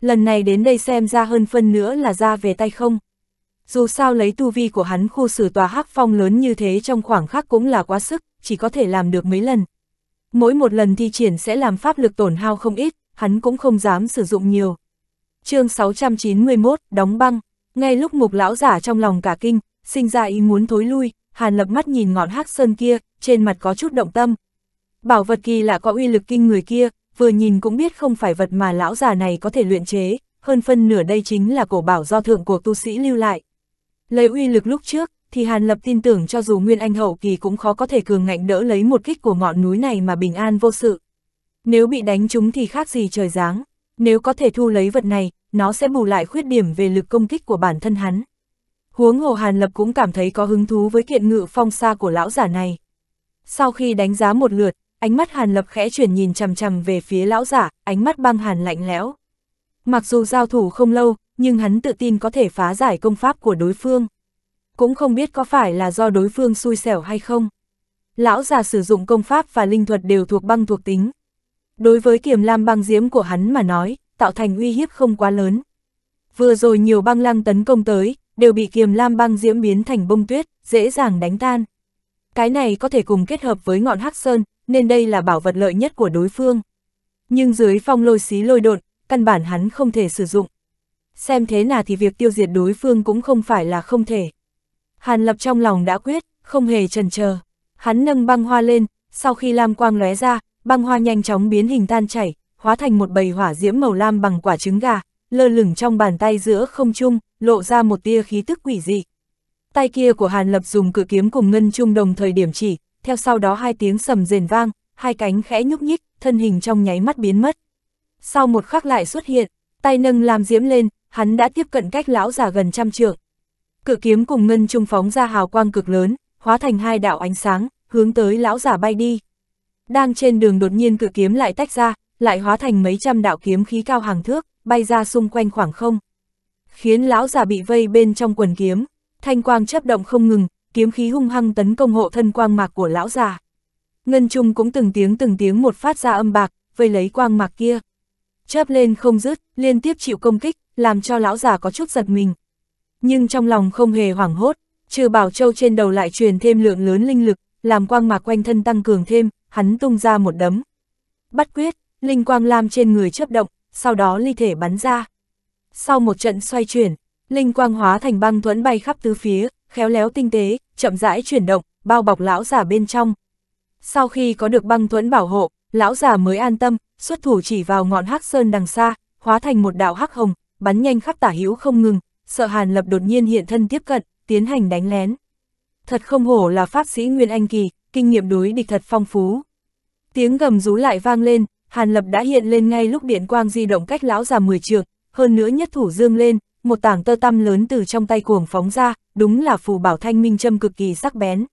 Lần này đến đây xem ra hơn phân nữa là ra về tay không. Dù sao lấy tu vi của hắn khu xử tòa hắc phong lớn như thế trong khoảng khắc cũng là quá sức, chỉ có thể làm được mấy lần mỗi một lần thi triển sẽ làm pháp lực tổn hao không ít, hắn cũng không dám sử dụng nhiều. chương 691, đóng băng, ngay lúc mục lão giả trong lòng cả kinh, sinh ra ý muốn thối lui, hàn lập mắt nhìn ngọn hắc sơn kia, trên mặt có chút động tâm. Bảo vật kỳ lạ có uy lực kinh người kia, vừa nhìn cũng biết không phải vật mà lão già này có thể luyện chế, hơn phân nửa đây chính là cổ bảo do thượng của tu sĩ lưu lại. Lấy uy lực lúc trước, thì Hàn Lập tin tưởng cho dù Nguyên Anh hậu kỳ cũng khó có thể cường ngạnh đỡ lấy một kích của ngọn núi này mà bình an vô sự. Nếu bị đánh chúng thì khác gì trời giáng, nếu có thể thu lấy vật này, nó sẽ bù lại khuyết điểm về lực công kích của bản thân hắn. Huống hồ Hàn Lập cũng cảm thấy có hứng thú với kiện ngự phong xa của lão giả này. Sau khi đánh giá một lượt, ánh mắt Hàn Lập khẽ chuyển nhìn chằm chằm về phía lão giả, ánh mắt băng hàn lạnh lẽo. Mặc dù giao thủ không lâu, nhưng hắn tự tin có thể phá giải công pháp của đối phương cũng không biết có phải là do đối phương xui xẻo hay không. Lão già sử dụng công pháp và linh thuật đều thuộc băng thuộc tính. Đối với kiềm lam băng diễm của hắn mà nói, tạo thành uy hiếp không quá lớn. Vừa rồi nhiều băng lăng tấn công tới, đều bị kiềm lam băng diễm biến thành bông tuyết, dễ dàng đánh tan. Cái này có thể cùng kết hợp với ngọn hắc sơn, nên đây là bảo vật lợi nhất của đối phương. Nhưng dưới phong lôi xí lôi độn, căn bản hắn không thể sử dụng. Xem thế nào thì việc tiêu diệt đối phương cũng không phải là không thể. Hàn Lập trong lòng đã quyết, không hề chần chờ. Hắn nâng băng hoa lên, sau khi lam quang lóe ra, băng hoa nhanh chóng biến hình tan chảy, hóa thành một bầy hỏa diễm màu lam bằng quả trứng gà, lơ lửng trong bàn tay giữa không trung, lộ ra một tia khí tức quỷ dị. Tay kia của Hàn Lập dùng cự kiếm cùng ngân trung đồng thời điểm chỉ, theo sau đó hai tiếng sầm rền vang, hai cánh khẽ nhúc nhích, thân hình trong nháy mắt biến mất. Sau một khắc lại xuất hiện, tay nâng làm diễm lên, hắn đã tiếp cận cách lão già gần trăm trượng, cự kiếm cùng ngân trung phóng ra hào quang cực lớn, hóa thành hai đạo ánh sáng, hướng tới lão giả bay đi. Đang trên đường đột nhiên cự kiếm lại tách ra, lại hóa thành mấy trăm đạo kiếm khí cao hàng thước, bay ra xung quanh khoảng không. Khiến lão giả bị vây bên trong quần kiếm, thanh quang chấp động không ngừng, kiếm khí hung hăng tấn công hộ thân quang mạc của lão già. Ngân Trung cũng từng tiếng từng tiếng một phát ra âm bạc, vây lấy quang mạc kia. Chớp lên không dứt, liên tiếp chịu công kích, làm cho lão già có chút giật mình, nhưng trong lòng không hề hoảng hốt, trừ bảo châu trên đầu lại truyền thêm lượng lớn linh lực, làm quang mạc quanh thân tăng cường thêm, hắn tung ra một đấm. Bắt quyết, linh quang lam trên người chấp động, sau đó ly thể bắn ra. Sau một trận xoay chuyển, linh quang hóa thành băng thuẫn bay khắp tứ phía, khéo léo tinh tế, chậm rãi chuyển động, bao bọc lão giả bên trong. Sau khi có được băng thuẫn bảo hộ, lão giả mới an tâm, xuất thủ chỉ vào ngọn hắc sơn đằng xa, hóa thành một đạo hắc hồng, bắn nhanh khắp tả hữu không ngừng, sợ Hàn Lập đột nhiên hiện thân tiếp cận, tiến hành đánh lén. Thật không hổ là pháp sĩ Nguyên Anh Kỳ, kinh nghiệm đối địch thật phong phú. Tiếng gầm rú lại vang lên, Hàn Lập đã hiện lên ngay lúc điện quang di động cách lão già 10 trường. hơn nữa nhất thủ dương lên, một tảng tơ tăm lớn từ trong tay cuồng phóng ra, đúng là phù bảo thanh minh châm cực kỳ sắc bén.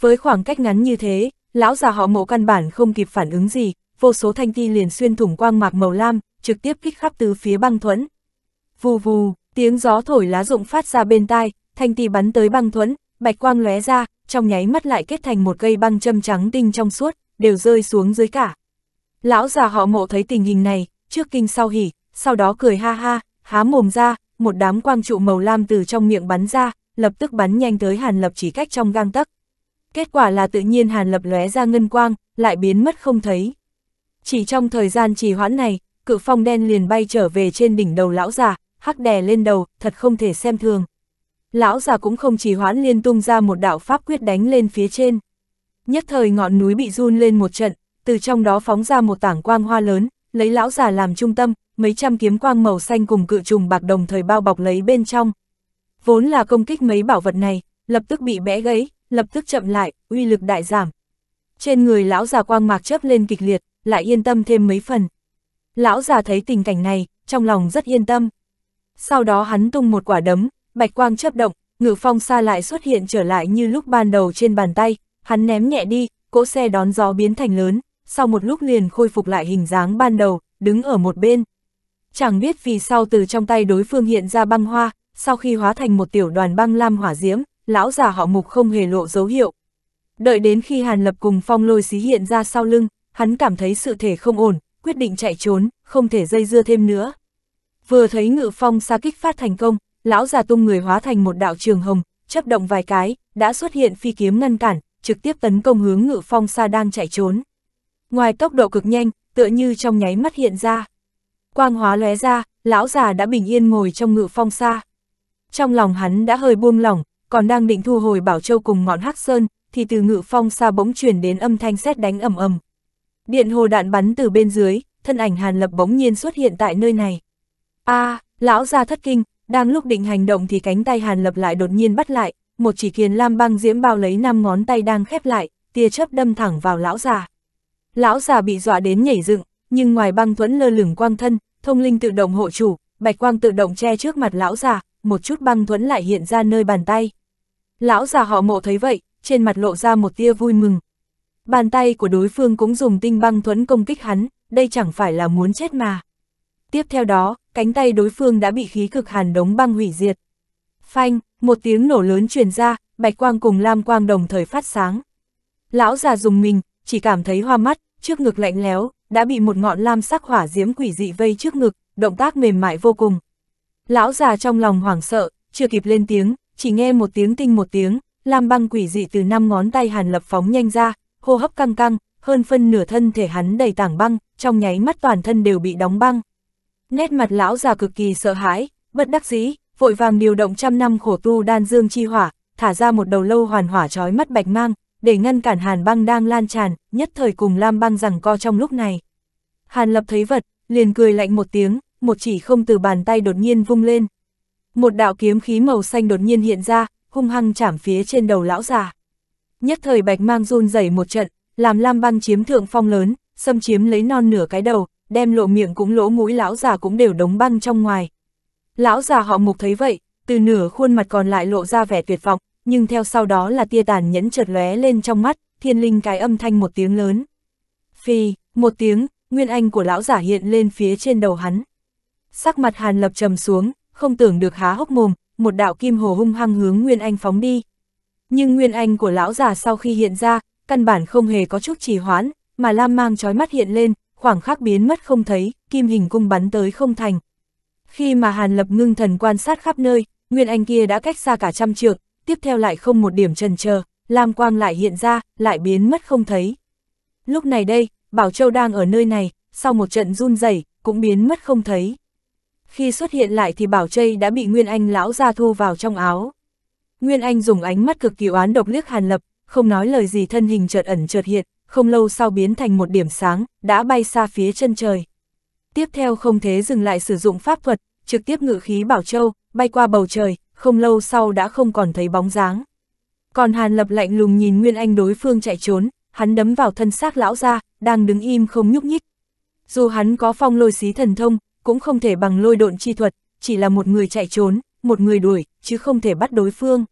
Với khoảng cách ngắn như thế, lão già họ mộ căn bản không kịp phản ứng gì, vô số thanh ti liền xuyên thủng quang mạc màu lam, trực tiếp kích khắp từ phía băng thuẫn. Vù vù, Tiếng gió thổi lá rụng phát ra bên tai, thanh tì bắn tới băng thuẫn, bạch quang lóe ra, trong nháy mắt lại kết thành một cây băng châm trắng tinh trong suốt, đều rơi xuống dưới cả. Lão già họ mộ thấy tình hình này, trước kinh sau hỉ, sau đó cười ha ha, há mồm ra, một đám quang trụ màu lam từ trong miệng bắn ra, lập tức bắn nhanh tới Hàn Lập chỉ cách trong gang tấc. Kết quả là tự nhiên Hàn Lập lóe ra ngân quang, lại biến mất không thấy. Chỉ trong thời gian trì hoãn này, cự phong đen liền bay trở về trên đỉnh đầu lão già, hắc đè lên đầu, thật không thể xem thường. Lão già cũng không chỉ hoãn liên tung ra một đạo pháp quyết đánh lên phía trên. Nhất thời ngọn núi bị run lên một trận, từ trong đó phóng ra một tảng quang hoa lớn, lấy lão già làm trung tâm, mấy trăm kiếm quang màu xanh cùng cự trùng bạc đồng thời bao bọc lấy bên trong. Vốn là công kích mấy bảo vật này, lập tức bị bẽ gãy, lập tức chậm lại, uy lực đại giảm. Trên người lão già quang mạc chớp lên kịch liệt, lại yên tâm thêm mấy phần. Lão già thấy tình cảnh này, trong lòng rất yên tâm sau đó hắn tung một quả đấm, bạch quang chấp động, ngự phong xa lại xuất hiện trở lại như lúc ban đầu trên bàn tay, hắn ném nhẹ đi, cỗ xe đón gió biến thành lớn, sau một lúc liền khôi phục lại hình dáng ban đầu, đứng ở một bên. Chẳng biết vì sao từ trong tay đối phương hiện ra băng hoa, sau khi hóa thành một tiểu đoàn băng lam hỏa diễm, lão già họ mục không hề lộ dấu hiệu. Đợi đến khi Hàn Lập cùng phong lôi xí hiện ra sau lưng, hắn cảm thấy sự thể không ổn, quyết định chạy trốn, không thể dây dưa thêm nữa vừa thấy ngự phong xa kích phát thành công, lão già tung người hóa thành một đạo trường hồng, chấp động vài cái, đã xuất hiện phi kiếm ngăn cản, trực tiếp tấn công hướng ngự phong xa đang chạy trốn. Ngoài tốc độ cực nhanh, tựa như trong nháy mắt hiện ra. Quang hóa lóe ra, lão già đã bình yên ngồi trong ngự phong xa. Trong lòng hắn đã hơi buông lỏng, còn đang định thu hồi Bảo Châu cùng ngọn Hắc Sơn, thì từ ngự phong xa bỗng chuyển đến âm thanh sét đánh ầm ầm. Điện hồ đạn bắn từ bên dưới, thân ảnh Hàn Lập bỗng nhiên xuất hiện tại nơi này a à, lão ra thất kinh, đang lúc định hành động thì cánh tay Hàn Lập lại đột nhiên bắt lại, một chỉ kiền lam băng diễm bao lấy năm ngón tay đang khép lại, tia chớp đâm thẳng vào lão già. Lão già bị dọa đến nhảy dựng, nhưng ngoài băng thuẫn lơ lửng quang thân, thông linh tự động hộ chủ, bạch quang tự động che trước mặt lão già, một chút băng thuẫn lại hiện ra nơi bàn tay. Lão già họ mộ thấy vậy, trên mặt lộ ra một tia vui mừng. Bàn tay của đối phương cũng dùng tinh băng thuẫn công kích hắn, đây chẳng phải là muốn chết mà. Tiếp theo đó, cánh tay đối phương đã bị khí cực hàn đống băng hủy diệt. Phanh, một tiếng nổ lớn truyền ra, bạch quang cùng lam quang đồng thời phát sáng. Lão già dùng mình, chỉ cảm thấy hoa mắt, trước ngực lạnh léo, đã bị một ngọn lam sắc hỏa diễm quỷ dị vây trước ngực, động tác mềm mại vô cùng. Lão già trong lòng hoảng sợ, chưa kịp lên tiếng, chỉ nghe một tiếng tinh một tiếng, lam băng quỷ dị từ năm ngón tay hàn lập phóng nhanh ra, hô hấp căng căng, hơn phân nửa thân thể hắn đầy tảng băng, trong nháy mắt toàn thân đều bị đóng băng. Nét mặt lão già cực kỳ sợ hãi, bất đắc dĩ, vội vàng điều động trăm năm khổ tu đan dương chi hỏa, thả ra một đầu lâu hoàn hỏa trói mắt bạch mang, để ngăn cản hàn băng đang lan tràn, nhất thời cùng lam băng rằng co trong lúc này. Hàn lập thấy vật, liền cười lạnh một tiếng, một chỉ không từ bàn tay đột nhiên vung lên. Một đạo kiếm khí màu xanh đột nhiên hiện ra, hung hăng chảm phía trên đầu lão già. Nhất thời bạch mang run rẩy một trận, làm lam băng chiếm thượng phong lớn, xâm chiếm lấy non nửa cái đầu, đem lộ miệng cũng lỗ mũi lão già cũng đều đóng băng trong ngoài. Lão già họ mục thấy vậy, từ nửa khuôn mặt còn lại lộ ra vẻ tuyệt vọng, nhưng theo sau đó là tia tàn nhẫn chợt lóe lên trong mắt, thiên linh cái âm thanh một tiếng lớn. Phi, một tiếng, nguyên anh của lão giả hiện lên phía trên đầu hắn. Sắc mặt hàn lập trầm xuống, không tưởng được há hốc mồm, một đạo kim hồ hung hăng hướng nguyên anh phóng đi. Nhưng nguyên anh của lão già sau khi hiện ra, căn bản không hề có chút trì hoãn, mà lam mang trói mắt hiện lên, khoảng khắc biến mất không thấy, kim hình cung bắn tới không thành. Khi mà Hàn Lập ngưng thần quan sát khắp nơi, Nguyên Anh kia đã cách xa cả trăm trượng, tiếp theo lại không một điểm trần chờ, Lam Quang lại hiện ra, lại biến mất không thấy. Lúc này đây, Bảo Châu đang ở nơi này, sau một trận run rẩy cũng biến mất không thấy. Khi xuất hiện lại thì Bảo Chây đã bị Nguyên Anh lão ra thu vào trong áo. Nguyên Anh dùng ánh mắt cực kỳ oán độc liếc Hàn Lập, không nói lời gì thân hình chợt ẩn chợt hiện, không lâu sau biến thành một điểm sáng, đã bay xa phía chân trời. Tiếp theo không thế dừng lại sử dụng pháp thuật, trực tiếp ngự khí bảo châu, bay qua bầu trời, không lâu sau đã không còn thấy bóng dáng. Còn Hàn Lập lạnh lùng nhìn Nguyên Anh đối phương chạy trốn, hắn đấm vào thân xác lão ra, đang đứng im không nhúc nhích. Dù hắn có phong lôi xí thần thông, cũng không thể bằng lôi độn chi thuật, chỉ là một người chạy trốn, một người đuổi, chứ không thể bắt đối phương.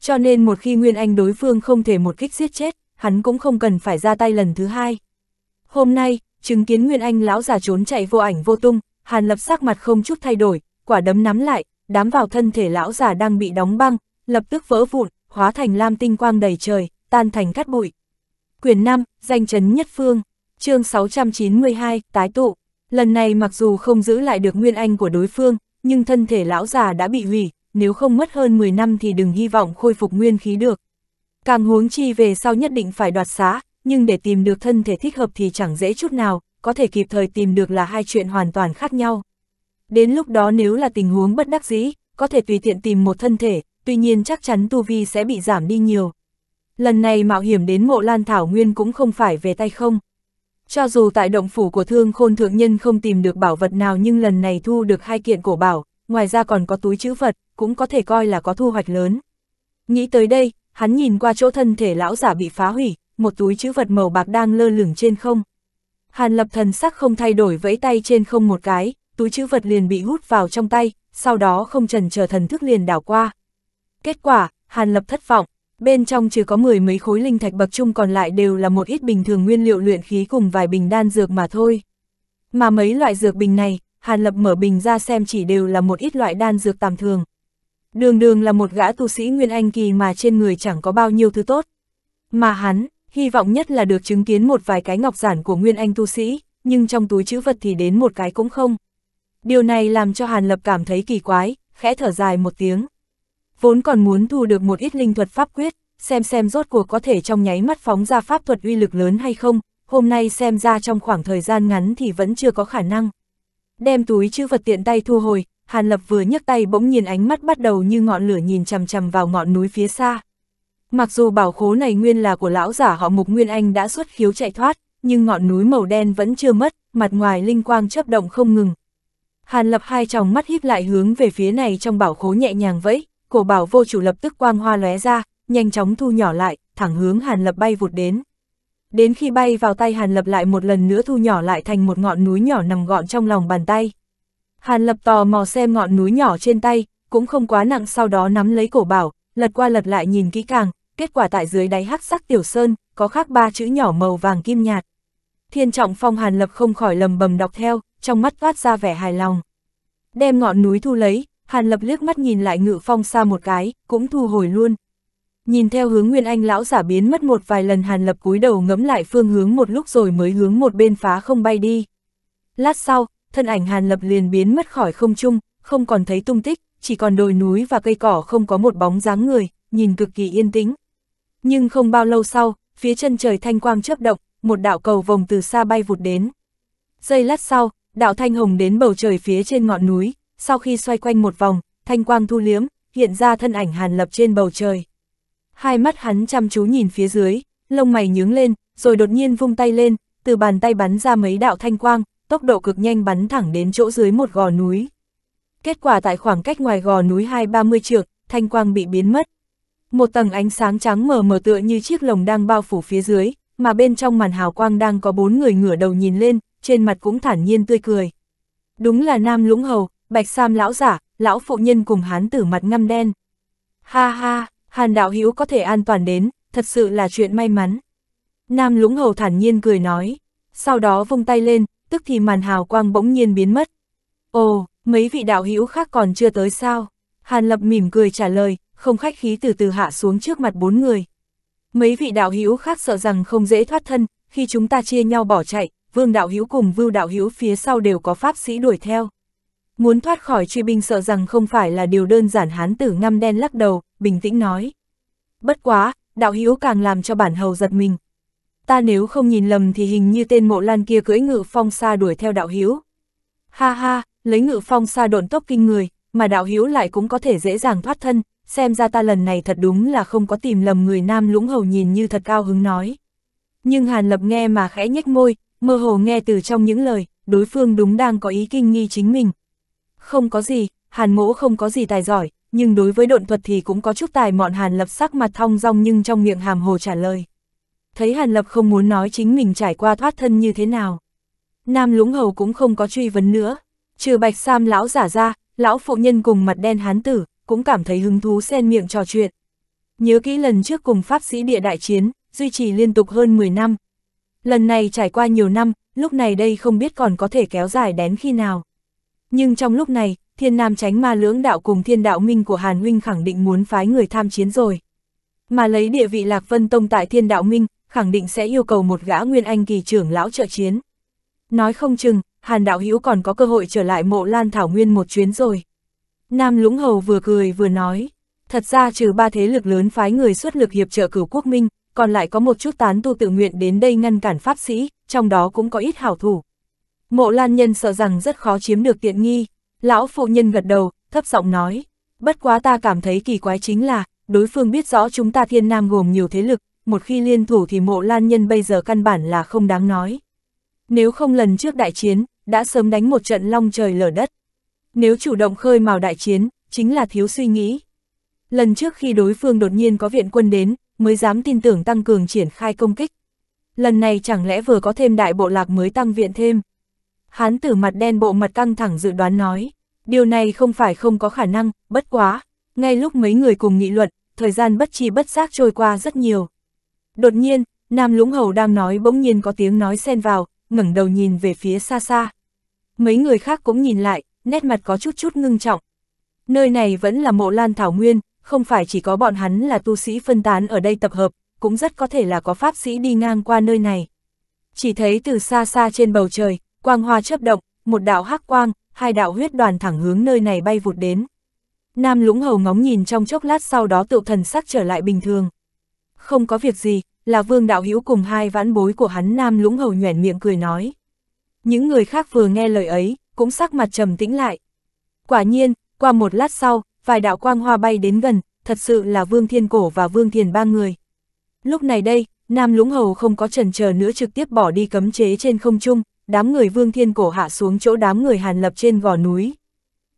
Cho nên một khi Nguyên Anh đối phương không thể một kích giết chết, hắn cũng không cần phải ra tay lần thứ hai. Hôm nay, chứng kiến Nguyên Anh lão già trốn chạy vô ảnh vô tung, Hàn Lập sắc mặt không chút thay đổi, quả đấm nắm lại, đám vào thân thể lão già đang bị đóng băng, lập tức vỡ vụn, hóa thành lam tinh quang đầy trời, tan thành cát bụi. Quyền 5, danh chấn nhất phương, chương 692, tái tụ. Lần này mặc dù không giữ lại được Nguyên Anh của đối phương, nhưng thân thể lão già đã bị hủy, nếu không mất hơn 10 năm thì đừng hy vọng khôi phục nguyên khí được. Càng huống chi về sau nhất định phải đoạt xá, nhưng để tìm được thân thể thích hợp thì chẳng dễ chút nào, có thể kịp thời tìm được là hai chuyện hoàn toàn khác nhau. Đến lúc đó nếu là tình huống bất đắc dĩ, có thể tùy tiện tìm một thân thể, tuy nhiên chắc chắn tu vi sẽ bị giảm đi nhiều. Lần này mạo hiểm đến mộ lan thảo nguyên cũng không phải về tay không. Cho dù tại động phủ của thương khôn thượng nhân không tìm được bảo vật nào nhưng lần này thu được hai kiện cổ bảo, ngoài ra còn có túi chữ vật, cũng có thể coi là có thu hoạch lớn. Nghĩ tới đây, hắn nhìn qua chỗ thân thể lão giả bị phá hủy, một túi chữ vật màu bạc đang lơ lửng trên không. Hàn lập thần sắc không thay đổi vẫy tay trên không một cái, túi chữ vật liền bị hút vào trong tay, sau đó không trần chờ thần thức liền đảo qua. Kết quả, hàn lập thất vọng, bên trong chỉ có mười mấy khối linh thạch bậc trung còn lại đều là một ít bình thường nguyên liệu luyện khí cùng vài bình đan dược mà thôi. Mà mấy loại dược bình này, hàn lập mở bình ra xem chỉ đều là một ít loại đan dược tầm thường. Đường đường là một gã tu sĩ Nguyên Anh Kỳ mà trên người chẳng có bao nhiêu thứ tốt. Mà hắn, hy vọng nhất là được chứng kiến một vài cái ngọc giản của Nguyên Anh tu sĩ, nhưng trong túi chữ vật thì đến một cái cũng không. Điều này làm cho Hàn Lập cảm thấy kỳ quái, khẽ thở dài một tiếng. Vốn còn muốn thu được một ít linh thuật pháp quyết, xem xem rốt cuộc có thể trong nháy mắt phóng ra pháp thuật uy lực lớn hay không, hôm nay xem ra trong khoảng thời gian ngắn thì vẫn chưa có khả năng. Đem túi chữ vật tiện tay thu hồi, Hàn Lập vừa nhấc tay bỗng nhiên ánh mắt bắt đầu như ngọn lửa nhìn chằm chằm vào ngọn núi phía xa. Mặc dù bảo khố này nguyên là của lão giả họ Mục Nguyên Anh đã xuất khiếu chạy thoát, nhưng ngọn núi màu đen vẫn chưa mất, mặt ngoài linh quang chấp động không ngừng. Hàn Lập hai tròng mắt híp lại hướng về phía này trong bảo khố nhẹ nhàng vẫy, cổ bảo vô chủ lập tức quang hoa lóe ra, nhanh chóng thu nhỏ lại, thẳng hướng Hàn Lập bay vụt đến. Đến khi bay vào tay Hàn Lập lại một lần nữa thu nhỏ lại thành một ngọn núi nhỏ nằm gọn trong lòng bàn tay. Hàn Lập tò mò xem ngọn núi nhỏ trên tay, cũng không quá nặng sau đó nắm lấy cổ bảo, lật qua lật lại nhìn kỹ càng, kết quả tại dưới đáy hắc sắc tiểu sơn, có khắc ba chữ nhỏ màu vàng kim nhạt. Thiên trọng phong Hàn Lập không khỏi lầm bầm đọc theo, trong mắt toát ra vẻ hài lòng. Đem ngọn núi thu lấy, Hàn Lập liếc mắt nhìn lại ngự phong xa một cái, cũng thu hồi luôn. Nhìn theo hướng Nguyên Anh lão giả biến mất một vài lần Hàn Lập cúi đầu ngẫm lại phương hướng một lúc rồi mới hướng một bên phá không bay đi. Lát sau, thân ảnh Hàn Lập liền biến mất khỏi không trung, không còn thấy tung tích, chỉ còn đồi núi và cây cỏ không có một bóng dáng người, nhìn cực kỳ yên tĩnh. Nhưng không bao lâu sau, phía chân trời thanh quang chớp động, một đạo cầu vòng từ xa bay vụt đến. Giây lát sau, đạo thanh hồng đến bầu trời phía trên ngọn núi, sau khi xoay quanh một vòng, thanh quang thu liếm, hiện ra thân ảnh Hàn Lập trên bầu trời. Hai mắt hắn chăm chú nhìn phía dưới, lông mày nhướng lên, rồi đột nhiên vung tay lên, từ bàn tay bắn ra mấy đạo thanh quang, tốc độ cực nhanh bắn thẳng đến chỗ dưới một gò núi. Kết quả tại khoảng cách ngoài gò núi 2-30 trượng, thanh quang bị biến mất. Một tầng ánh sáng trắng mờ mờ tựa như chiếc lồng đang bao phủ phía dưới, mà bên trong màn hào quang đang có bốn người ngửa đầu nhìn lên, trên mặt cũng thản nhiên tươi cười. Đúng là Nam Lũng Hầu, Bạch Sam lão giả, lão phụ nhân cùng hán tử mặt ngăm đen. Ha ha, Hàn đạo hữu có thể an toàn đến, thật sự là chuyện may mắn. Nam Lũng Hầu thản nhiên cười nói, sau đó vung tay lên, tức thì màn hào quang bỗng nhiên biến mất. Ồ, mấy vị đạo hữu khác còn chưa tới sao? Hàn Lập mỉm cười trả lời, không khách khí từ từ hạ xuống trước mặt bốn người. Mấy vị đạo hữu khác sợ rằng không dễ thoát thân, khi chúng ta chia nhau bỏ chạy, Vương đạo hữu cùng Vưu đạo hữu phía sau đều có pháp sĩ đuổi theo. Muốn thoát khỏi truy binh sợ rằng không phải là điều đơn giản hán tử ngăm đen lắc đầu, bình tĩnh nói. Bất quá, đạo hữu càng làm cho bản hầu giật mình, ta nếu không nhìn lầm thì hình như tên mộ lan kia cưỡi ngự phong xa đuổi theo đạo hiếu. Ha ha, lấy ngự phong xa độn tốc kinh người, mà đạo hiếu lại cũng có thể dễ dàng thoát thân, xem ra ta lần này thật đúng là không có tìm lầm người nam lũng hầu nhìn như thật cao hứng nói. Nhưng Hàn Lập nghe mà khẽ nhếch môi, mơ hồ nghe từ trong những lời, đối phương đúng đang có ý kinh nghi chính mình. Không có gì, Hàn mỗ không có gì tài giỏi, nhưng đối với độn thuật thì cũng có chút tài mọn Hàn Lập sắc mặt thong dong nhưng trong miệng hàm hồ trả lời thấy Hàn Lập không muốn nói chính mình trải qua thoát thân như thế nào. Nam Lũng Hầu cũng không có truy vấn nữa, trừ Bạch Sam lão giả ra, lão phụ nhân cùng mặt đen hán tử, cũng cảm thấy hứng thú xen miệng trò chuyện. Nhớ kỹ lần trước cùng Pháp sĩ địa đại chiến, duy trì liên tục hơn 10 năm. Lần này trải qua nhiều năm, lúc này đây không biết còn có thể kéo dài đến khi nào. Nhưng trong lúc này, thiên nam tránh ma lưỡng đạo cùng thiên đạo minh của Hàn Huynh khẳng định muốn phái người tham chiến rồi. Mà lấy địa vị Lạc Vân Tông tại thiên đạo minh, khẳng định sẽ yêu cầu một gã nguyên anh kỳ trưởng lão trợ chiến. Nói không chừng, Hàn Đạo Hữu còn có cơ hội trở lại mộ Lan Thảo Nguyên một chuyến rồi. Nam Lũng Hầu vừa cười vừa nói, thật ra trừ ba thế lực lớn phái người xuất lực hiệp trợ cửu quốc minh, còn lại có một chút tán tu tự nguyện đến đây ngăn cản pháp sĩ, trong đó cũng có ít hảo thủ. Mộ Lan Nhân sợ rằng rất khó chiếm được tiện nghi, lão phụ nhân gật đầu, thấp giọng nói, bất quá ta cảm thấy kỳ quái chính là, đối phương biết rõ chúng ta thiên nam gồm nhiều thế lực, một khi liên thủ thì mộ lan nhân bây giờ căn bản là không đáng nói. Nếu không lần trước đại chiến, đã sớm đánh một trận long trời lở đất. Nếu chủ động khơi mào đại chiến, chính là thiếu suy nghĩ. Lần trước khi đối phương đột nhiên có viện quân đến, mới dám tin tưởng tăng cường triển khai công kích. Lần này chẳng lẽ vừa có thêm đại bộ lạc mới tăng viện thêm. Hán tử mặt đen bộ mặt căng thẳng dự đoán nói, điều này không phải không có khả năng, bất quá. Ngay lúc mấy người cùng nghị luận, thời gian bất chi bất giác trôi qua rất nhiều. Đột nhiên, Nam Lũng Hầu đang nói bỗng nhiên có tiếng nói xen vào, ngẩng đầu nhìn về phía xa xa. Mấy người khác cũng nhìn lại, nét mặt có chút chút ngưng trọng. Nơi này vẫn là mộ lan thảo nguyên, không phải chỉ có bọn hắn là tu sĩ phân tán ở đây tập hợp, cũng rất có thể là có pháp sĩ đi ngang qua nơi này. Chỉ thấy từ xa xa trên bầu trời, quang hoa chớp động, một đạo hắc quang, hai đạo huyết đoàn thẳng hướng nơi này bay vụt đến. Nam Lũng Hầu ngóng nhìn trong chốc lát sau đó tựu thần sắc trở lại bình thường không có việc gì, là vương đạo hữu cùng hai vãn bối của hắn nam lũng hầu nhoẻn miệng cười nói. Những người khác vừa nghe lời ấy, cũng sắc mặt trầm tĩnh lại. Quả nhiên, qua một lát sau, vài đạo quang hoa bay đến gần, thật sự là vương thiên cổ và vương thiền ba người. Lúc này đây, nam lũng hầu không có trần chờ nữa trực tiếp bỏ đi cấm chế trên không trung, đám người vương thiên cổ hạ xuống chỗ đám người hàn lập trên gò núi.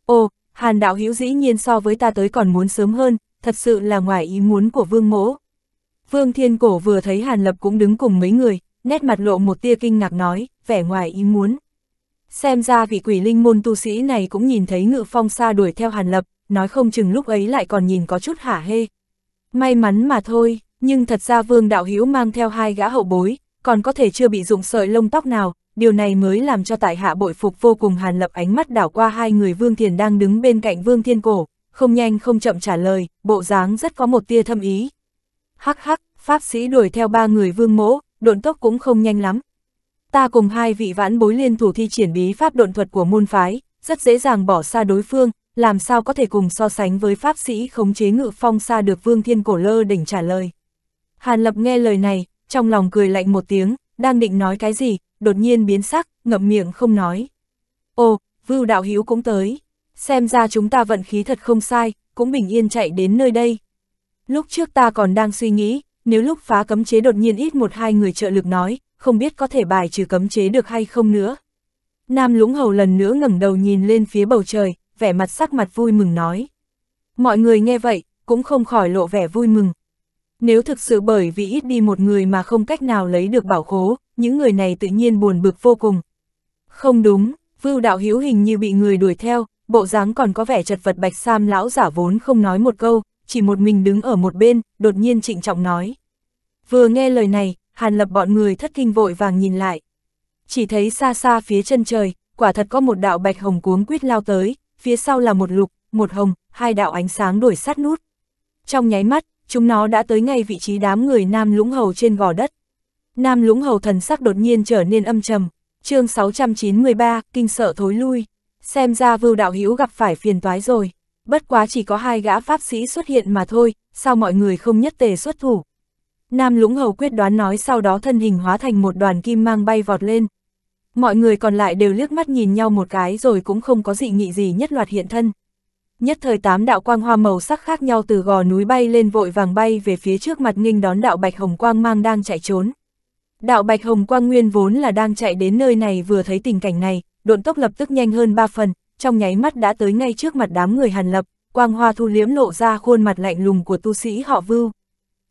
ô hàn đạo hữu dĩ nhiên so với ta tới còn muốn sớm hơn, thật sự là ngoài ý muốn của vương mỗ. Vương Thiên Cổ vừa thấy Hàn Lập cũng đứng cùng mấy người, nét mặt lộ một tia kinh ngạc nói, vẻ ngoài ý muốn. Xem ra vị quỷ linh môn tu sĩ này cũng nhìn thấy ngự phong xa đuổi theo Hàn Lập, nói không chừng lúc ấy lại còn nhìn có chút hả hê. May mắn mà thôi, nhưng thật ra Vương Đạo Hữu mang theo hai gã hậu bối, còn có thể chưa bị dụng sợi lông tóc nào, điều này mới làm cho tại hạ bội phục vô cùng Hàn Lập ánh mắt đảo qua hai người Vương Thiền đang đứng bên cạnh Vương Thiên Cổ, không nhanh không chậm trả lời, bộ dáng rất có một tia thâm ý. Hắc hắc, pháp sĩ đuổi theo ba người vương mỗ, độn tốc cũng không nhanh lắm. Ta cùng hai vị vãn bối liên thủ thi triển bí pháp độn thuật của môn phái, rất dễ dàng bỏ xa đối phương, làm sao có thể cùng so sánh với pháp sĩ khống chế ngự phong xa được vương thiên cổ lơ đỉnh trả lời. Hàn lập nghe lời này, trong lòng cười lạnh một tiếng, đang định nói cái gì, đột nhiên biến sắc, ngậm miệng không nói. Ồ, vưu đạo hữu cũng tới, xem ra chúng ta vận khí thật không sai, cũng bình yên chạy đến nơi đây. Lúc trước ta còn đang suy nghĩ, nếu lúc phá cấm chế đột nhiên ít một hai người trợ lực nói, không biết có thể bài trừ cấm chế được hay không nữa. Nam Lũng Hầu lần nữa ngẩng đầu nhìn lên phía bầu trời, vẻ mặt sắc mặt vui mừng nói. Mọi người nghe vậy, cũng không khỏi lộ vẻ vui mừng. Nếu thực sự bởi vì ít đi một người mà không cách nào lấy được bảo khố, những người này tự nhiên buồn bực vô cùng. Không đúng, Vưu Đạo Hiếu hình như bị người đuổi theo, bộ dáng còn có vẻ chật vật bạch sam lão giả vốn không nói một câu, chỉ một mình đứng ở một bên, đột nhiên trịnh trọng nói. Vừa nghe lời này, Hàn Lập bọn người thất kinh vội vàng nhìn lại. Chỉ thấy xa xa phía chân trời, quả thật có một đạo bạch hồng cuống quýt lao tới, phía sau là một lục, một hồng, hai đạo ánh sáng đuổi sát nút. Trong nháy mắt, chúng nó đã tới ngay vị trí đám người Nam Lũng Hầu trên gò đất. Nam Lũng Hầu thần sắc đột nhiên trở nên âm trầm, chương 693, kinh sợ thối lui. Xem ra vưu đạo hữu gặp phải phiền toái rồi bất quá chỉ có hai gã pháp sĩ xuất hiện mà thôi, sao mọi người không nhất tề xuất thủ. Nam lũng hầu quyết đoán nói sau đó thân hình hóa thành một đoàn kim mang bay vọt lên. Mọi người còn lại đều liếc mắt nhìn nhau một cái rồi cũng không có dị nghị gì nhất loạt hiện thân. Nhất thời tám đạo quang hoa màu sắc khác nhau từ gò núi bay lên vội vàng bay về phía trước mặt nghinh đón đạo bạch hồng quang mang đang chạy trốn. Đạo bạch hồng quang nguyên vốn là đang chạy đến nơi này vừa thấy tình cảnh này, độn tốc lập tức nhanh hơn ba phần, trong nháy mắt đã tới ngay trước mặt đám người hàn lập, quang hoa thu liếm lộ ra khuôn mặt lạnh lùng của tu sĩ họ vưu.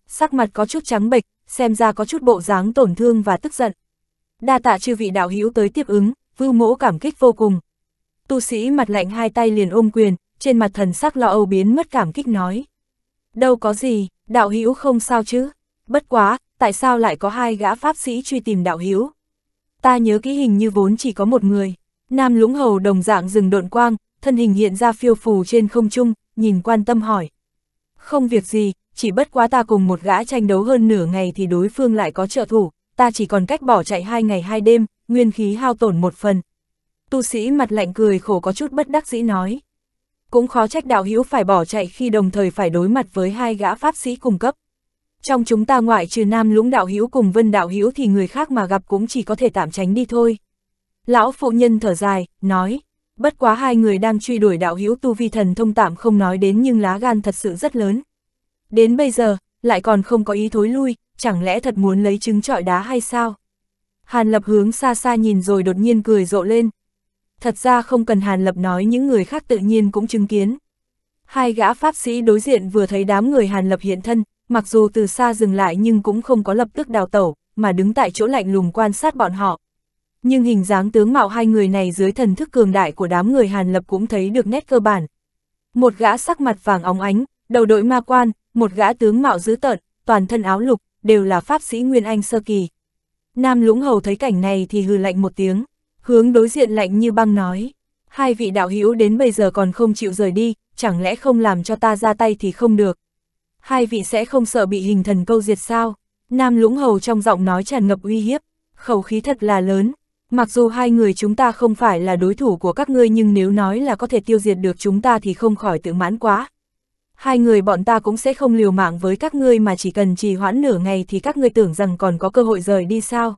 Sắc mặt có chút trắng bệch, xem ra có chút bộ dáng tổn thương và tức giận. Đa tạ chư vị đạo hữu tới tiếp ứng, vưu mỗ cảm kích vô cùng. Tu sĩ mặt lạnh hai tay liền ôm quyền, trên mặt thần sắc lo âu biến mất cảm kích nói. Đâu có gì, đạo hữu không sao chứ. Bất quá, tại sao lại có hai gã pháp sĩ truy tìm đạo hữu? Ta nhớ kỹ hình như vốn chỉ có một người. Nam lũng hầu đồng dạng rừng độn quang, thân hình hiện ra phiêu phù trên không trung, nhìn quan tâm hỏi. Không việc gì, chỉ bất quá ta cùng một gã tranh đấu hơn nửa ngày thì đối phương lại có trợ thủ, ta chỉ còn cách bỏ chạy hai ngày hai đêm, nguyên khí hao tổn một phần. Tu sĩ mặt lạnh cười khổ có chút bất đắc dĩ nói. Cũng khó trách đạo hữu phải bỏ chạy khi đồng thời phải đối mặt với hai gã pháp sĩ cung cấp. Trong chúng ta ngoại trừ nam lũng đạo hữu cùng vân đạo hữu thì người khác mà gặp cũng chỉ có thể tạm tránh đi thôi. Lão phụ nhân thở dài, nói, bất quá hai người đang truy đuổi đạo hữu tu vi thần thông tạm không nói đến nhưng lá gan thật sự rất lớn. Đến bây giờ, lại còn không có ý thối lui, chẳng lẽ thật muốn lấy trứng trọi đá hay sao? Hàn Lập hướng xa xa nhìn rồi đột nhiên cười rộ lên. Thật ra không cần Hàn Lập nói những người khác tự nhiên cũng chứng kiến. Hai gã pháp sĩ đối diện vừa thấy đám người Hàn Lập hiện thân, mặc dù từ xa dừng lại nhưng cũng không có lập tức đào tẩu, mà đứng tại chỗ lạnh lùng quan sát bọn họ, nhưng hình dáng tướng mạo hai người này dưới thần thức cường đại của đám người Hàn Lập cũng thấy được nét cơ bản. Một gã sắc mặt vàng óng ánh, đầu đội ma quan, một gã tướng mạo dữ tợn, toàn thân áo lục, đều là pháp sĩ Nguyên Anh sơ kỳ. Nam Lũng Hầu thấy cảnh này thì hừ lạnh một tiếng, hướng đối diện lạnh như băng nói, hai vị đạo hữu đến bây giờ còn không chịu rời đi, chẳng lẽ không làm cho ta ra tay thì không được. Hai vị sẽ không sợ bị hình thần câu diệt sao? Nam Lũng Hầu trong giọng nói tràn ngập uy hiếp, khẩu khí thật là lớn, Mặc dù hai người chúng ta không phải là đối thủ của các ngươi nhưng nếu nói là có thể tiêu diệt được chúng ta thì không khỏi tự mãn quá. Hai người bọn ta cũng sẽ không liều mạng với các ngươi mà chỉ cần trì hoãn nửa ngày thì các ngươi tưởng rằng còn có cơ hội rời đi sao.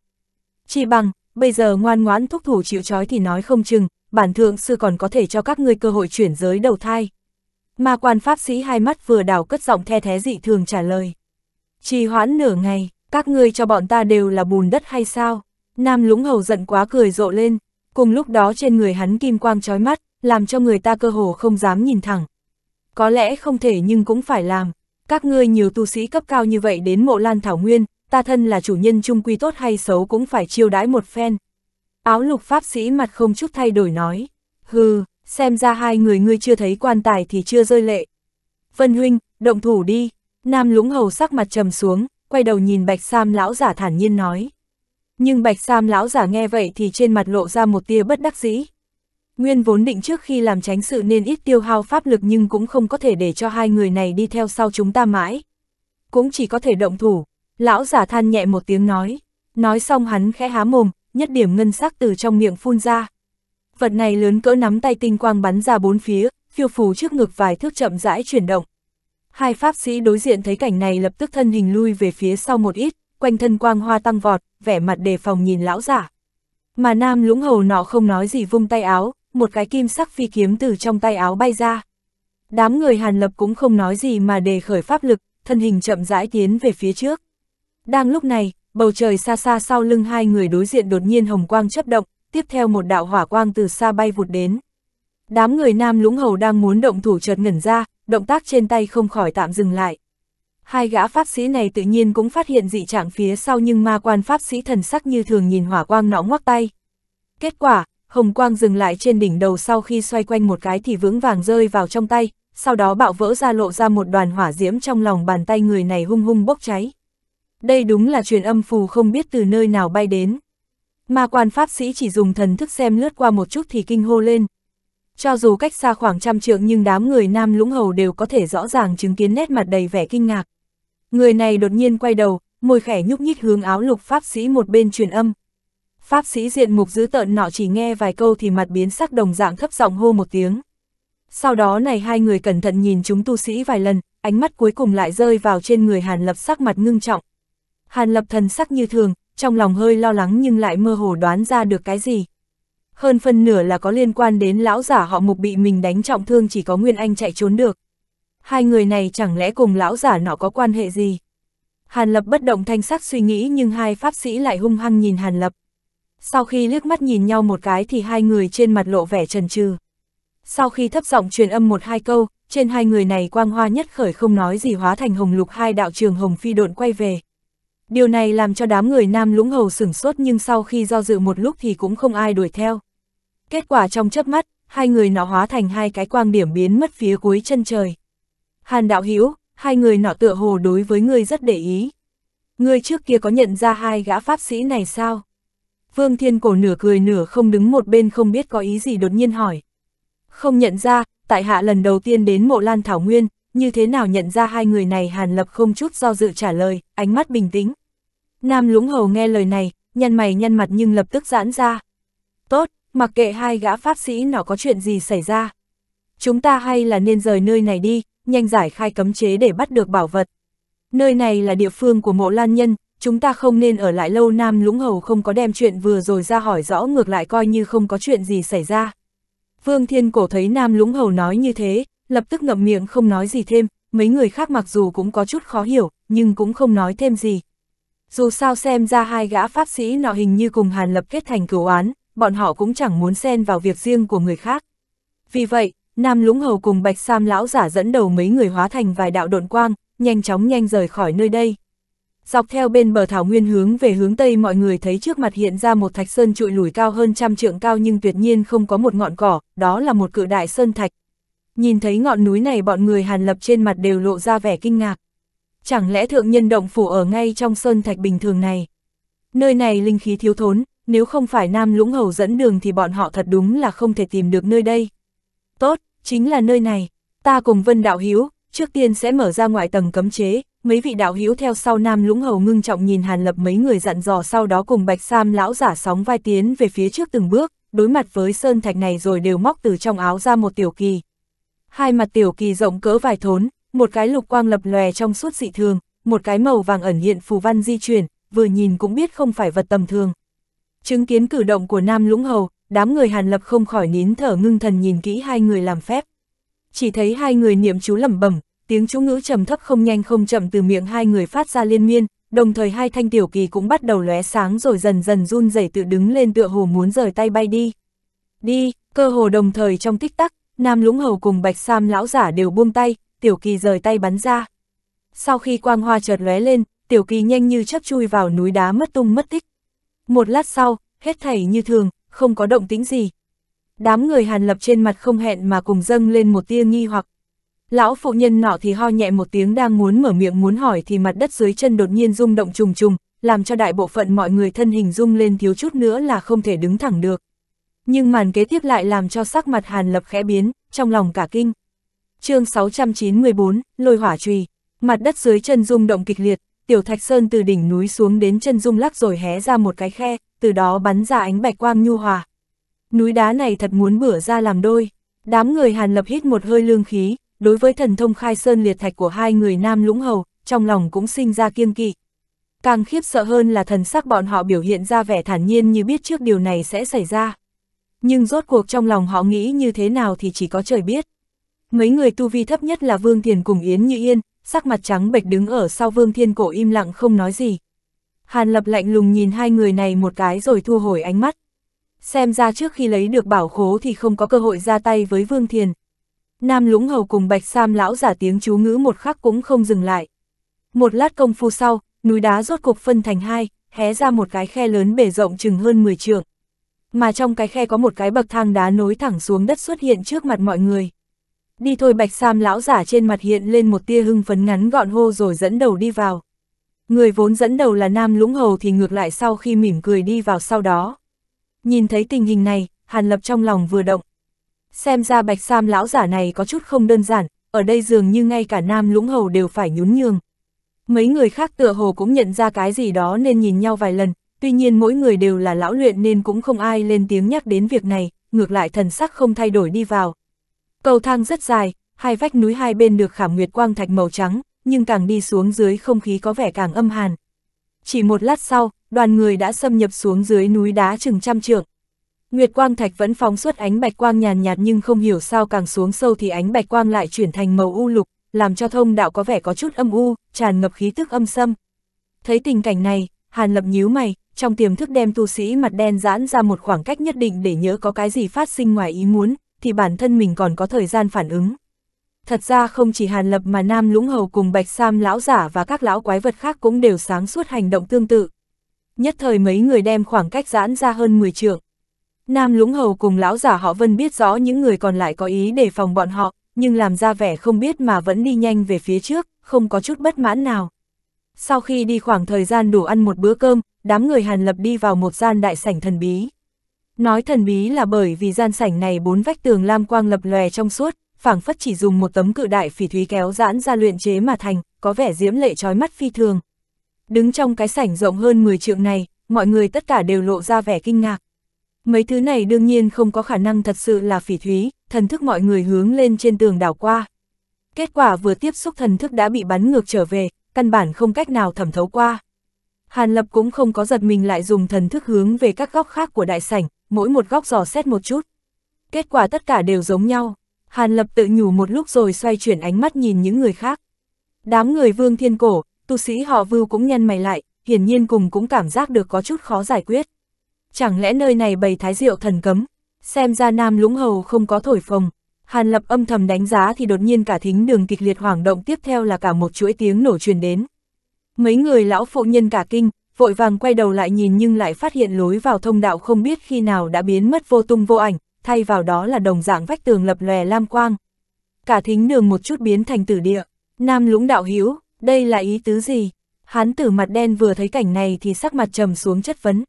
Chỉ bằng, bây giờ ngoan ngoãn thúc thủ chịu trói thì nói không chừng, bản thượng sư còn có thể cho các ngươi cơ hội chuyển giới đầu thai. Mà quan pháp sĩ hai mắt vừa đảo cất giọng the thế dị thường trả lời. Trì hoãn nửa ngày, các ngươi cho bọn ta đều là bùn đất hay sao? Nam Lũng Hầu giận quá cười rộ lên, cùng lúc đó trên người hắn kim quang trói mắt, làm cho người ta cơ hồ không dám nhìn thẳng. Có lẽ không thể nhưng cũng phải làm, các ngươi nhiều tu sĩ cấp cao như vậy đến mộ lan thảo nguyên, ta thân là chủ nhân trung quy tốt hay xấu cũng phải chiêu đãi một phen. Áo lục pháp sĩ mặt không chút thay đổi nói, hừ, xem ra hai người ngươi chưa thấy quan tài thì chưa rơi lệ. Vân huynh, động thủ đi, nam lũng hầu sắc mặt trầm xuống, quay đầu nhìn bạch sam lão giả thản nhiên nói. Nhưng bạch sam lão giả nghe vậy thì trên mặt lộ ra một tia bất đắc dĩ. Nguyên vốn định trước khi làm tránh sự nên ít tiêu hao pháp lực nhưng cũng không có thể để cho hai người này đi theo sau chúng ta mãi. Cũng chỉ có thể động thủ, lão giả than nhẹ một tiếng nói. Nói xong hắn khẽ há mồm, nhất điểm ngân sắc từ trong miệng phun ra. Vật này lớn cỡ nắm tay tinh quang bắn ra bốn phía, phiêu phù trước ngực vài thước chậm rãi chuyển động. Hai pháp sĩ đối diện thấy cảnh này lập tức thân hình lui về phía sau một ít, quanh thân quang hoa tăng vọt, vẻ mặt đề phòng nhìn lão giả. Mà nam lũng hầu nọ không nói gì vung tay áo, một cái kim sắc phi kiếm từ trong tay áo bay ra. Đám người Hàn Lập cũng không nói gì mà đề khởi pháp lực, thân hình chậm rãi tiến về phía trước. Đang lúc này, bầu trời xa xa sau lưng hai người đối diện đột nhiên hồng quang chấp động, tiếp theo một đạo hỏa quang từ xa bay vụt đến. Đám người nam lũng hầu đang muốn động thủ chợt ngẩn ra, động tác trên tay không khỏi tạm dừng lại. Hai gã pháp sĩ này tự nhiên cũng phát hiện dị trạng phía sau nhưng ma quan pháp sĩ thần sắc như thường nhìn hỏa quang nó ngoắc tay. Kết quả, hồng quang dừng lại trên đỉnh đầu sau khi xoay quanh một cái thì vững vàng rơi vào trong tay, sau đó bạo vỡ ra lộ ra một đoàn hỏa diễm trong lòng bàn tay người này hung hung bốc cháy. Đây đúng là truyền âm phù không biết từ nơi nào bay đến. Ma quan pháp sĩ chỉ dùng thần thức xem lướt qua một chút thì kinh hô lên. Cho dù cách xa khoảng trăm trượng nhưng đám người nam lũng hầu đều có thể rõ ràng chứng kiến nét mặt đầy vẻ kinh ngạc. Người này đột nhiên quay đầu, môi khẽ nhúc nhích hướng áo lục pháp sĩ một bên truyền âm. Pháp sĩ diện mục dữ tợn nọ chỉ nghe vài câu thì mặt biến sắc đồng dạng thấp giọng hô một tiếng. Sau đó này hai người cẩn thận nhìn chúng tu sĩ vài lần, ánh mắt cuối cùng lại rơi vào trên người Hàn Lập sắc mặt ngưng trọng. Hàn Lập thần sắc như thường, trong lòng hơi lo lắng nhưng lại mơ hồ đoán ra được cái gì. Hơn phần nửa là có liên quan đến lão giả họ mục bị mình đánh trọng thương chỉ có Nguyên Anh chạy trốn được hai người này chẳng lẽ cùng lão giả nọ có quan hệ gì? Hàn Lập bất động thanh sắc suy nghĩ nhưng hai pháp sĩ lại hung hăng nhìn Hàn Lập. Sau khi liếc mắt nhìn nhau một cái thì hai người trên mặt lộ vẻ trần trừ. Sau khi thấp giọng truyền âm một hai câu, trên hai người này quang hoa nhất khởi không nói gì hóa thành hồng lục hai đạo trường hồng phi độn quay về. Điều này làm cho đám người nam lũng hầu sửng sốt nhưng sau khi do dự một lúc thì cũng không ai đuổi theo. Kết quả trong chớp mắt, hai người nó hóa thành hai cái quang điểm biến mất phía cuối chân trời. Hàn đạo Hiếu, hai người nọ tựa hồ đối với ngươi rất để ý. Ngươi trước kia có nhận ra hai gã pháp sĩ này sao? Vương Thiên Cổ nửa cười nửa không đứng một bên không biết có ý gì đột nhiên hỏi. Không nhận ra, tại hạ lần đầu tiên đến mộ lan thảo nguyên, như thế nào nhận ra hai người này Hàn Lập không chút do dự trả lời, ánh mắt bình tĩnh. Nam Lũng Hầu nghe lời này, nhăn mày nhăn mặt nhưng lập tức giãn ra. Tốt, mặc kệ hai gã pháp sĩ nó có chuyện gì xảy ra. Chúng ta hay là nên rời nơi này đi, nhanh giải khai cấm chế để bắt được bảo vật. Nơi này là địa phương của mộ lan nhân, chúng ta không nên ở lại lâu Nam Lũng Hầu không có đem chuyện vừa rồi ra hỏi rõ ngược lại coi như không có chuyện gì xảy ra. Vương Thiên Cổ thấy Nam Lũng Hầu nói như thế, lập tức ngậm miệng không nói gì thêm, mấy người khác mặc dù cũng có chút khó hiểu, nhưng cũng không nói thêm gì. Dù sao xem ra hai gã pháp sĩ nọ hình như cùng Hàn Lập kết thành cửu án, bọn họ cũng chẳng muốn xen vào việc riêng của người khác. Vì vậy, Nam Lũng Hầu cùng Bạch Sam lão giả dẫn đầu mấy người hóa thành vài đạo độn quang, nhanh chóng nhanh rời khỏi nơi đây. Dọc theo bên bờ thảo nguyên hướng về hướng tây mọi người thấy trước mặt hiện ra một thạch sơn trụi lùi cao hơn trăm trượng cao nhưng tuyệt nhiên không có một ngọn cỏ, đó là một cự đại sơn thạch. Nhìn thấy ngọn núi này bọn người hàn lập trên mặt đều lộ ra vẻ kinh ngạc. Chẳng lẽ thượng nhân động phủ ở ngay trong sơn thạch bình thường này? Nơi này linh khí thiếu thốn, nếu không phải Nam Lũng Hầu dẫn đường thì bọn họ thật đúng là không thể tìm được nơi đây. Tốt, chính là nơi này. Ta cùng Vân Đạo Hiếu, trước tiên sẽ mở ra ngoại tầng cấm chế, mấy vị đạo hiếu theo sau Nam Lũng Hầu ngưng trọng nhìn Hàn Lập mấy người dặn dò sau đó cùng Bạch Sam lão giả sóng vai tiến về phía trước từng bước, đối mặt với sơn thạch này rồi đều móc từ trong áo ra một tiểu kỳ. Hai mặt tiểu kỳ rộng cỡ vài thốn, một cái lục quang lập lòe trong suốt dị thường, một cái màu vàng ẩn hiện phù văn di chuyển, vừa nhìn cũng biết không phải vật tầm thường. Chứng kiến cử động của Nam Lũng Hầu, đám người Hàn Lập không khỏi nín thở ngưng thần nhìn kỹ hai người làm phép. Chỉ thấy hai người niệm chú lẩm bẩm, tiếng chú ngữ trầm thấp không nhanh không chậm từ miệng hai người phát ra liên miên, đồng thời hai thanh tiểu kỳ cũng bắt đầu lóe sáng rồi dần dần run rẩy tự đứng lên tựa hồ muốn rời tay bay đi. Đi, cơ hồ đồng thời trong tích tắc, Nam Lũng Hầu cùng Bạch Sam lão giả đều buông tay, tiểu kỳ rời tay bắn ra. Sau khi quang hoa chợt lóe lên, tiểu kỳ nhanh như chớp chui vào núi đá mất tung mất tích. Một lát sau, hết thảy như thường, không có động tĩnh gì. Đám người Hàn Lập trên mặt không hẹn mà cùng dâng lên một tia nghi hoặc. Lão phụ nhân nọ thì ho nhẹ một tiếng đang muốn mở miệng muốn hỏi thì mặt đất dưới chân đột nhiên rung động trùng trùng, làm cho đại bộ phận mọi người thân hình rung lên thiếu chút nữa là không thể đứng thẳng được. Nhưng màn kế tiếp lại làm cho sắc mặt Hàn Lập khẽ biến, trong lòng cả kinh. chương 694, lôi hỏa trùy, mặt đất dưới chân rung động kịch liệt, tiểu thạch sơn từ đỉnh núi xuống đến chân rung lắc rồi hé ra một cái khe, từ đó bắn ra ánh bạch quang nhu hòa. Núi đá này thật muốn bửa ra làm đôi. Đám người Hàn Lập hít một hơi lương khí, đối với thần thông khai sơn liệt thạch của hai người Nam Lũng Hầu, trong lòng cũng sinh ra kiêng kỵ. Càng khiếp sợ hơn là thần sắc bọn họ biểu hiện ra vẻ thản nhiên như biết trước điều này sẽ xảy ra. Nhưng rốt cuộc trong lòng họ nghĩ như thế nào thì chỉ có trời biết. Mấy người tu vi thấp nhất là Vương Thiền cùng Yến Như Yên, sắc mặt trắng bệch đứng ở sau Vương Thiên Cổ im lặng không nói gì. Hàn Lập lạnh lùng nhìn hai người này một cái rồi thu hồi ánh mắt. Xem ra trước khi lấy được bảo khố thì không có cơ hội ra tay với Vương Thiền. Nam Lũng Hầu cùng Bạch Sam lão giả tiếng chú ngữ một khắc cũng không dừng lại. Một lát công phu sau, núi đá rốt cục phân thành hai, hé ra một cái khe lớn bể rộng chừng hơn 10 trượng. Mà trong cái khe có một cái bậc thang đá nối thẳng xuống đất xuất hiện trước mặt mọi người. Đi thôi Bạch Sam lão giả trên mặt hiện lên một tia hưng phấn ngắn gọn hô rồi dẫn đầu đi vào. Người vốn dẫn đầu là Nam Lũng Hầu thì ngược lại sau khi mỉm cười đi vào sau đó. Nhìn thấy tình hình này, Hàn Lập trong lòng vừa động. Xem ra Bạch Sam lão giả này có chút không đơn giản, ở đây dường như ngay cả Nam Lũng Hầu đều phải nhún nhường. Mấy người khác tựa hồ cũng nhận ra cái gì đó nên nhìn nhau vài lần, tuy nhiên mỗi người đều là lão luyện nên cũng không ai lên tiếng nhắc đến việc này, ngược lại thần sắc không thay đổi đi vào. Cầu thang rất dài, hai vách núi hai bên được khảm nguyệt quang thạch màu trắng, nhưng càng đi xuống dưới không khí có vẻ càng âm hàn. Chỉ một lát sau, đoàn người đã xâm nhập xuống dưới núi đá chừng trăm trượng. Nguyệt quang thạch vẫn phóng xuất ánh bạch quang nhàn nhạt, nhưng không hiểu sao càng xuống sâu thì ánh bạch quang lại chuyển thành màu u lục, làm cho thông đạo có vẻ có chút âm u, tràn ngập khí tức âm sâm. Thấy tình cảnh này, Hàn Lập nhíu mày, trong tiềm thức đem tu sĩ mặt đen giãn ra một khoảng cách nhất định để nhớ có cái gì phát sinh ngoài ý muốn, thì bản thân mình còn có thời gian phản ứng thật ra không chỉ Hàn Lập mà Nam Lũng Hầu cùng Bạch Sam lão giả và các lão quái vật khác cũng đều sáng suốt hành động tương tự. Nhất thời mấy người đem khoảng cách giãn ra hơn 10 trượng. Nam Lũng Hầu cùng lão giả họ Vân biết rõ những người còn lại có ý để phòng bọn họ, nhưng làm ra vẻ không biết mà vẫn đi nhanh về phía trước, không có chút bất mãn nào. Sau khi đi khoảng thời gian đủ ăn một bữa cơm, đám người Hàn Lập đi vào một gian đại sảnh thần bí. Nói thần bí là bởi vì gian sảnh này bốn vách tường lam quang lập lòe trong suốt, phảng phất chỉ dùng một tấm cự đại phỉ thúy kéo giãn ra luyện chế mà thành, có vẻ diễm lệ trói mắt phi thường. Đứng trong cái sảnh rộng hơn 10 trượng này, mọi người tất cả đều lộ ra vẻ kinh ngạc. Mấy thứ này đương nhiên không có khả năng thật sự là phỉ thúy, thần thức mọi người hướng lên trên tường đảo qua. Kết quả vừa tiếp xúc thần thức đã bị bắn ngược trở về, căn bản không cách nào thẩm thấu qua. Hàn Lập cũng không có giật mình lại dùng thần thức hướng về các góc khác của đại sảnh, mỗi một góc dò xét một chút. Kết quả tất cả đều giống nhau. Hàn Lập tự nhủ một lúc rồi xoay chuyển ánh mắt nhìn những người khác. Đám người vương thiên cổ, tu sĩ họ vưu cũng nhăn mày lại, hiển nhiên cùng cũng cảm giác được có chút khó giải quyết. Chẳng lẽ nơi này bày thái diệu thần cấm, xem ra nam lũng hầu không có thổi phồng. Hàn Lập âm thầm đánh giá thì đột nhiên cả thính đường kịch liệt hoảng động tiếp theo là cả một chuỗi tiếng nổ truyền đến. Mấy người lão phụ nhân cả kinh, vội vàng quay đầu lại nhìn nhưng lại phát hiện lối vào thông đạo không biết khi nào đã biến mất vô tung vô ảnh, thay vào đó là đồng dạng vách tường lập lòe lam quang. Cả thính đường một chút biến thành tử địa, nam lũng đạo hiếu, đây là ý tứ gì? Hán tử mặt đen vừa thấy cảnh này thì sắc mặt trầm xuống chất vấn.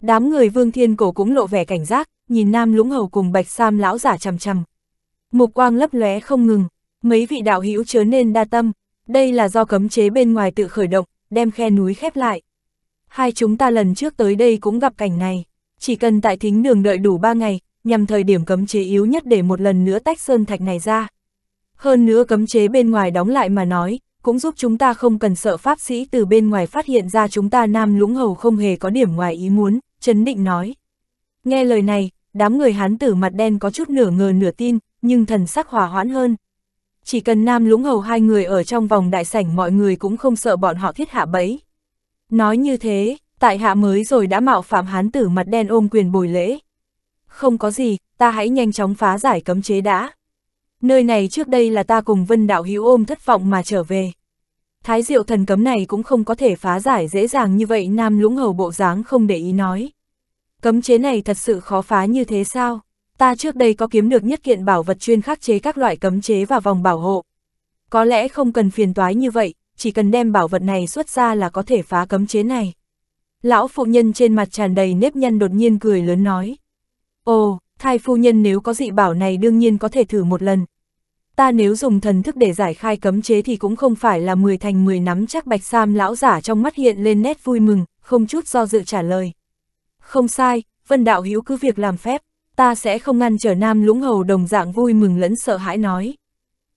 Đám người vương thiên cổ cũng lộ vẻ cảnh giác, nhìn nam lũng hầu cùng bạch sam lão giả chằm chằm. Mục quang lấp lóe không ngừng, mấy vị đạo hữu chớ nên đa tâm, đây là do cấm chế bên ngoài tự khởi động, đem khe núi khép lại. Hai chúng ta lần trước tới đây cũng gặp cảnh này, chỉ cần tại thính đường đợi đủ ba ngày, nhằm thời điểm cấm chế yếu nhất để một lần nữa tách sơn thạch này ra. Hơn nữa cấm chế bên ngoài đóng lại mà nói, cũng giúp chúng ta không cần sợ pháp sĩ từ bên ngoài phát hiện ra chúng ta nam lũng hầu không hề có điểm ngoài ý muốn, Trấn Định nói. Nghe lời này, đám người hán tử mặt đen có chút nửa ngờ nửa tin, nhưng thần sắc hòa hoãn hơn. Chỉ cần nam lũng hầu hai người ở trong vòng đại sảnh mọi người cũng không sợ bọn họ thiết hạ bẫy. Nói như thế, tại hạ mới rồi đã mạo phạm hán tử mặt đen ôm quyền bồi lễ, không có gì, ta hãy nhanh chóng phá giải cấm chế đã. Nơi này trước đây là ta cùng Vân Đạo Hữu ôm thất vọng mà trở về. Thái diệu thần cấm này cũng không có thể phá giải dễ dàng như vậy Nam Lũng Hầu bộ dáng không để ý nói. Cấm chế này thật sự khó phá như thế sao? Ta trước đây có kiếm được nhất kiện bảo vật chuyên khắc chế các loại cấm chế và vòng bảo hộ. Có lẽ không cần phiền toái như vậy, chỉ cần đem bảo vật này xuất ra là có thể phá cấm chế này. Lão phụ nhân trên mặt tràn đầy nếp nhăn đột nhiên cười lớn nói. Ồ, thai phu nhân nếu có dị bảo này đương nhiên có thể thử một lần. Ta nếu dùng thần thức để giải khai cấm chế thì cũng không phải là 10 thành 10 nắm chắc bạch sam lão giả trong mắt hiện lên nét vui mừng, không chút do dự trả lời. Không sai, Vân Đạo Hiếu cứ việc làm phép, ta sẽ không ngăn trở Nam Lũng Hầu đồng dạng vui mừng lẫn sợ hãi nói.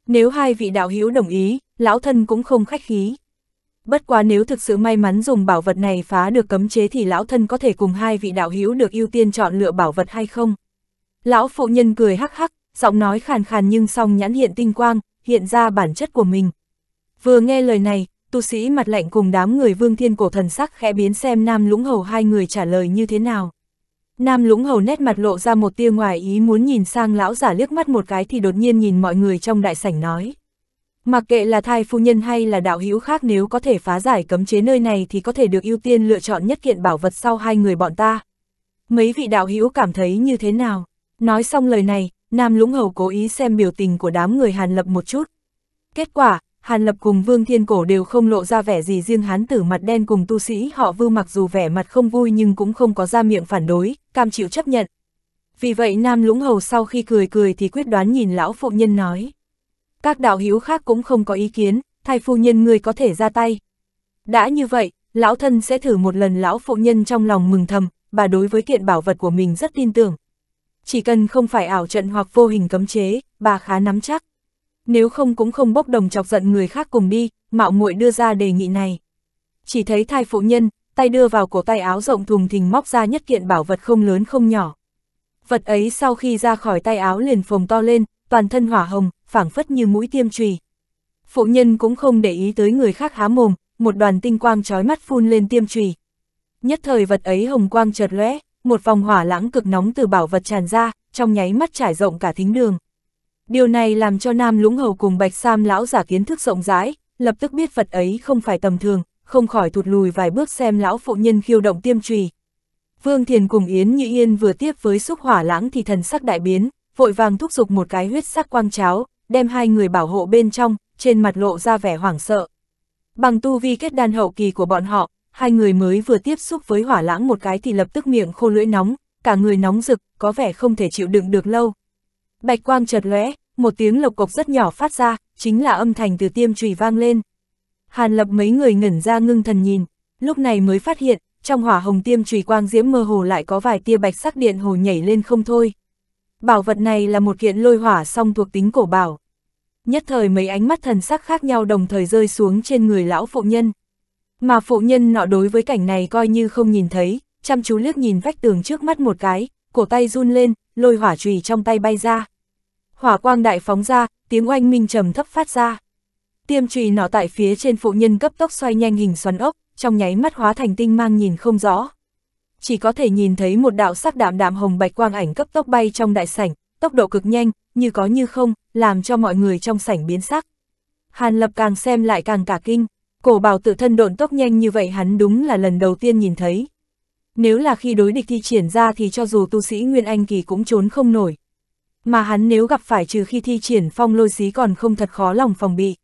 Nếu hai vị đạo hữu đồng ý, lão thân cũng không khách khí bất quá nếu thực sự may mắn dùng bảo vật này phá được cấm chế thì lão thân có thể cùng hai vị đạo hữu được ưu tiên chọn lựa bảo vật hay không? Lão phụ nhân cười hắc hắc, giọng nói khàn khàn nhưng song nhãn hiện tinh quang, hiện ra bản chất của mình. Vừa nghe lời này, tu sĩ mặt lạnh cùng đám người vương thiên cổ thần sắc khẽ biến xem Nam Lũng Hầu hai người trả lời như thế nào. Nam Lũng Hầu nét mặt lộ ra một tia ngoài ý muốn nhìn sang lão giả liếc mắt một cái thì đột nhiên nhìn mọi người trong đại sảnh nói. Mặc kệ là thai phu nhân hay là đạo hữu khác nếu có thể phá giải cấm chế nơi này thì có thể được ưu tiên lựa chọn nhất kiện bảo vật sau hai người bọn ta. Mấy vị đạo hữu cảm thấy như thế nào? Nói xong lời này, Nam Lũng Hầu cố ý xem biểu tình của đám người Hàn Lập một chút. Kết quả, Hàn Lập cùng Vương Thiên Cổ đều không lộ ra vẻ gì riêng hán tử mặt đen cùng tu sĩ họ vưu mặc dù vẻ mặt không vui nhưng cũng không có ra miệng phản đối, cam chịu chấp nhận. Vì vậy Nam Lũng Hầu sau khi cười cười thì quyết đoán nhìn lão phụ nhân nói. Các đạo hữu khác cũng không có ý kiến, thay phu nhân người có thể ra tay. Đã như vậy, lão thân sẽ thử một lần lão phụ nhân trong lòng mừng thầm, bà đối với kiện bảo vật của mình rất tin tưởng. Chỉ cần không phải ảo trận hoặc vô hình cấm chế, bà khá nắm chắc. Nếu không cũng không bốc đồng chọc giận người khác cùng đi, mạo muội đưa ra đề nghị này. Chỉ thấy thai phụ nhân, tay đưa vào cổ tay áo rộng thùng thình móc ra nhất kiện bảo vật không lớn không nhỏ. Vật ấy sau khi ra khỏi tay áo liền phồng to lên, toàn thân hỏa hồng, phảng phất như mũi tiêm trùy. Phụ nhân cũng không để ý tới người khác há mồm, một đoàn tinh quang trói mắt phun lên tiêm trùy. Nhất thời vật ấy hồng quang chợt lóe, một vòng hỏa lãng cực nóng từ bảo vật tràn ra, trong nháy mắt trải rộng cả thính đường. Điều này làm cho Nam Lũng Hầu cùng Bạch Sam lão giả kiến thức rộng rãi, lập tức biết vật ấy không phải tầm thường, không khỏi thụt lùi vài bước xem lão phụ nhân khiêu động tiêm trùy. Vương Thiền cùng Yến Như Yên vừa tiếp với xúc hỏa lãng thì thần sắc đại biến, vội vàng thúc giục một cái huyết sắc quang cháo, đem hai người bảo hộ bên trong, trên mặt lộ ra vẻ hoảng sợ. Bằng tu vi kết đan hậu kỳ của bọn họ, hai người mới vừa tiếp xúc với hỏa lãng một cái thì lập tức miệng khô lưỡi nóng, cả người nóng rực, có vẻ không thể chịu đựng được lâu. Bạch quang chợt lóe, một tiếng lộc cộc rất nhỏ phát ra, chính là âm thanh từ tiêm chùy vang lên. Hàn Lập mấy người ngẩn ra ngưng thần nhìn, lúc này mới phát hiện, trong hỏa hồng tiêm chùy quang diễm mơ hồ lại có vài tia bạch sắc điện hồ nhảy lên không thôi. Bảo vật này là một kiện lôi hỏa song thuộc tính cổ bảo. Nhất thời mấy ánh mắt thần sắc khác nhau đồng thời rơi xuống trên người lão phụ nhân. Mà phụ nhân nọ đối với cảnh này coi như không nhìn thấy, chăm chú liếc nhìn vách tường trước mắt một cái, cổ tay run lên, lôi hỏa chùy trong tay bay ra. Hỏa quang đại phóng ra, tiếng oanh minh trầm thấp phát ra. Tiêm chùy nọ tại phía trên phụ nhân cấp tốc xoay nhanh hình xoắn ốc, trong nháy mắt hóa thành tinh mang nhìn không rõ chỉ có thể nhìn thấy một đạo sắc đạm đạm hồng bạch quang ảnh cấp tốc bay trong đại sảnh, tốc độ cực nhanh, như có như không, làm cho mọi người trong sảnh biến sắc. Hàn Lập càng xem lại càng cả kinh, cổ bảo tự thân độn tốc nhanh như vậy hắn đúng là lần đầu tiên nhìn thấy. Nếu là khi đối địch thi triển ra thì cho dù tu sĩ Nguyên Anh kỳ cũng trốn không nổi. Mà hắn nếu gặp phải trừ khi thi triển phong lôi xí còn không thật khó lòng phòng bị.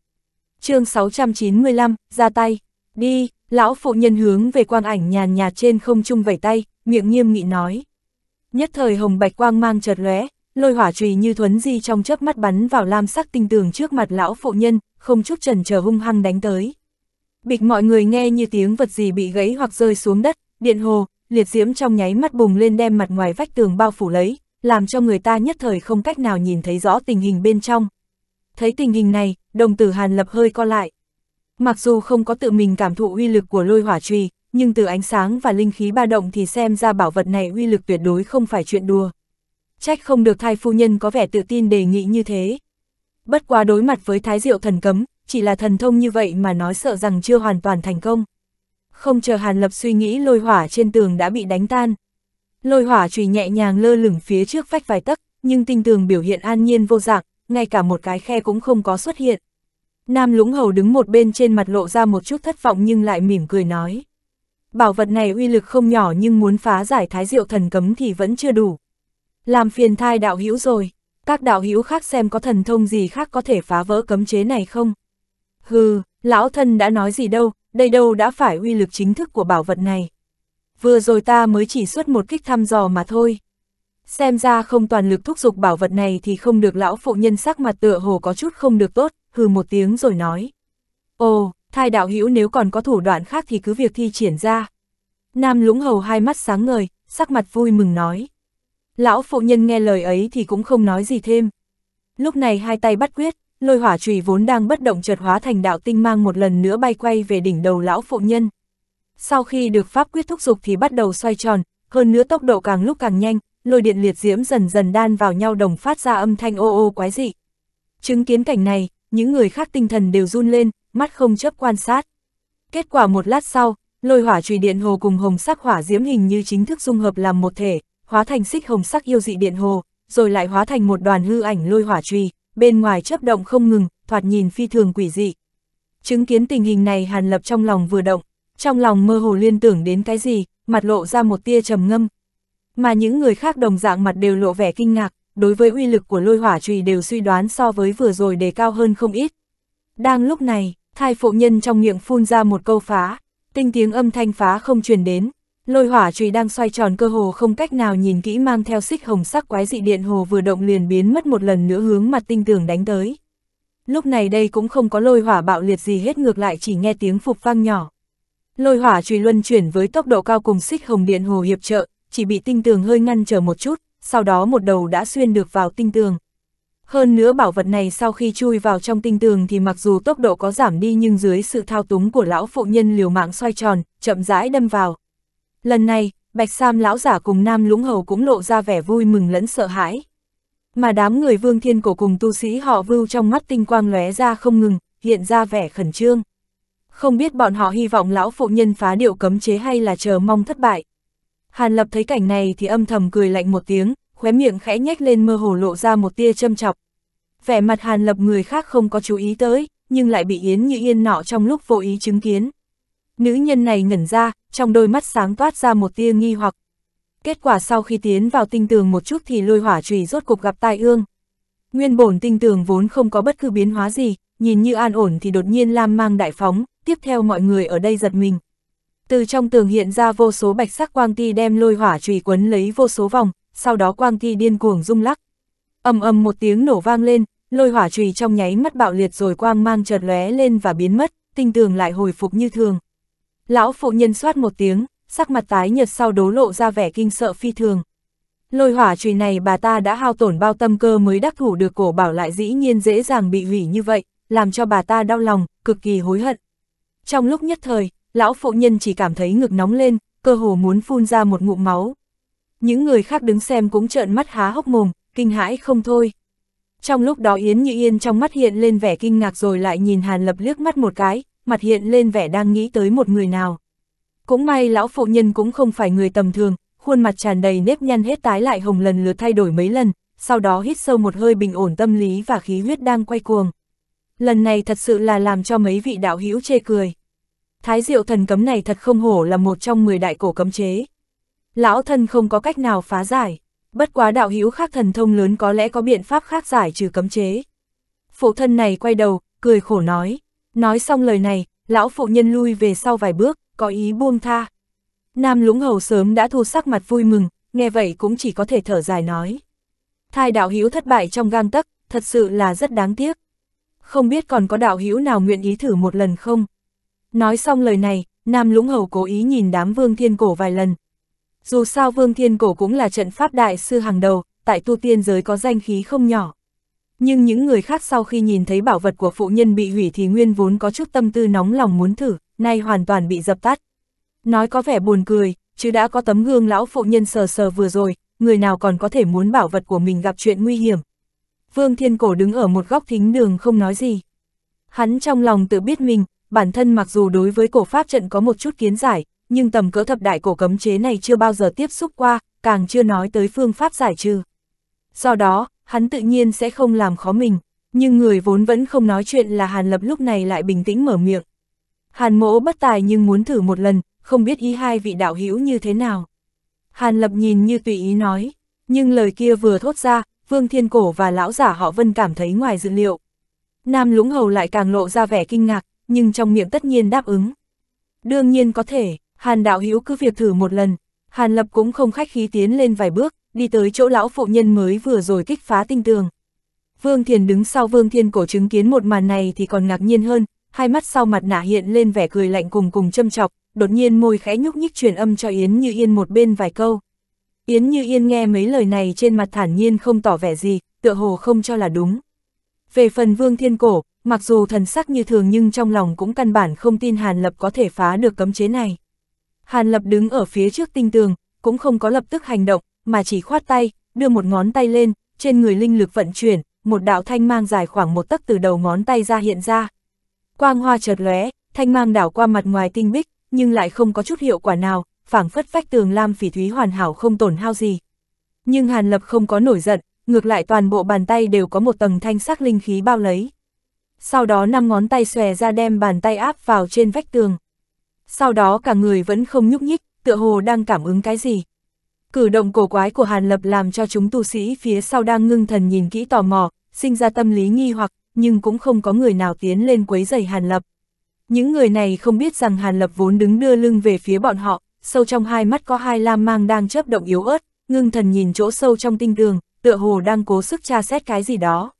chương 695, ra tay, đi, Lão phụ nhân hướng về quang ảnh nhàn nhạt trên không trung vẩy tay, miệng nghiêm nghị nói. Nhất thời hồng bạch quang mang chợt lóe, lôi hỏa chùy như thuấn di trong chớp mắt bắn vào lam sắc tinh tường trước mặt lão phụ nhân, không chút trần chờ hung hăng đánh tới. Bịch mọi người nghe như tiếng vật gì bị gãy hoặc rơi xuống đất, điện hồ, liệt diễm trong nháy mắt bùng lên đem mặt ngoài vách tường bao phủ lấy, làm cho người ta nhất thời không cách nào nhìn thấy rõ tình hình bên trong. Thấy tình hình này, đồng tử Hàn Lập hơi co lại, Mặc dù không có tự mình cảm thụ uy lực của lôi hỏa truy, nhưng từ ánh sáng và linh khí ba động thì xem ra bảo vật này uy lực tuyệt đối không phải chuyện đùa. Trách không được thai phu nhân có vẻ tự tin đề nghị như thế. Bất quá đối mặt với thái diệu thần cấm, chỉ là thần thông như vậy mà nói sợ rằng chưa hoàn toàn thành công. Không chờ Hàn Lập suy nghĩ lôi hỏa trên tường đã bị đánh tan. Lôi hỏa chùy nhẹ nhàng lơ lửng phía trước vách vài tấc, nhưng tinh tường biểu hiện an nhiên vô dạng, ngay cả một cái khe cũng không có xuất hiện. Nam Lũng Hầu đứng một bên trên mặt lộ ra một chút thất vọng nhưng lại mỉm cười nói. Bảo vật này uy lực không nhỏ nhưng muốn phá giải thái diệu thần cấm thì vẫn chưa đủ. Làm phiền thai đạo hữu rồi, các đạo hữu khác xem có thần thông gì khác có thể phá vỡ cấm chế này không? Hừ, lão thân đã nói gì đâu, đây đâu đã phải uy lực chính thức của bảo vật này. Vừa rồi ta mới chỉ xuất một kích thăm dò mà thôi. Xem ra không toàn lực thúc giục bảo vật này thì không được lão phụ nhân sắc mặt tựa hồ có chút không được tốt, hừ một tiếng rồi nói. Ồ, thai đạo hữu nếu còn có thủ đoạn khác thì cứ việc thi triển ra. Nam lũng hầu hai mắt sáng ngời, sắc mặt vui mừng nói. Lão phụ nhân nghe lời ấy thì cũng không nói gì thêm. Lúc này hai tay bắt quyết, lôi hỏa trùy vốn đang bất động chợt hóa thành đạo tinh mang một lần nữa bay quay về đỉnh đầu lão phụ nhân. Sau khi được pháp quyết thúc giục thì bắt đầu xoay tròn, hơn nữa tốc độ càng lúc càng nhanh, lôi điện liệt diễm dần dần đan vào nhau đồng phát ra âm thanh ô ô quái dị. Chứng kiến cảnh này, những người khác tinh thần đều run lên, mắt không chấp quan sát. Kết quả một lát sau, lôi hỏa trùy điện hồ cùng hồng sắc hỏa diễm hình như chính thức dung hợp làm một thể, hóa thành xích hồng sắc yêu dị điện hồ, rồi lại hóa thành một đoàn hư ảnh lôi hỏa trùy, bên ngoài chấp động không ngừng, thoạt nhìn phi thường quỷ dị. Chứng kiến tình hình này Hàn Lập trong lòng vừa động, trong lòng mơ hồ liên tưởng đến cái gì, mặt lộ ra một tia trầm ngâm. Mà những người khác đồng dạng mặt đều lộ vẻ kinh ngạc, đối với uy lực của lôi hỏa trùy đều suy đoán so với vừa rồi đề cao hơn không ít. Đang lúc này, thai phụ nhân trong miệng phun ra một câu phá, tinh tiếng âm thanh phá không truyền đến, lôi hỏa trùy đang xoay tròn cơ hồ không cách nào nhìn kỹ mang theo xích hồng sắc quái dị điện hồ vừa động liền biến mất một lần nữa hướng mặt tinh tường đánh tới. Lúc này đây cũng không có lôi hỏa bạo liệt gì hết ngược lại chỉ nghe tiếng phục vang nhỏ. Lôi hỏa trùy luân chuyển với tốc độ cao cùng xích hồng điện hồ hiệp trợ, chỉ bị tinh tường hơi ngăn trở một chút, sau đó một đầu đã xuyên được vào tinh tường. Hơn nữa bảo vật này sau khi chui vào trong tinh tường thì mặc dù tốc độ có giảm đi nhưng dưới sự thao túng của lão phụ nhân liều mạng xoay tròn, chậm rãi đâm vào. Lần này, Bạch Sam lão giả cùng Nam Lũng Hầu cũng lộ ra vẻ vui mừng lẫn sợ hãi. Mà đám người Vương Thiên Cổ cùng tu sĩ họ Vưu trong mắt tinh quang lóe ra không ngừng, hiện ra vẻ khẩn trương. Không biết bọn họ hy vọng lão phụ nhân phá điệu cấm chế hay là chờ mong thất bại, Hàn Lập thấy cảnh này thì âm thầm cười lạnh một tiếng, khóe miệng khẽ nhếch lên mơ hồ lộ ra một tia châm chọc. Vẻ mặt Hàn Lập người khác không có chú ý tới, nhưng lại bị Yến Như Yên nọ trong lúc vô ý chứng kiến. Nữ nhân này ngẩn ra, trong đôi mắt sáng toát ra một tia nghi hoặc. Kết quả sau khi tiến vào tinh tường một chút thì lôi hỏa trùy rốt cục gặp tai ương. Nguyên bổn tinh tường vốn không có bất cứ biến hóa gì, nhìn như an ổn thì đột nhiên lam mang đại phóng, tiếp theo mọi người ở đây giật mình, từ trong tường hiện ra vô số bạch sắc quang ti đem lôi hỏa trùy quấn lấy vô số vòng, sau đó quang ti điên cuồng rung lắc. ầm ầm một tiếng nổ vang lên, lôi hỏa trùy trong nháy mắt bạo liệt rồi quang mang chợt lóe lên và biến mất, tinh tường lại hồi phục như thường. Lão phụ nhân soát một tiếng, sắc mặt tái nhật sau đố lộ ra vẻ kinh sợ phi thường. Lôi hỏa trùy này bà ta đã hao tổn bao tâm cơ mới đắc thủ được cổ bảo lại dĩ nhiên dễ dàng bị hủy như vậy, làm cho bà ta đau lòng, cực kỳ hối hận. Trong lúc nhất thời, Lão phụ nhân chỉ cảm thấy ngực nóng lên, cơ hồ muốn phun ra một ngụm máu. Những người khác đứng xem cũng trợn mắt há hốc mồm, kinh hãi không thôi. Trong lúc đó Yến Như Yên trong mắt hiện lên vẻ kinh ngạc rồi lại nhìn Hàn Lập liếc mắt một cái, mặt hiện lên vẻ đang nghĩ tới một người nào. Cũng may lão phụ nhân cũng không phải người tầm thường, khuôn mặt tràn đầy nếp nhăn hết tái lại hồng lần lượt thay đổi mấy lần, sau đó hít sâu một hơi bình ổn tâm lý và khí huyết đang quay cuồng. Lần này thật sự là làm cho mấy vị đạo hữu chê cười. Thái diệu thần cấm này thật không hổ là một trong 10 đại cổ cấm chế. Lão thân không có cách nào phá giải, bất quá đạo hữu khác thần thông lớn có lẽ có biện pháp khác giải trừ cấm chế. Phụ thân này quay đầu, cười khổ nói. Nói xong lời này, lão phụ nhân lui về sau vài bước, có ý buông tha. Nam lũng hầu sớm đã thu sắc mặt vui mừng, nghe vậy cũng chỉ có thể thở dài nói. Thai đạo hữu thất bại trong gang tấc, thật sự là rất đáng tiếc. Không biết còn có đạo hữu nào nguyện ý thử một lần không? Nói xong lời này, Nam Lũng Hầu cố ý nhìn đám Vương Thiên Cổ vài lần. Dù sao Vương Thiên Cổ cũng là trận pháp đại sư hàng đầu, tại tu tiên giới có danh khí không nhỏ. Nhưng những người khác sau khi nhìn thấy bảo vật của phụ nhân bị hủy thì nguyên vốn có chút tâm tư nóng lòng muốn thử, nay hoàn toàn bị dập tắt. Nói có vẻ buồn cười, chứ đã có tấm gương lão phụ nhân sờ sờ vừa rồi, người nào còn có thể muốn bảo vật của mình gặp chuyện nguy hiểm. Vương Thiên Cổ đứng ở một góc thính đường không nói gì. Hắn trong lòng tự biết mình, bản thân mặc dù đối với cổ pháp trận có một chút kiến giải, nhưng tầm cỡ thập đại cổ cấm chế này chưa bao giờ tiếp xúc qua, càng chưa nói tới phương pháp giải trừ. Do đó, hắn tự nhiên sẽ không làm khó mình, nhưng người vốn vẫn không nói chuyện là Hàn Lập lúc này lại bình tĩnh mở miệng. Hàn mỗ bất tài nhưng muốn thử một lần, không biết ý hai vị đạo hữu như thế nào. Hàn Lập nhìn như tùy ý nói, nhưng lời kia vừa thốt ra, Vương Thiên Cổ và lão giả họ Vân cảm thấy ngoài dự liệu. Nam Lũng Hầu lại càng lộ ra vẻ kinh ngạc, nhưng trong miệng tất nhiên đáp ứng. Đương nhiên có thể, Hàn đạo hữu cứ việc thử một lần, Hàn Lập cũng không khách khí tiến lên vài bước, đi tới chỗ lão phụ nhân mới vừa rồi kích phá tinh tường. Vương Thiền đứng sau Vương Thiên cổ chứng kiến một màn này thì còn ngạc nhiên hơn, hai mắt sau mặt nạ hiện lên vẻ cười lạnh cùng cùng châm chọc, đột nhiên môi khẽ nhúc nhích truyền âm cho Yến Như Yên một bên vài câu. Yến Như Yên nghe mấy lời này trên mặt thản nhiên không tỏ vẻ gì, tựa hồ không cho là đúng. Về phần Vương Thiên Cổ, mặc dù thần sắc như thường nhưng trong lòng cũng căn bản không tin Hàn Lập có thể phá được cấm chế này. Hàn Lập đứng ở phía trước tinh tường, cũng không có lập tức hành động, mà chỉ khoát tay, đưa một ngón tay lên, trên người linh lực vận chuyển, một đạo thanh mang dài khoảng một tấc từ đầu ngón tay ra hiện ra. Quang hoa chợt lóe, thanh mang đảo qua mặt ngoài tinh bích, nhưng lại không có chút hiệu quả nào, phảng phất vách tường lam phỉ thúy hoàn hảo không tổn hao gì. Nhưng Hàn Lập không có nổi giận, ngược lại toàn bộ bàn tay đều có một tầng thanh sắc linh khí bao lấy sau đó năm ngón tay xòe ra đem bàn tay áp vào trên vách tường. Sau đó cả người vẫn không nhúc nhích, tựa hồ đang cảm ứng cái gì. Cử động cổ quái của Hàn Lập làm cho chúng tu sĩ phía sau đang ngưng thần nhìn kỹ tò mò, sinh ra tâm lý nghi hoặc, nhưng cũng không có người nào tiến lên quấy rầy Hàn Lập. Những người này không biết rằng Hàn Lập vốn đứng đưa lưng về phía bọn họ, sâu trong hai mắt có hai lam mang đang chớp động yếu ớt, ngưng thần nhìn chỗ sâu trong tinh đường, tựa hồ đang cố sức tra xét cái gì đó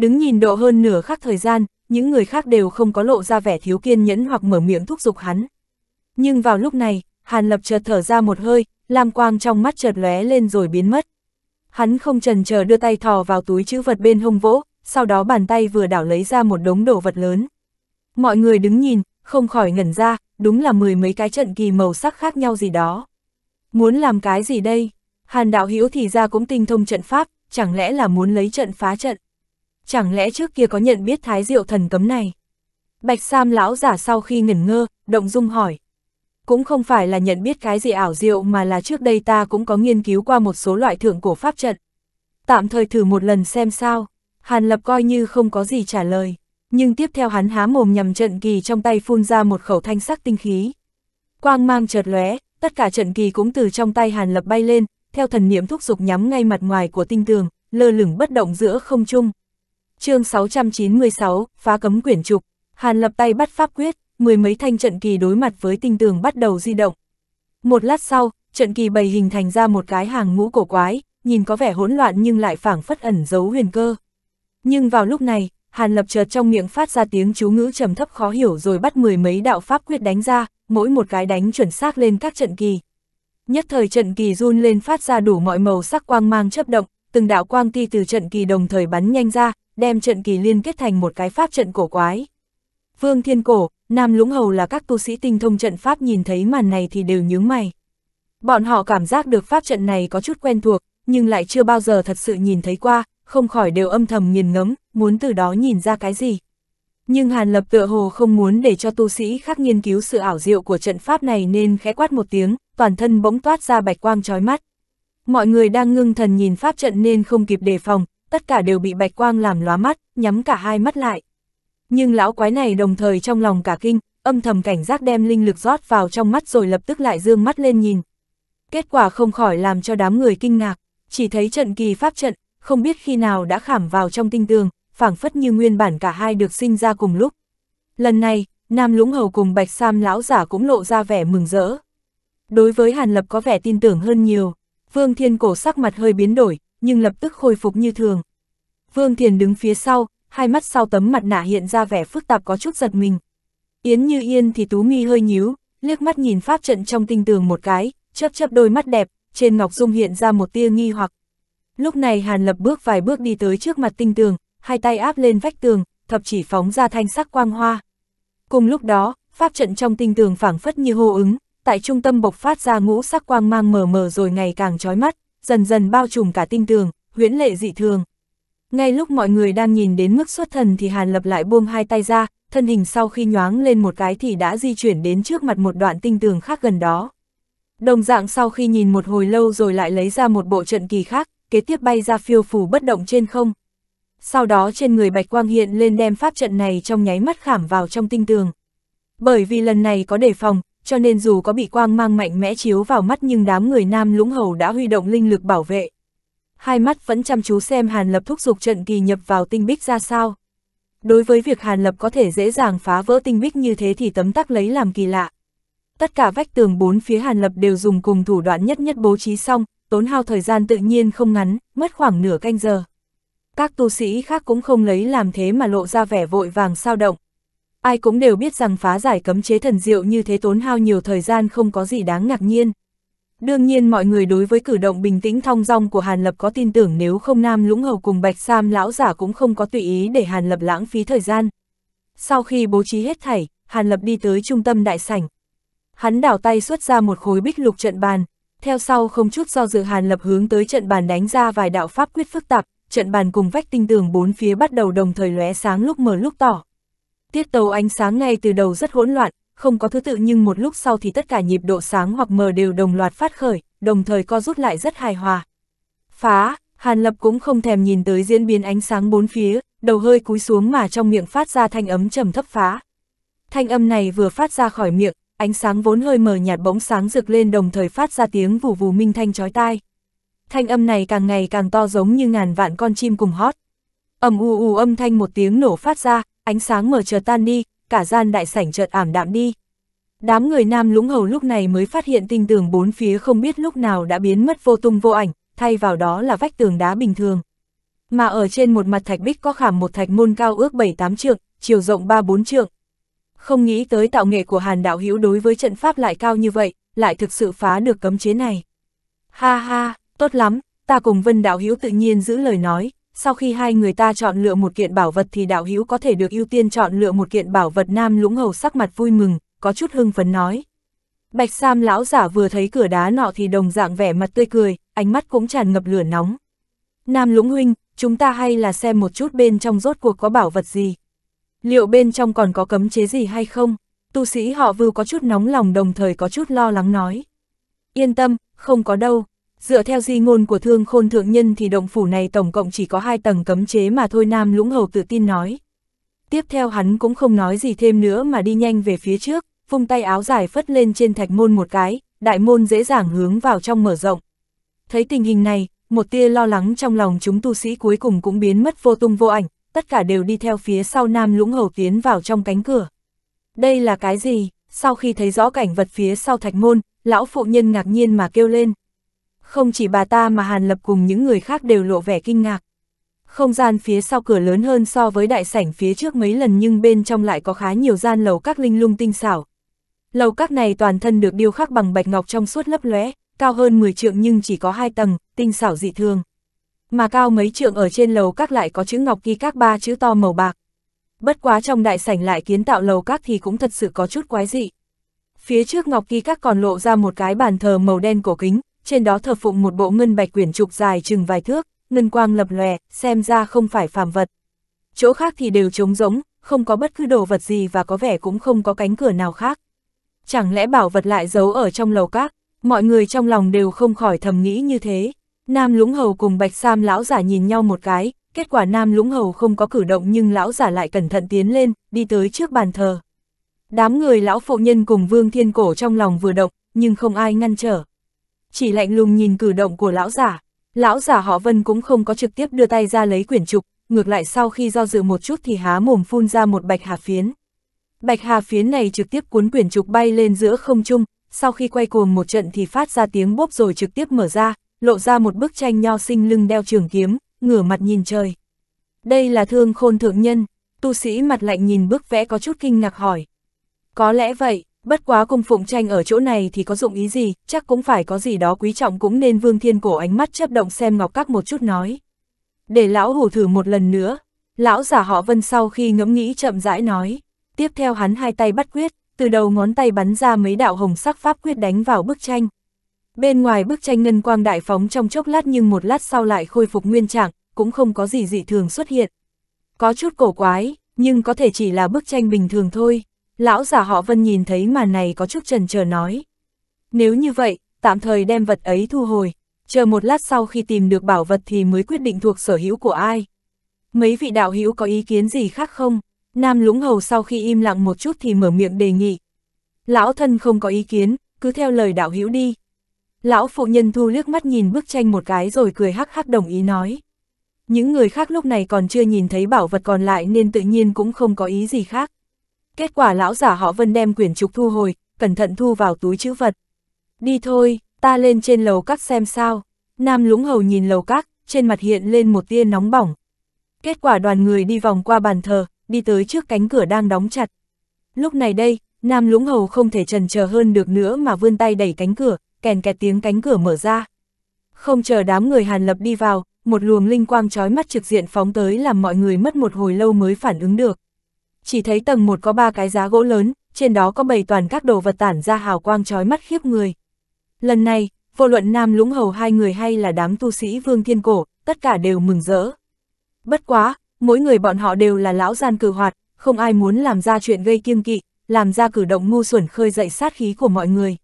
đứng nhìn độ hơn nửa khắc thời gian, những người khác đều không có lộ ra vẻ thiếu kiên nhẫn hoặc mở miệng thúc giục hắn. Nhưng vào lúc này, Hàn Lập chợt thở ra một hơi, lam quang trong mắt chợt lóe lên rồi biến mất. Hắn không trần chờ đưa tay thò vào túi chữ vật bên hông vỗ, sau đó bàn tay vừa đảo lấy ra một đống đồ vật lớn. Mọi người đứng nhìn, không khỏi ngẩn ra, đúng là mười mấy cái trận kỳ màu sắc khác nhau gì đó. Muốn làm cái gì đây? Hàn đạo hữu thì ra cũng tinh thông trận pháp, chẳng lẽ là muốn lấy trận phá trận? chẳng lẽ trước kia có nhận biết thái diệu thần cấm này? Bạch Sam lão giả sau khi ngẩn ngơ, động dung hỏi. Cũng không phải là nhận biết cái gì ảo diệu mà là trước đây ta cũng có nghiên cứu qua một số loại thượng cổ pháp trận. Tạm thời thử một lần xem sao, Hàn Lập coi như không có gì trả lời, nhưng tiếp theo hắn há mồm nhằm trận kỳ trong tay phun ra một khẩu thanh sắc tinh khí. Quang mang chợt lóe, tất cả trận kỳ cũng từ trong tay Hàn Lập bay lên, theo thần niệm thúc dục nhắm ngay mặt ngoài của tinh tường, lơ lửng bất động giữa không trung chương 696, phá cấm quyển trục, Hàn lập tay bắt pháp quyết, mười mấy thanh trận kỳ đối mặt với tinh tường bắt đầu di động. Một lát sau, trận kỳ bày hình thành ra một cái hàng ngũ cổ quái, nhìn có vẻ hỗn loạn nhưng lại phảng phất ẩn giấu huyền cơ. Nhưng vào lúc này, Hàn Lập chợt trong miệng phát ra tiếng chú ngữ trầm thấp khó hiểu rồi bắt mười mấy đạo pháp quyết đánh ra, mỗi một cái đánh chuẩn xác lên các trận kỳ. Nhất thời trận kỳ run lên phát ra đủ mọi màu sắc quang mang chấp động, từng đạo quang ti từ trận kỳ đồng thời bắn nhanh ra, đem trận kỳ liên kết thành một cái pháp trận cổ quái. Vương Thiên Cổ, Nam Lũng Hầu là các tu sĩ tinh thông trận pháp nhìn thấy màn này thì đều nhướng mày. Bọn họ cảm giác được pháp trận này có chút quen thuộc, nhưng lại chưa bao giờ thật sự nhìn thấy qua, không khỏi đều âm thầm nghiền ngẫm, muốn từ đó nhìn ra cái gì. Nhưng Hàn Lập tựa hồ không muốn để cho tu sĩ khác nghiên cứu sự ảo diệu của trận pháp này nên khẽ quát một tiếng, toàn thân bỗng toát ra bạch quang chói mắt. Mọi người đang ngưng thần nhìn pháp trận nên không kịp đề phòng, tất cả đều bị bạch quang làm lóa mắt, nhắm cả hai mắt lại. Nhưng lão quái này đồng thời trong lòng cả kinh, âm thầm cảnh giác đem linh lực rót vào trong mắt rồi lập tức lại dương mắt lên nhìn. Kết quả không khỏi làm cho đám người kinh ngạc, chỉ thấy trận kỳ pháp trận, không biết khi nào đã khảm vào trong tinh tường, phảng phất như nguyên bản cả hai được sinh ra cùng lúc. Lần này, Nam Lũng Hầu cùng Bạch Sam lão giả cũng lộ ra vẻ mừng rỡ. Đối với Hàn Lập có vẻ tin tưởng hơn nhiều. Vương Thiên Cổ sắc mặt hơi biến đổi, nhưng lập tức khôi phục như thường. Vương Thiên đứng phía sau, hai mắt sau tấm mặt nạ hiện ra vẻ phức tạp có chút giật mình. Yến Như Yên thì tú mi hơi nhíu, liếc mắt nhìn pháp trận trong tinh tường một cái, chớp chớp đôi mắt đẹp, trên ngọc dung hiện ra một tia nghi hoặc. Lúc này Hàn Lập bước vài bước đi tới trước mặt tinh tường, hai tay áp lên vách tường, thập chỉ phóng ra thanh sắc quang hoa. Cùng lúc đó, pháp trận trong tinh tường phảng phất như hô ứng, tại trung tâm bộc phát ra ngũ sắc quang mang mờ mờ rồi ngày càng trói mắt, dần dần bao trùm cả tinh tường, huyễn lệ dị thường. Ngay lúc mọi người đang nhìn đến mức xuất thần thì Hàn Lập lại buông hai tay ra, thân hình sau khi nhoáng lên một cái thì đã di chuyển đến trước mặt một đoạn tinh tường khác gần đó. Đồng dạng sau khi nhìn một hồi lâu rồi lại lấy ra một bộ trận kỳ khác, kế tiếp bay ra phiêu phù bất động trên không. Sau đó trên người Bạch Quang hiện lên đem pháp trận này trong nháy mắt khảm vào trong tinh tường. Bởi vì lần này có đề phòng, cho nên dù có bị quang mang mạnh mẽ chiếu vào mắt nhưng đám người nam lũng hầu đã huy động linh lực bảo vệ. Hai mắt vẫn chăm chú xem Hàn Lập thúc giục trận kỳ nhập vào tinh bích ra sao. Đối với việc Hàn Lập có thể dễ dàng phá vỡ tinh bích như thế thì tấm tắc lấy làm kỳ lạ. Tất cả vách tường bốn phía Hàn Lập đều dùng cùng thủ đoạn nhất nhất bố trí xong, tốn hao thời gian tự nhiên không ngắn, mất khoảng nửa canh giờ. Các tu sĩ khác cũng không lấy làm thế mà lộ ra vẻ vội vàng sao động. Ai cũng đều biết rằng phá giải cấm chế thần diệu như thế tốn hao nhiều thời gian không có gì đáng ngạc nhiên. Đương nhiên mọi người đối với cử động bình tĩnh thong dong của Hàn Lập có tin tưởng nếu không Nam Lũng Hầu cùng Bạch Sam lão giả cũng không có tùy ý để Hàn Lập lãng phí thời gian. Sau khi bố trí hết thảy, Hàn Lập đi tới trung tâm đại sảnh. Hắn đảo tay xuất ra một khối bích lục trận bàn, theo sau không chút do dự Hàn Lập hướng tới trận bàn đánh ra vài đạo pháp quyết phức tạp, trận bàn cùng vách tinh tường bốn phía bắt đầu đồng thời lóe sáng lúc mở lúc tỏ. Tiết tấu ánh sáng ngay từ đầu rất hỗn loạn, không có thứ tự nhưng một lúc sau thì tất cả nhịp độ sáng hoặc mờ đều đồng loạt phát khởi, đồng thời co rút lại rất hài hòa. Phá, Hàn Lập cũng không thèm nhìn tới diễn biến ánh sáng bốn phía, đầu hơi cúi xuống mà trong miệng phát ra thanh ấm trầm thấp phá. Thanh âm này vừa phát ra khỏi miệng, ánh sáng vốn hơi mờ nhạt bỗng sáng rực lên đồng thời phát ra tiếng vù vù minh thanh chói tai. Thanh âm này càng ngày càng to giống như ngàn vạn con chim cùng hót. Ầm u u âm thanh một tiếng nổ phát ra, ánh sáng mở chợt tan đi, cả gian đại sảnh chợt ảm đạm đi. Đám người nam lũng hầu lúc này mới phát hiện tinh tường bốn phía không biết lúc nào đã biến mất vô tung vô ảnh, thay vào đó là vách tường đá bình thường. Mà ở trên một mặt thạch bích có khảm một thạch môn cao ước 7-8 trượng, chiều rộng 3-4 trượng. Không nghĩ tới tạo nghệ của Hàn Đạo Hữu đối với trận pháp lại cao như vậy, lại thực sự phá được cấm chế này. Ha ha, tốt lắm, ta cùng Vân Đạo Hữu tự nhiên giữ lời nói, sau khi hai người ta chọn lựa một kiện bảo vật thì đạo hữu có thể được ưu tiên chọn lựa một kiện bảo vật nam lũng hầu sắc mặt vui mừng, có chút hưng phấn nói. Bạch Sam lão giả vừa thấy cửa đá nọ thì đồng dạng vẻ mặt tươi cười, ánh mắt cũng tràn ngập lửa nóng. Nam lũng huynh, chúng ta hay là xem một chút bên trong rốt cuộc có bảo vật gì. Liệu bên trong còn có cấm chế gì hay không? Tu sĩ họ vưu có chút nóng lòng đồng thời có chút lo lắng nói. Yên tâm, không có đâu, Dựa theo di ngôn của thương khôn thượng nhân thì động phủ này tổng cộng chỉ có hai tầng cấm chế mà thôi Nam Lũng Hầu tự tin nói. Tiếp theo hắn cũng không nói gì thêm nữa mà đi nhanh về phía trước, vung tay áo dài phất lên trên thạch môn một cái, đại môn dễ dàng hướng vào trong mở rộng. Thấy tình hình này, một tia lo lắng trong lòng chúng tu sĩ cuối cùng cũng biến mất vô tung vô ảnh, tất cả đều đi theo phía sau Nam Lũng Hầu tiến vào trong cánh cửa. Đây là cái gì? Sau khi thấy rõ cảnh vật phía sau thạch môn, lão phụ nhân ngạc nhiên mà kêu lên. Không chỉ bà ta mà Hàn Lập cùng những người khác đều lộ vẻ kinh ngạc. Không gian phía sau cửa lớn hơn so với đại sảnh phía trước mấy lần nhưng bên trong lại có khá nhiều gian lầu các linh lung tinh xảo. Lầu các này toàn thân được điêu khắc bằng bạch ngọc trong suốt lấp lóe, cao hơn 10 trượng nhưng chỉ có hai tầng, tinh xảo dị thường. Mà cao mấy trượng ở trên lầu các lại có chữ ngọc ghi các ba chữ to màu bạc. Bất quá trong đại sảnh lại kiến tạo lầu các thì cũng thật sự có chút quái dị. Phía trước ngọc ghi các còn lộ ra một cái bàn thờ màu đen cổ kính, trên đó thờ phụng một bộ ngân bạch quyển trục dài chừng vài thước, ngân quang lập lòe, xem ra không phải phàm vật. Chỗ khác thì đều trống rỗng, không có bất cứ đồ vật gì và có vẻ cũng không có cánh cửa nào khác. Chẳng lẽ bảo vật lại giấu ở trong lầu các, mọi người trong lòng đều không khỏi thầm nghĩ như thế. Nam Lũng Hầu cùng Bạch Sam lão giả nhìn nhau một cái, kết quả Nam Lũng Hầu không có cử động nhưng lão giả lại cẩn thận tiến lên, đi tới trước bàn thờ. Đám người lão phụ nhân cùng Vương Thiên Cổ trong lòng vừa động, nhưng không ai ngăn trở chỉ lạnh lùng nhìn cử động của lão giả. Lão giả họ Vân cũng không có trực tiếp đưa tay ra lấy quyển trục, ngược lại sau khi do dự một chút thì há mồm phun ra một bạch hà phiến. Bạch hà phiến này trực tiếp cuốn quyển trục bay lên giữa không trung, sau khi quay cuồng một trận thì phát ra tiếng bốp rồi trực tiếp mở ra, lộ ra một bức tranh nho sinh lưng đeo trường kiếm, ngửa mặt nhìn trời. Đây là thương khôn thượng nhân, tu sĩ mặt lạnh nhìn bức vẽ có chút kinh ngạc hỏi. Có lẽ vậy, Bất quá cung phụng tranh ở chỗ này thì có dụng ý gì, chắc cũng phải có gì đó quý trọng cũng nên vương thiên cổ ánh mắt chấp động xem ngọc các một chút nói. Để lão hủ thử một lần nữa, lão giả họ vân sau khi ngẫm nghĩ chậm rãi nói, tiếp theo hắn hai tay bắt quyết, từ đầu ngón tay bắn ra mấy đạo hồng sắc pháp quyết đánh vào bức tranh. Bên ngoài bức tranh ngân quang đại phóng trong chốc lát nhưng một lát sau lại khôi phục nguyên trạng, cũng không có gì dị thường xuất hiện. Có chút cổ quái, nhưng có thể chỉ là bức tranh bình thường thôi. Lão già họ Vân nhìn thấy màn này có chút trần chờ nói. Nếu như vậy, tạm thời đem vật ấy thu hồi, chờ một lát sau khi tìm được bảo vật thì mới quyết định thuộc sở hữu của ai. Mấy vị đạo hữu có ý kiến gì khác không? Nam Lũng Hầu sau khi im lặng một chút thì mở miệng đề nghị. Lão thân không có ý kiến, cứ theo lời đạo hữu đi. Lão phụ nhân thu liếc mắt nhìn bức tranh một cái rồi cười hắc hắc đồng ý nói. Những người khác lúc này còn chưa nhìn thấy bảo vật còn lại nên tự nhiên cũng không có ý gì khác. Kết quả lão giả họ Vân đem quyển trục thu hồi, cẩn thận thu vào túi chữ vật. Đi thôi, ta lên trên lầu các xem sao. Nam lũng hầu nhìn lầu các, trên mặt hiện lên một tia nóng bỏng. Kết quả đoàn người đi vòng qua bàn thờ, đi tới trước cánh cửa đang đóng chặt. Lúc này đây, Nam lũng hầu không thể trần chờ hơn được nữa mà vươn tay đẩy cánh cửa, kèn kẹt tiếng cánh cửa mở ra. Không chờ đám người Hàn Lập đi vào, một luồng linh quang trói mắt trực diện phóng tới làm mọi người mất một hồi lâu mới phản ứng được chỉ thấy tầng một có ba cái giá gỗ lớn, trên đó có bày toàn các đồ vật tản ra hào quang trói mắt khiếp người. Lần này, vô luận Nam Lũng Hầu hai người hay là đám tu sĩ Vương Thiên Cổ, tất cả đều mừng rỡ. Bất quá, mỗi người bọn họ đều là lão gian cử hoạt, không ai muốn làm ra chuyện gây kiêng kỵ, làm ra cử động ngu xuẩn khơi dậy sát khí của mọi người.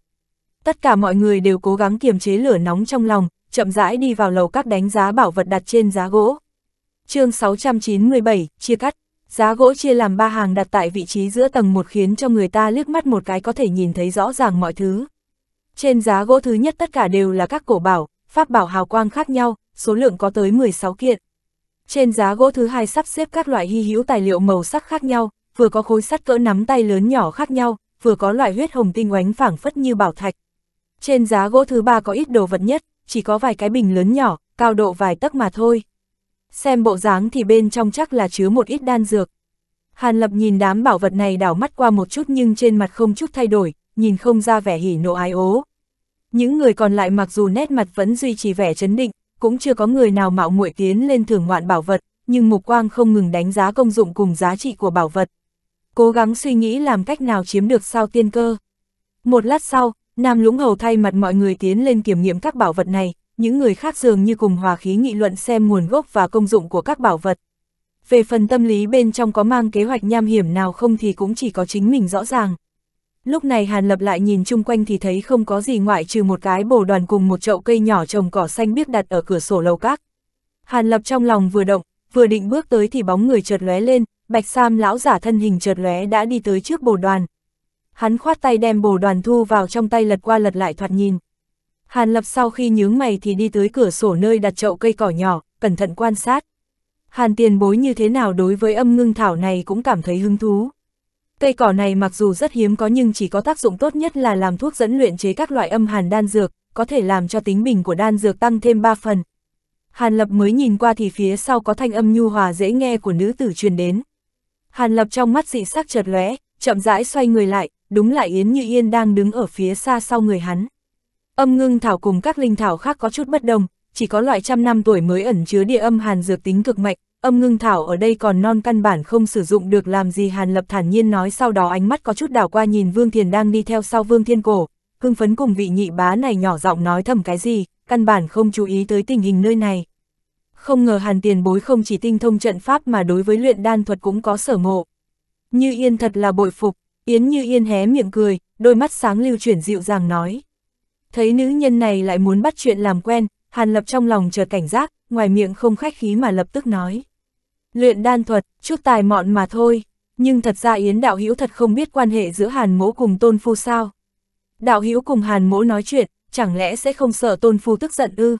Tất cả mọi người đều cố gắng kiềm chế lửa nóng trong lòng, chậm rãi đi vào lầu các đánh giá bảo vật đặt trên giá gỗ. chương 697, chia cắt. Giá gỗ chia làm ba hàng đặt tại vị trí giữa tầng một khiến cho người ta liếc mắt một cái có thể nhìn thấy rõ ràng mọi thứ. Trên giá gỗ thứ nhất tất cả đều là các cổ bảo, pháp bảo hào quang khác nhau, số lượng có tới 16 kiện. Trên giá gỗ thứ hai sắp xếp các loại hy hữu tài liệu màu sắc khác nhau, vừa có khối sắt cỡ nắm tay lớn nhỏ khác nhau, vừa có loại huyết hồng tinh oánh phảng phất như bảo thạch. Trên giá gỗ thứ ba có ít đồ vật nhất, chỉ có vài cái bình lớn nhỏ, cao độ vài tấc mà thôi. Xem bộ dáng thì bên trong chắc là chứa một ít đan dược. Hàn Lập nhìn đám bảo vật này đảo mắt qua một chút nhưng trên mặt không chút thay đổi, nhìn không ra vẻ hỉ nộ ái ố. Những người còn lại mặc dù nét mặt vẫn duy trì vẻ chấn định, cũng chưa có người nào mạo muội tiến lên thưởng ngoạn bảo vật, nhưng mục quang không ngừng đánh giá công dụng cùng giá trị của bảo vật. Cố gắng suy nghĩ làm cách nào chiếm được sao tiên cơ. Một lát sau, Nam Lũng Hầu thay mặt mọi người tiến lên kiểm nghiệm các bảo vật này, những người khác dường như cùng hòa khí nghị luận xem nguồn gốc và công dụng của các bảo vật. Về phần tâm lý bên trong có mang kế hoạch nham hiểm nào không thì cũng chỉ có chính mình rõ ràng. Lúc này Hàn Lập lại nhìn chung quanh thì thấy không có gì ngoại trừ một cái bồ đoàn cùng một chậu cây nhỏ trồng cỏ xanh biếc đặt ở cửa sổ lầu các. Hàn Lập trong lòng vừa động, vừa định bước tới thì bóng người chợt lóe lên, Bạch Sam lão giả thân hình chợt lóe đã đi tới trước bồ đoàn. Hắn khoát tay đem bồ đoàn thu vào trong tay lật qua lật lại thoạt nhìn. Hàn Lập sau khi nhướng mày thì đi tới cửa sổ nơi đặt chậu cây cỏ nhỏ, cẩn thận quan sát. Hàn tiền bối như thế nào đối với âm ngưng thảo này cũng cảm thấy hứng thú. Cây cỏ này mặc dù rất hiếm có nhưng chỉ có tác dụng tốt nhất là làm thuốc dẫn luyện chế các loại âm hàn đan dược, có thể làm cho tính bình của đan dược tăng thêm 3 phần. Hàn Lập mới nhìn qua thì phía sau có thanh âm nhu hòa dễ nghe của nữ tử truyền đến. Hàn Lập trong mắt dị sắc chợt lóe, chậm rãi xoay người lại, đúng lại Yến Như Yên đang đứng ở phía xa sau người hắn. Âm ngưng thảo cùng các linh thảo khác có chút bất đồng, chỉ có loại trăm năm tuổi mới ẩn chứa địa âm hàn dược tính cực mạnh, âm ngưng thảo ở đây còn non căn bản không sử dụng được làm gì Hàn Lập thản nhiên nói sau đó ánh mắt có chút đảo qua nhìn Vương Thiền đang đi theo sau Vương Thiên Cổ, hưng phấn cùng vị nhị bá này nhỏ giọng nói thầm cái gì, căn bản không chú ý tới tình hình nơi này. Không ngờ Hàn Tiền bối không chỉ tinh thông trận pháp mà đối với luyện đan thuật cũng có sở ngộ. Như Yên thật là bội phục, Yến Như Yên hé miệng cười, đôi mắt sáng lưu chuyển dịu dàng nói. Thấy nữ nhân này lại muốn bắt chuyện làm quen, Hàn Lập trong lòng chợt cảnh giác, ngoài miệng không khách khí mà lập tức nói. Luyện đan thuật, chút tài mọn mà thôi, nhưng thật ra Yến Đạo Hữu thật không biết quan hệ giữa Hàn Mỗ cùng Tôn Phu sao. Đạo Hữu cùng Hàn Mỗ nói chuyện, chẳng lẽ sẽ không sợ Tôn Phu tức giận ư?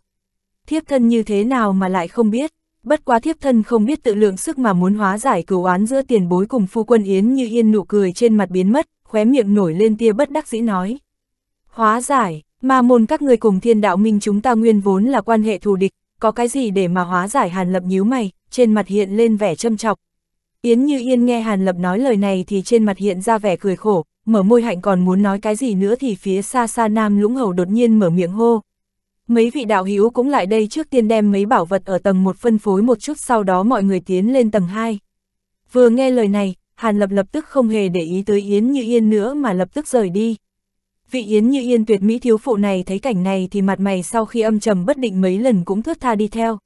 Thiếp thân như thế nào mà lại không biết, bất quá thiếp thân không biết tự lượng sức mà muốn hóa giải cửu oán giữa tiền bối cùng phu quân Yến như yên nụ cười trên mặt biến mất, khóe miệng nổi lên tia bất đắc dĩ nói. Hóa giải, Ma môn các người cùng thiên đạo minh chúng ta nguyên vốn là quan hệ thù địch, có cái gì để mà hóa giải Hàn Lập nhíu mày, trên mặt hiện lên vẻ châm chọc. Yến Như Yên nghe Hàn Lập nói lời này thì trên mặt hiện ra vẻ cười khổ, mở môi hạnh còn muốn nói cái gì nữa thì phía xa xa Nam Lũng Hầu đột nhiên mở miệng hô. Mấy vị đạo hữu cũng lại đây trước tiên đem mấy bảo vật ở tầng 1 phân phối một chút sau đó mọi người tiến lên tầng 2. Vừa nghe lời này, Hàn Lập lập tức không hề để ý tới Yến Như Yên nữa mà lập tức rời đi vị yến như yên tuyệt mỹ thiếu phụ này thấy cảnh này thì mặt mày sau khi âm trầm bất định mấy lần cũng thướt tha đi theo.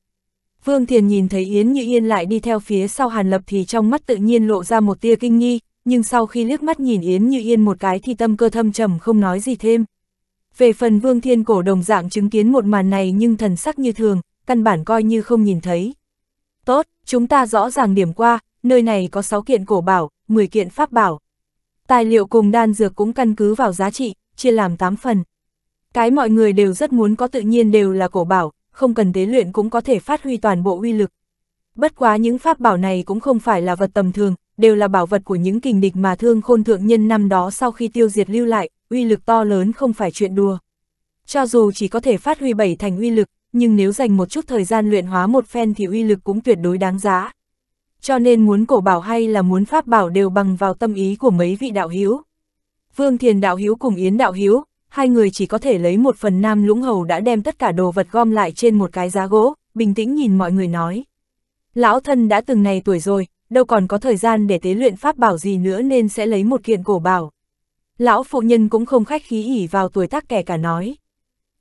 Vương Thiền nhìn thấy Yến Như Yên lại đi theo phía sau Hàn Lập thì trong mắt tự nhiên lộ ra một tia kinh nghi, nhưng sau khi liếc mắt nhìn Yến Như Yên một cái thì tâm cơ thâm trầm không nói gì thêm. Về phần Vương Thiên Cổ đồng dạng chứng kiến một màn này nhưng thần sắc như thường, căn bản coi như không nhìn thấy. Tốt, chúng ta rõ ràng điểm qua, nơi này có 6 kiện cổ bảo, 10 kiện pháp bảo. Tài liệu cùng đan dược cũng căn cứ vào giá trị, chia làm 8 phần. Cái mọi người đều rất muốn có tự nhiên đều là cổ bảo, không cần tế luyện cũng có thể phát huy toàn bộ uy lực. Bất quá những pháp bảo này cũng không phải là vật tầm thường, đều là bảo vật của những kình địch mà thương khôn thượng nhân năm đó sau khi tiêu diệt lưu lại, uy lực to lớn không phải chuyện đùa. Cho dù chỉ có thể phát huy bảy thành uy lực, nhưng nếu dành một chút thời gian luyện hóa một phen thì uy lực cũng tuyệt đối đáng giá. Cho nên muốn cổ bảo hay là muốn pháp bảo đều bằng vào tâm ý của mấy vị đạo hữu. Vương Thiền Đạo Hiếu cùng Yến Đạo Hiếu, hai người chỉ có thể lấy một phần nam lũng hầu đã đem tất cả đồ vật gom lại trên một cái giá gỗ, bình tĩnh nhìn mọi người nói. Lão thân đã từng này tuổi rồi, đâu còn có thời gian để tế luyện pháp bảo gì nữa nên sẽ lấy một kiện cổ bảo. Lão phụ nhân cũng không khách khí ỉ vào tuổi tác kẻ cả nói.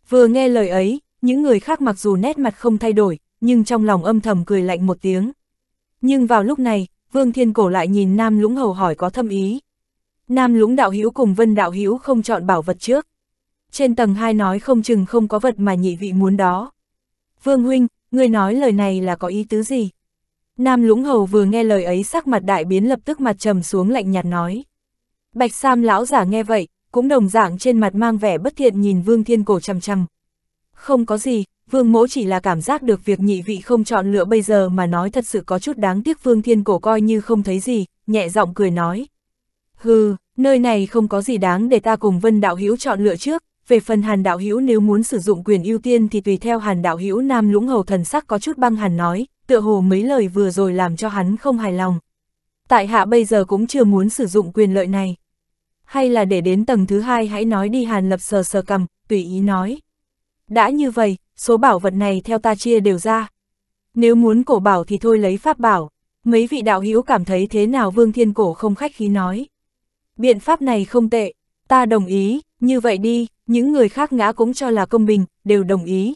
Vừa nghe lời ấy, những người khác mặc dù nét mặt không thay đổi, nhưng trong lòng âm thầm cười lạnh một tiếng. Nhưng vào lúc này, Vương Thiên Cổ lại nhìn Nam Lũng Hầu hỏi có thâm ý. Nam Lũng Đạo Hữu cùng Vân Đạo Hữu không chọn bảo vật trước. Trên tầng 2 nói không chừng không có vật mà nhị vị muốn đó. Vương Huynh, người nói lời này là có ý tứ gì? Nam Lũng Hầu vừa nghe lời ấy sắc mặt đại biến lập tức mặt trầm xuống lạnh nhạt nói. Bạch Sam lão giả nghe vậy, cũng đồng dạng trên mặt mang vẻ bất thiện nhìn Vương Thiên Cổ chằm chằm. Không có gì, Vương Mỗ chỉ là cảm giác được việc nhị vị không chọn lựa bây giờ mà nói thật sự có chút đáng tiếc Vương Thiên Cổ coi như không thấy gì, nhẹ giọng cười nói, Hừ, nơi này không có gì đáng để ta cùng Vân Đạo Hữu chọn lựa trước, về phần Hàn Đạo Hữu nếu muốn sử dụng quyền ưu tiên thì tùy theo Hàn Đạo Hữu Nam Lũng Hầu thần sắc có chút băng hàn nói, tựa hồ mấy lời vừa rồi làm cho hắn không hài lòng. Tại hạ bây giờ cũng chưa muốn sử dụng quyền lợi này. Hay là để đến tầng thứ hai hãy nói đi Hàn Lập sờ sờ cầm, tùy ý nói. Đã như vậy, số bảo vật này theo ta chia đều ra. Nếu muốn cổ bảo thì thôi lấy pháp bảo. Mấy vị đạo hữu cảm thấy thế nào Vương Thiên Cổ không khách khí nói biện pháp này không tệ, ta đồng ý, như vậy đi, những người khác ngã cũng cho là công bình, đều đồng ý.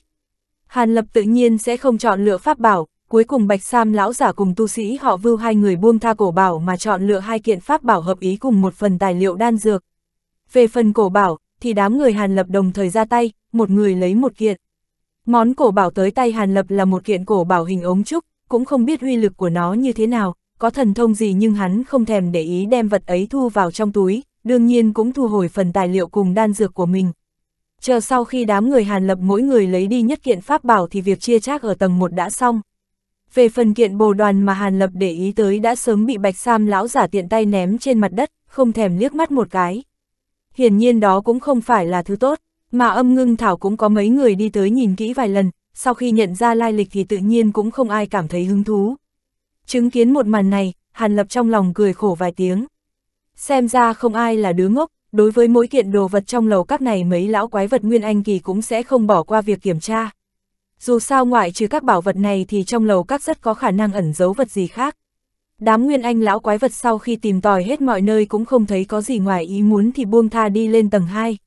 Hàn Lập tự nhiên sẽ không chọn lựa pháp bảo, cuối cùng Bạch Sam lão giả cùng tu sĩ họ vưu hai người buông tha cổ bảo mà chọn lựa hai kiện pháp bảo hợp ý cùng một phần tài liệu đan dược. Về phần cổ bảo, thì đám người Hàn Lập đồng thời ra tay, một người lấy một kiện. Món cổ bảo tới tay Hàn Lập là một kiện cổ bảo hình ống trúc, cũng không biết uy lực của nó như thế nào, có thần thông gì nhưng hắn không thèm để ý đem vật ấy thu vào trong túi, đương nhiên cũng thu hồi phần tài liệu cùng đan dược của mình. Chờ sau khi đám người Hàn Lập mỗi người lấy đi nhất kiện pháp bảo thì việc chia chác ở tầng 1 đã xong. Về phần kiện bồ đoàn mà Hàn Lập để ý tới đã sớm bị Bạch Sam lão giả tiện tay ném trên mặt đất, không thèm liếc mắt một cái. Hiển nhiên đó cũng không phải là thứ tốt, mà âm ngưng thảo cũng có mấy người đi tới nhìn kỹ vài lần, sau khi nhận ra lai lịch thì tự nhiên cũng không ai cảm thấy hứng thú. Chứng kiến một màn này, Hàn Lập trong lòng cười khổ vài tiếng. Xem ra không ai là đứa ngốc, đối với mỗi kiện đồ vật trong lầu các này mấy lão quái vật Nguyên Anh Kỳ cũng sẽ không bỏ qua việc kiểm tra. Dù sao ngoại trừ các bảo vật này thì trong lầu các rất có khả năng ẩn giấu vật gì khác. Đám Nguyên Anh lão quái vật sau khi tìm tòi hết mọi nơi cũng không thấy có gì ngoài ý muốn thì buông tha đi lên tầng 2.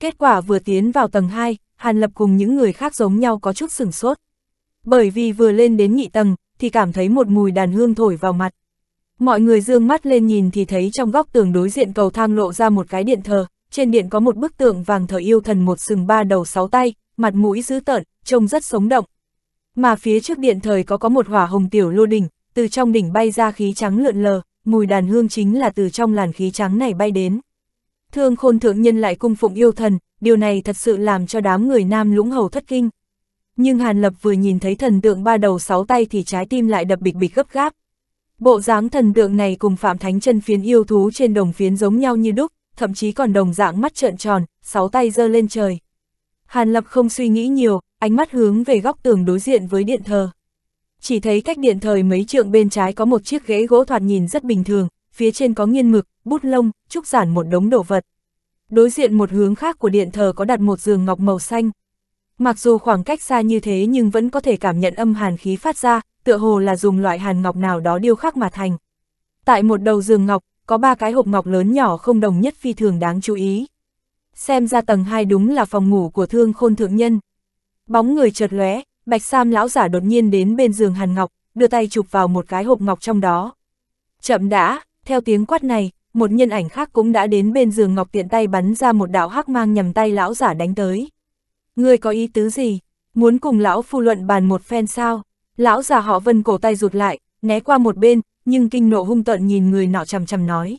Kết quả vừa tiến vào tầng 2, Hàn Lập cùng những người khác giống nhau có chút sửng sốt. Bởi vì vừa lên đến nhị tầng, thì cảm thấy một mùi đàn hương thổi vào mặt. Mọi người dương mắt lên nhìn thì thấy trong góc tường đối diện cầu thang lộ ra một cái điện thờ, trên điện có một bức tượng vàng thờ yêu thần một sừng ba đầu sáu tay, mặt mũi dữ tợn, trông rất sống động. Mà phía trước điện thời có có một hỏa hồng tiểu lô đỉnh, từ trong đỉnh bay ra khí trắng lượn lờ, mùi đàn hương chính là từ trong làn khí trắng này bay đến. Thương khôn thượng nhân lại cung phụng yêu thần, điều này thật sự làm cho đám người nam lũng hầu thất kinh, nhưng Hàn Lập vừa nhìn thấy thần tượng ba đầu sáu tay thì trái tim lại đập bịch bịch gấp gáp. Bộ dáng thần tượng này cùng Phạm Thánh chân phiến yêu thú trên đồng phiến giống nhau như đúc, thậm chí còn đồng dạng mắt trợn tròn, sáu tay giơ lên trời. Hàn Lập không suy nghĩ nhiều, ánh mắt hướng về góc tường đối diện với điện thờ. Chỉ thấy cách điện thờ mấy trượng bên trái có một chiếc ghế gỗ thoạt nhìn rất bình thường, phía trên có nghiên mực, bút lông, trúc giản một đống đồ vật. Đối diện một hướng khác của điện thờ có đặt một giường ngọc màu xanh, Mặc dù khoảng cách xa như thế nhưng vẫn có thể cảm nhận âm hàn khí phát ra, tựa hồ là dùng loại hàn ngọc nào đó điêu khắc mà thành. Tại một đầu giường ngọc, có ba cái hộp ngọc lớn nhỏ không đồng nhất phi thường đáng chú ý. Xem ra tầng 2 đúng là phòng ngủ của thương khôn thượng nhân. Bóng người chợt lóe, bạch sam lão giả đột nhiên đến bên giường hàn ngọc, đưa tay chụp vào một cái hộp ngọc trong đó. Chậm đã, theo tiếng quát này, một nhân ảnh khác cũng đã đến bên giường ngọc tiện tay bắn ra một đạo hắc mang nhằm tay lão giả đánh tới ngươi có ý tứ gì? Muốn cùng lão phu luận bàn một phen sao? Lão già họ vân cổ tay rụt lại, né qua một bên, nhưng kinh nộ hung tận nhìn người nọ chằm chằm nói.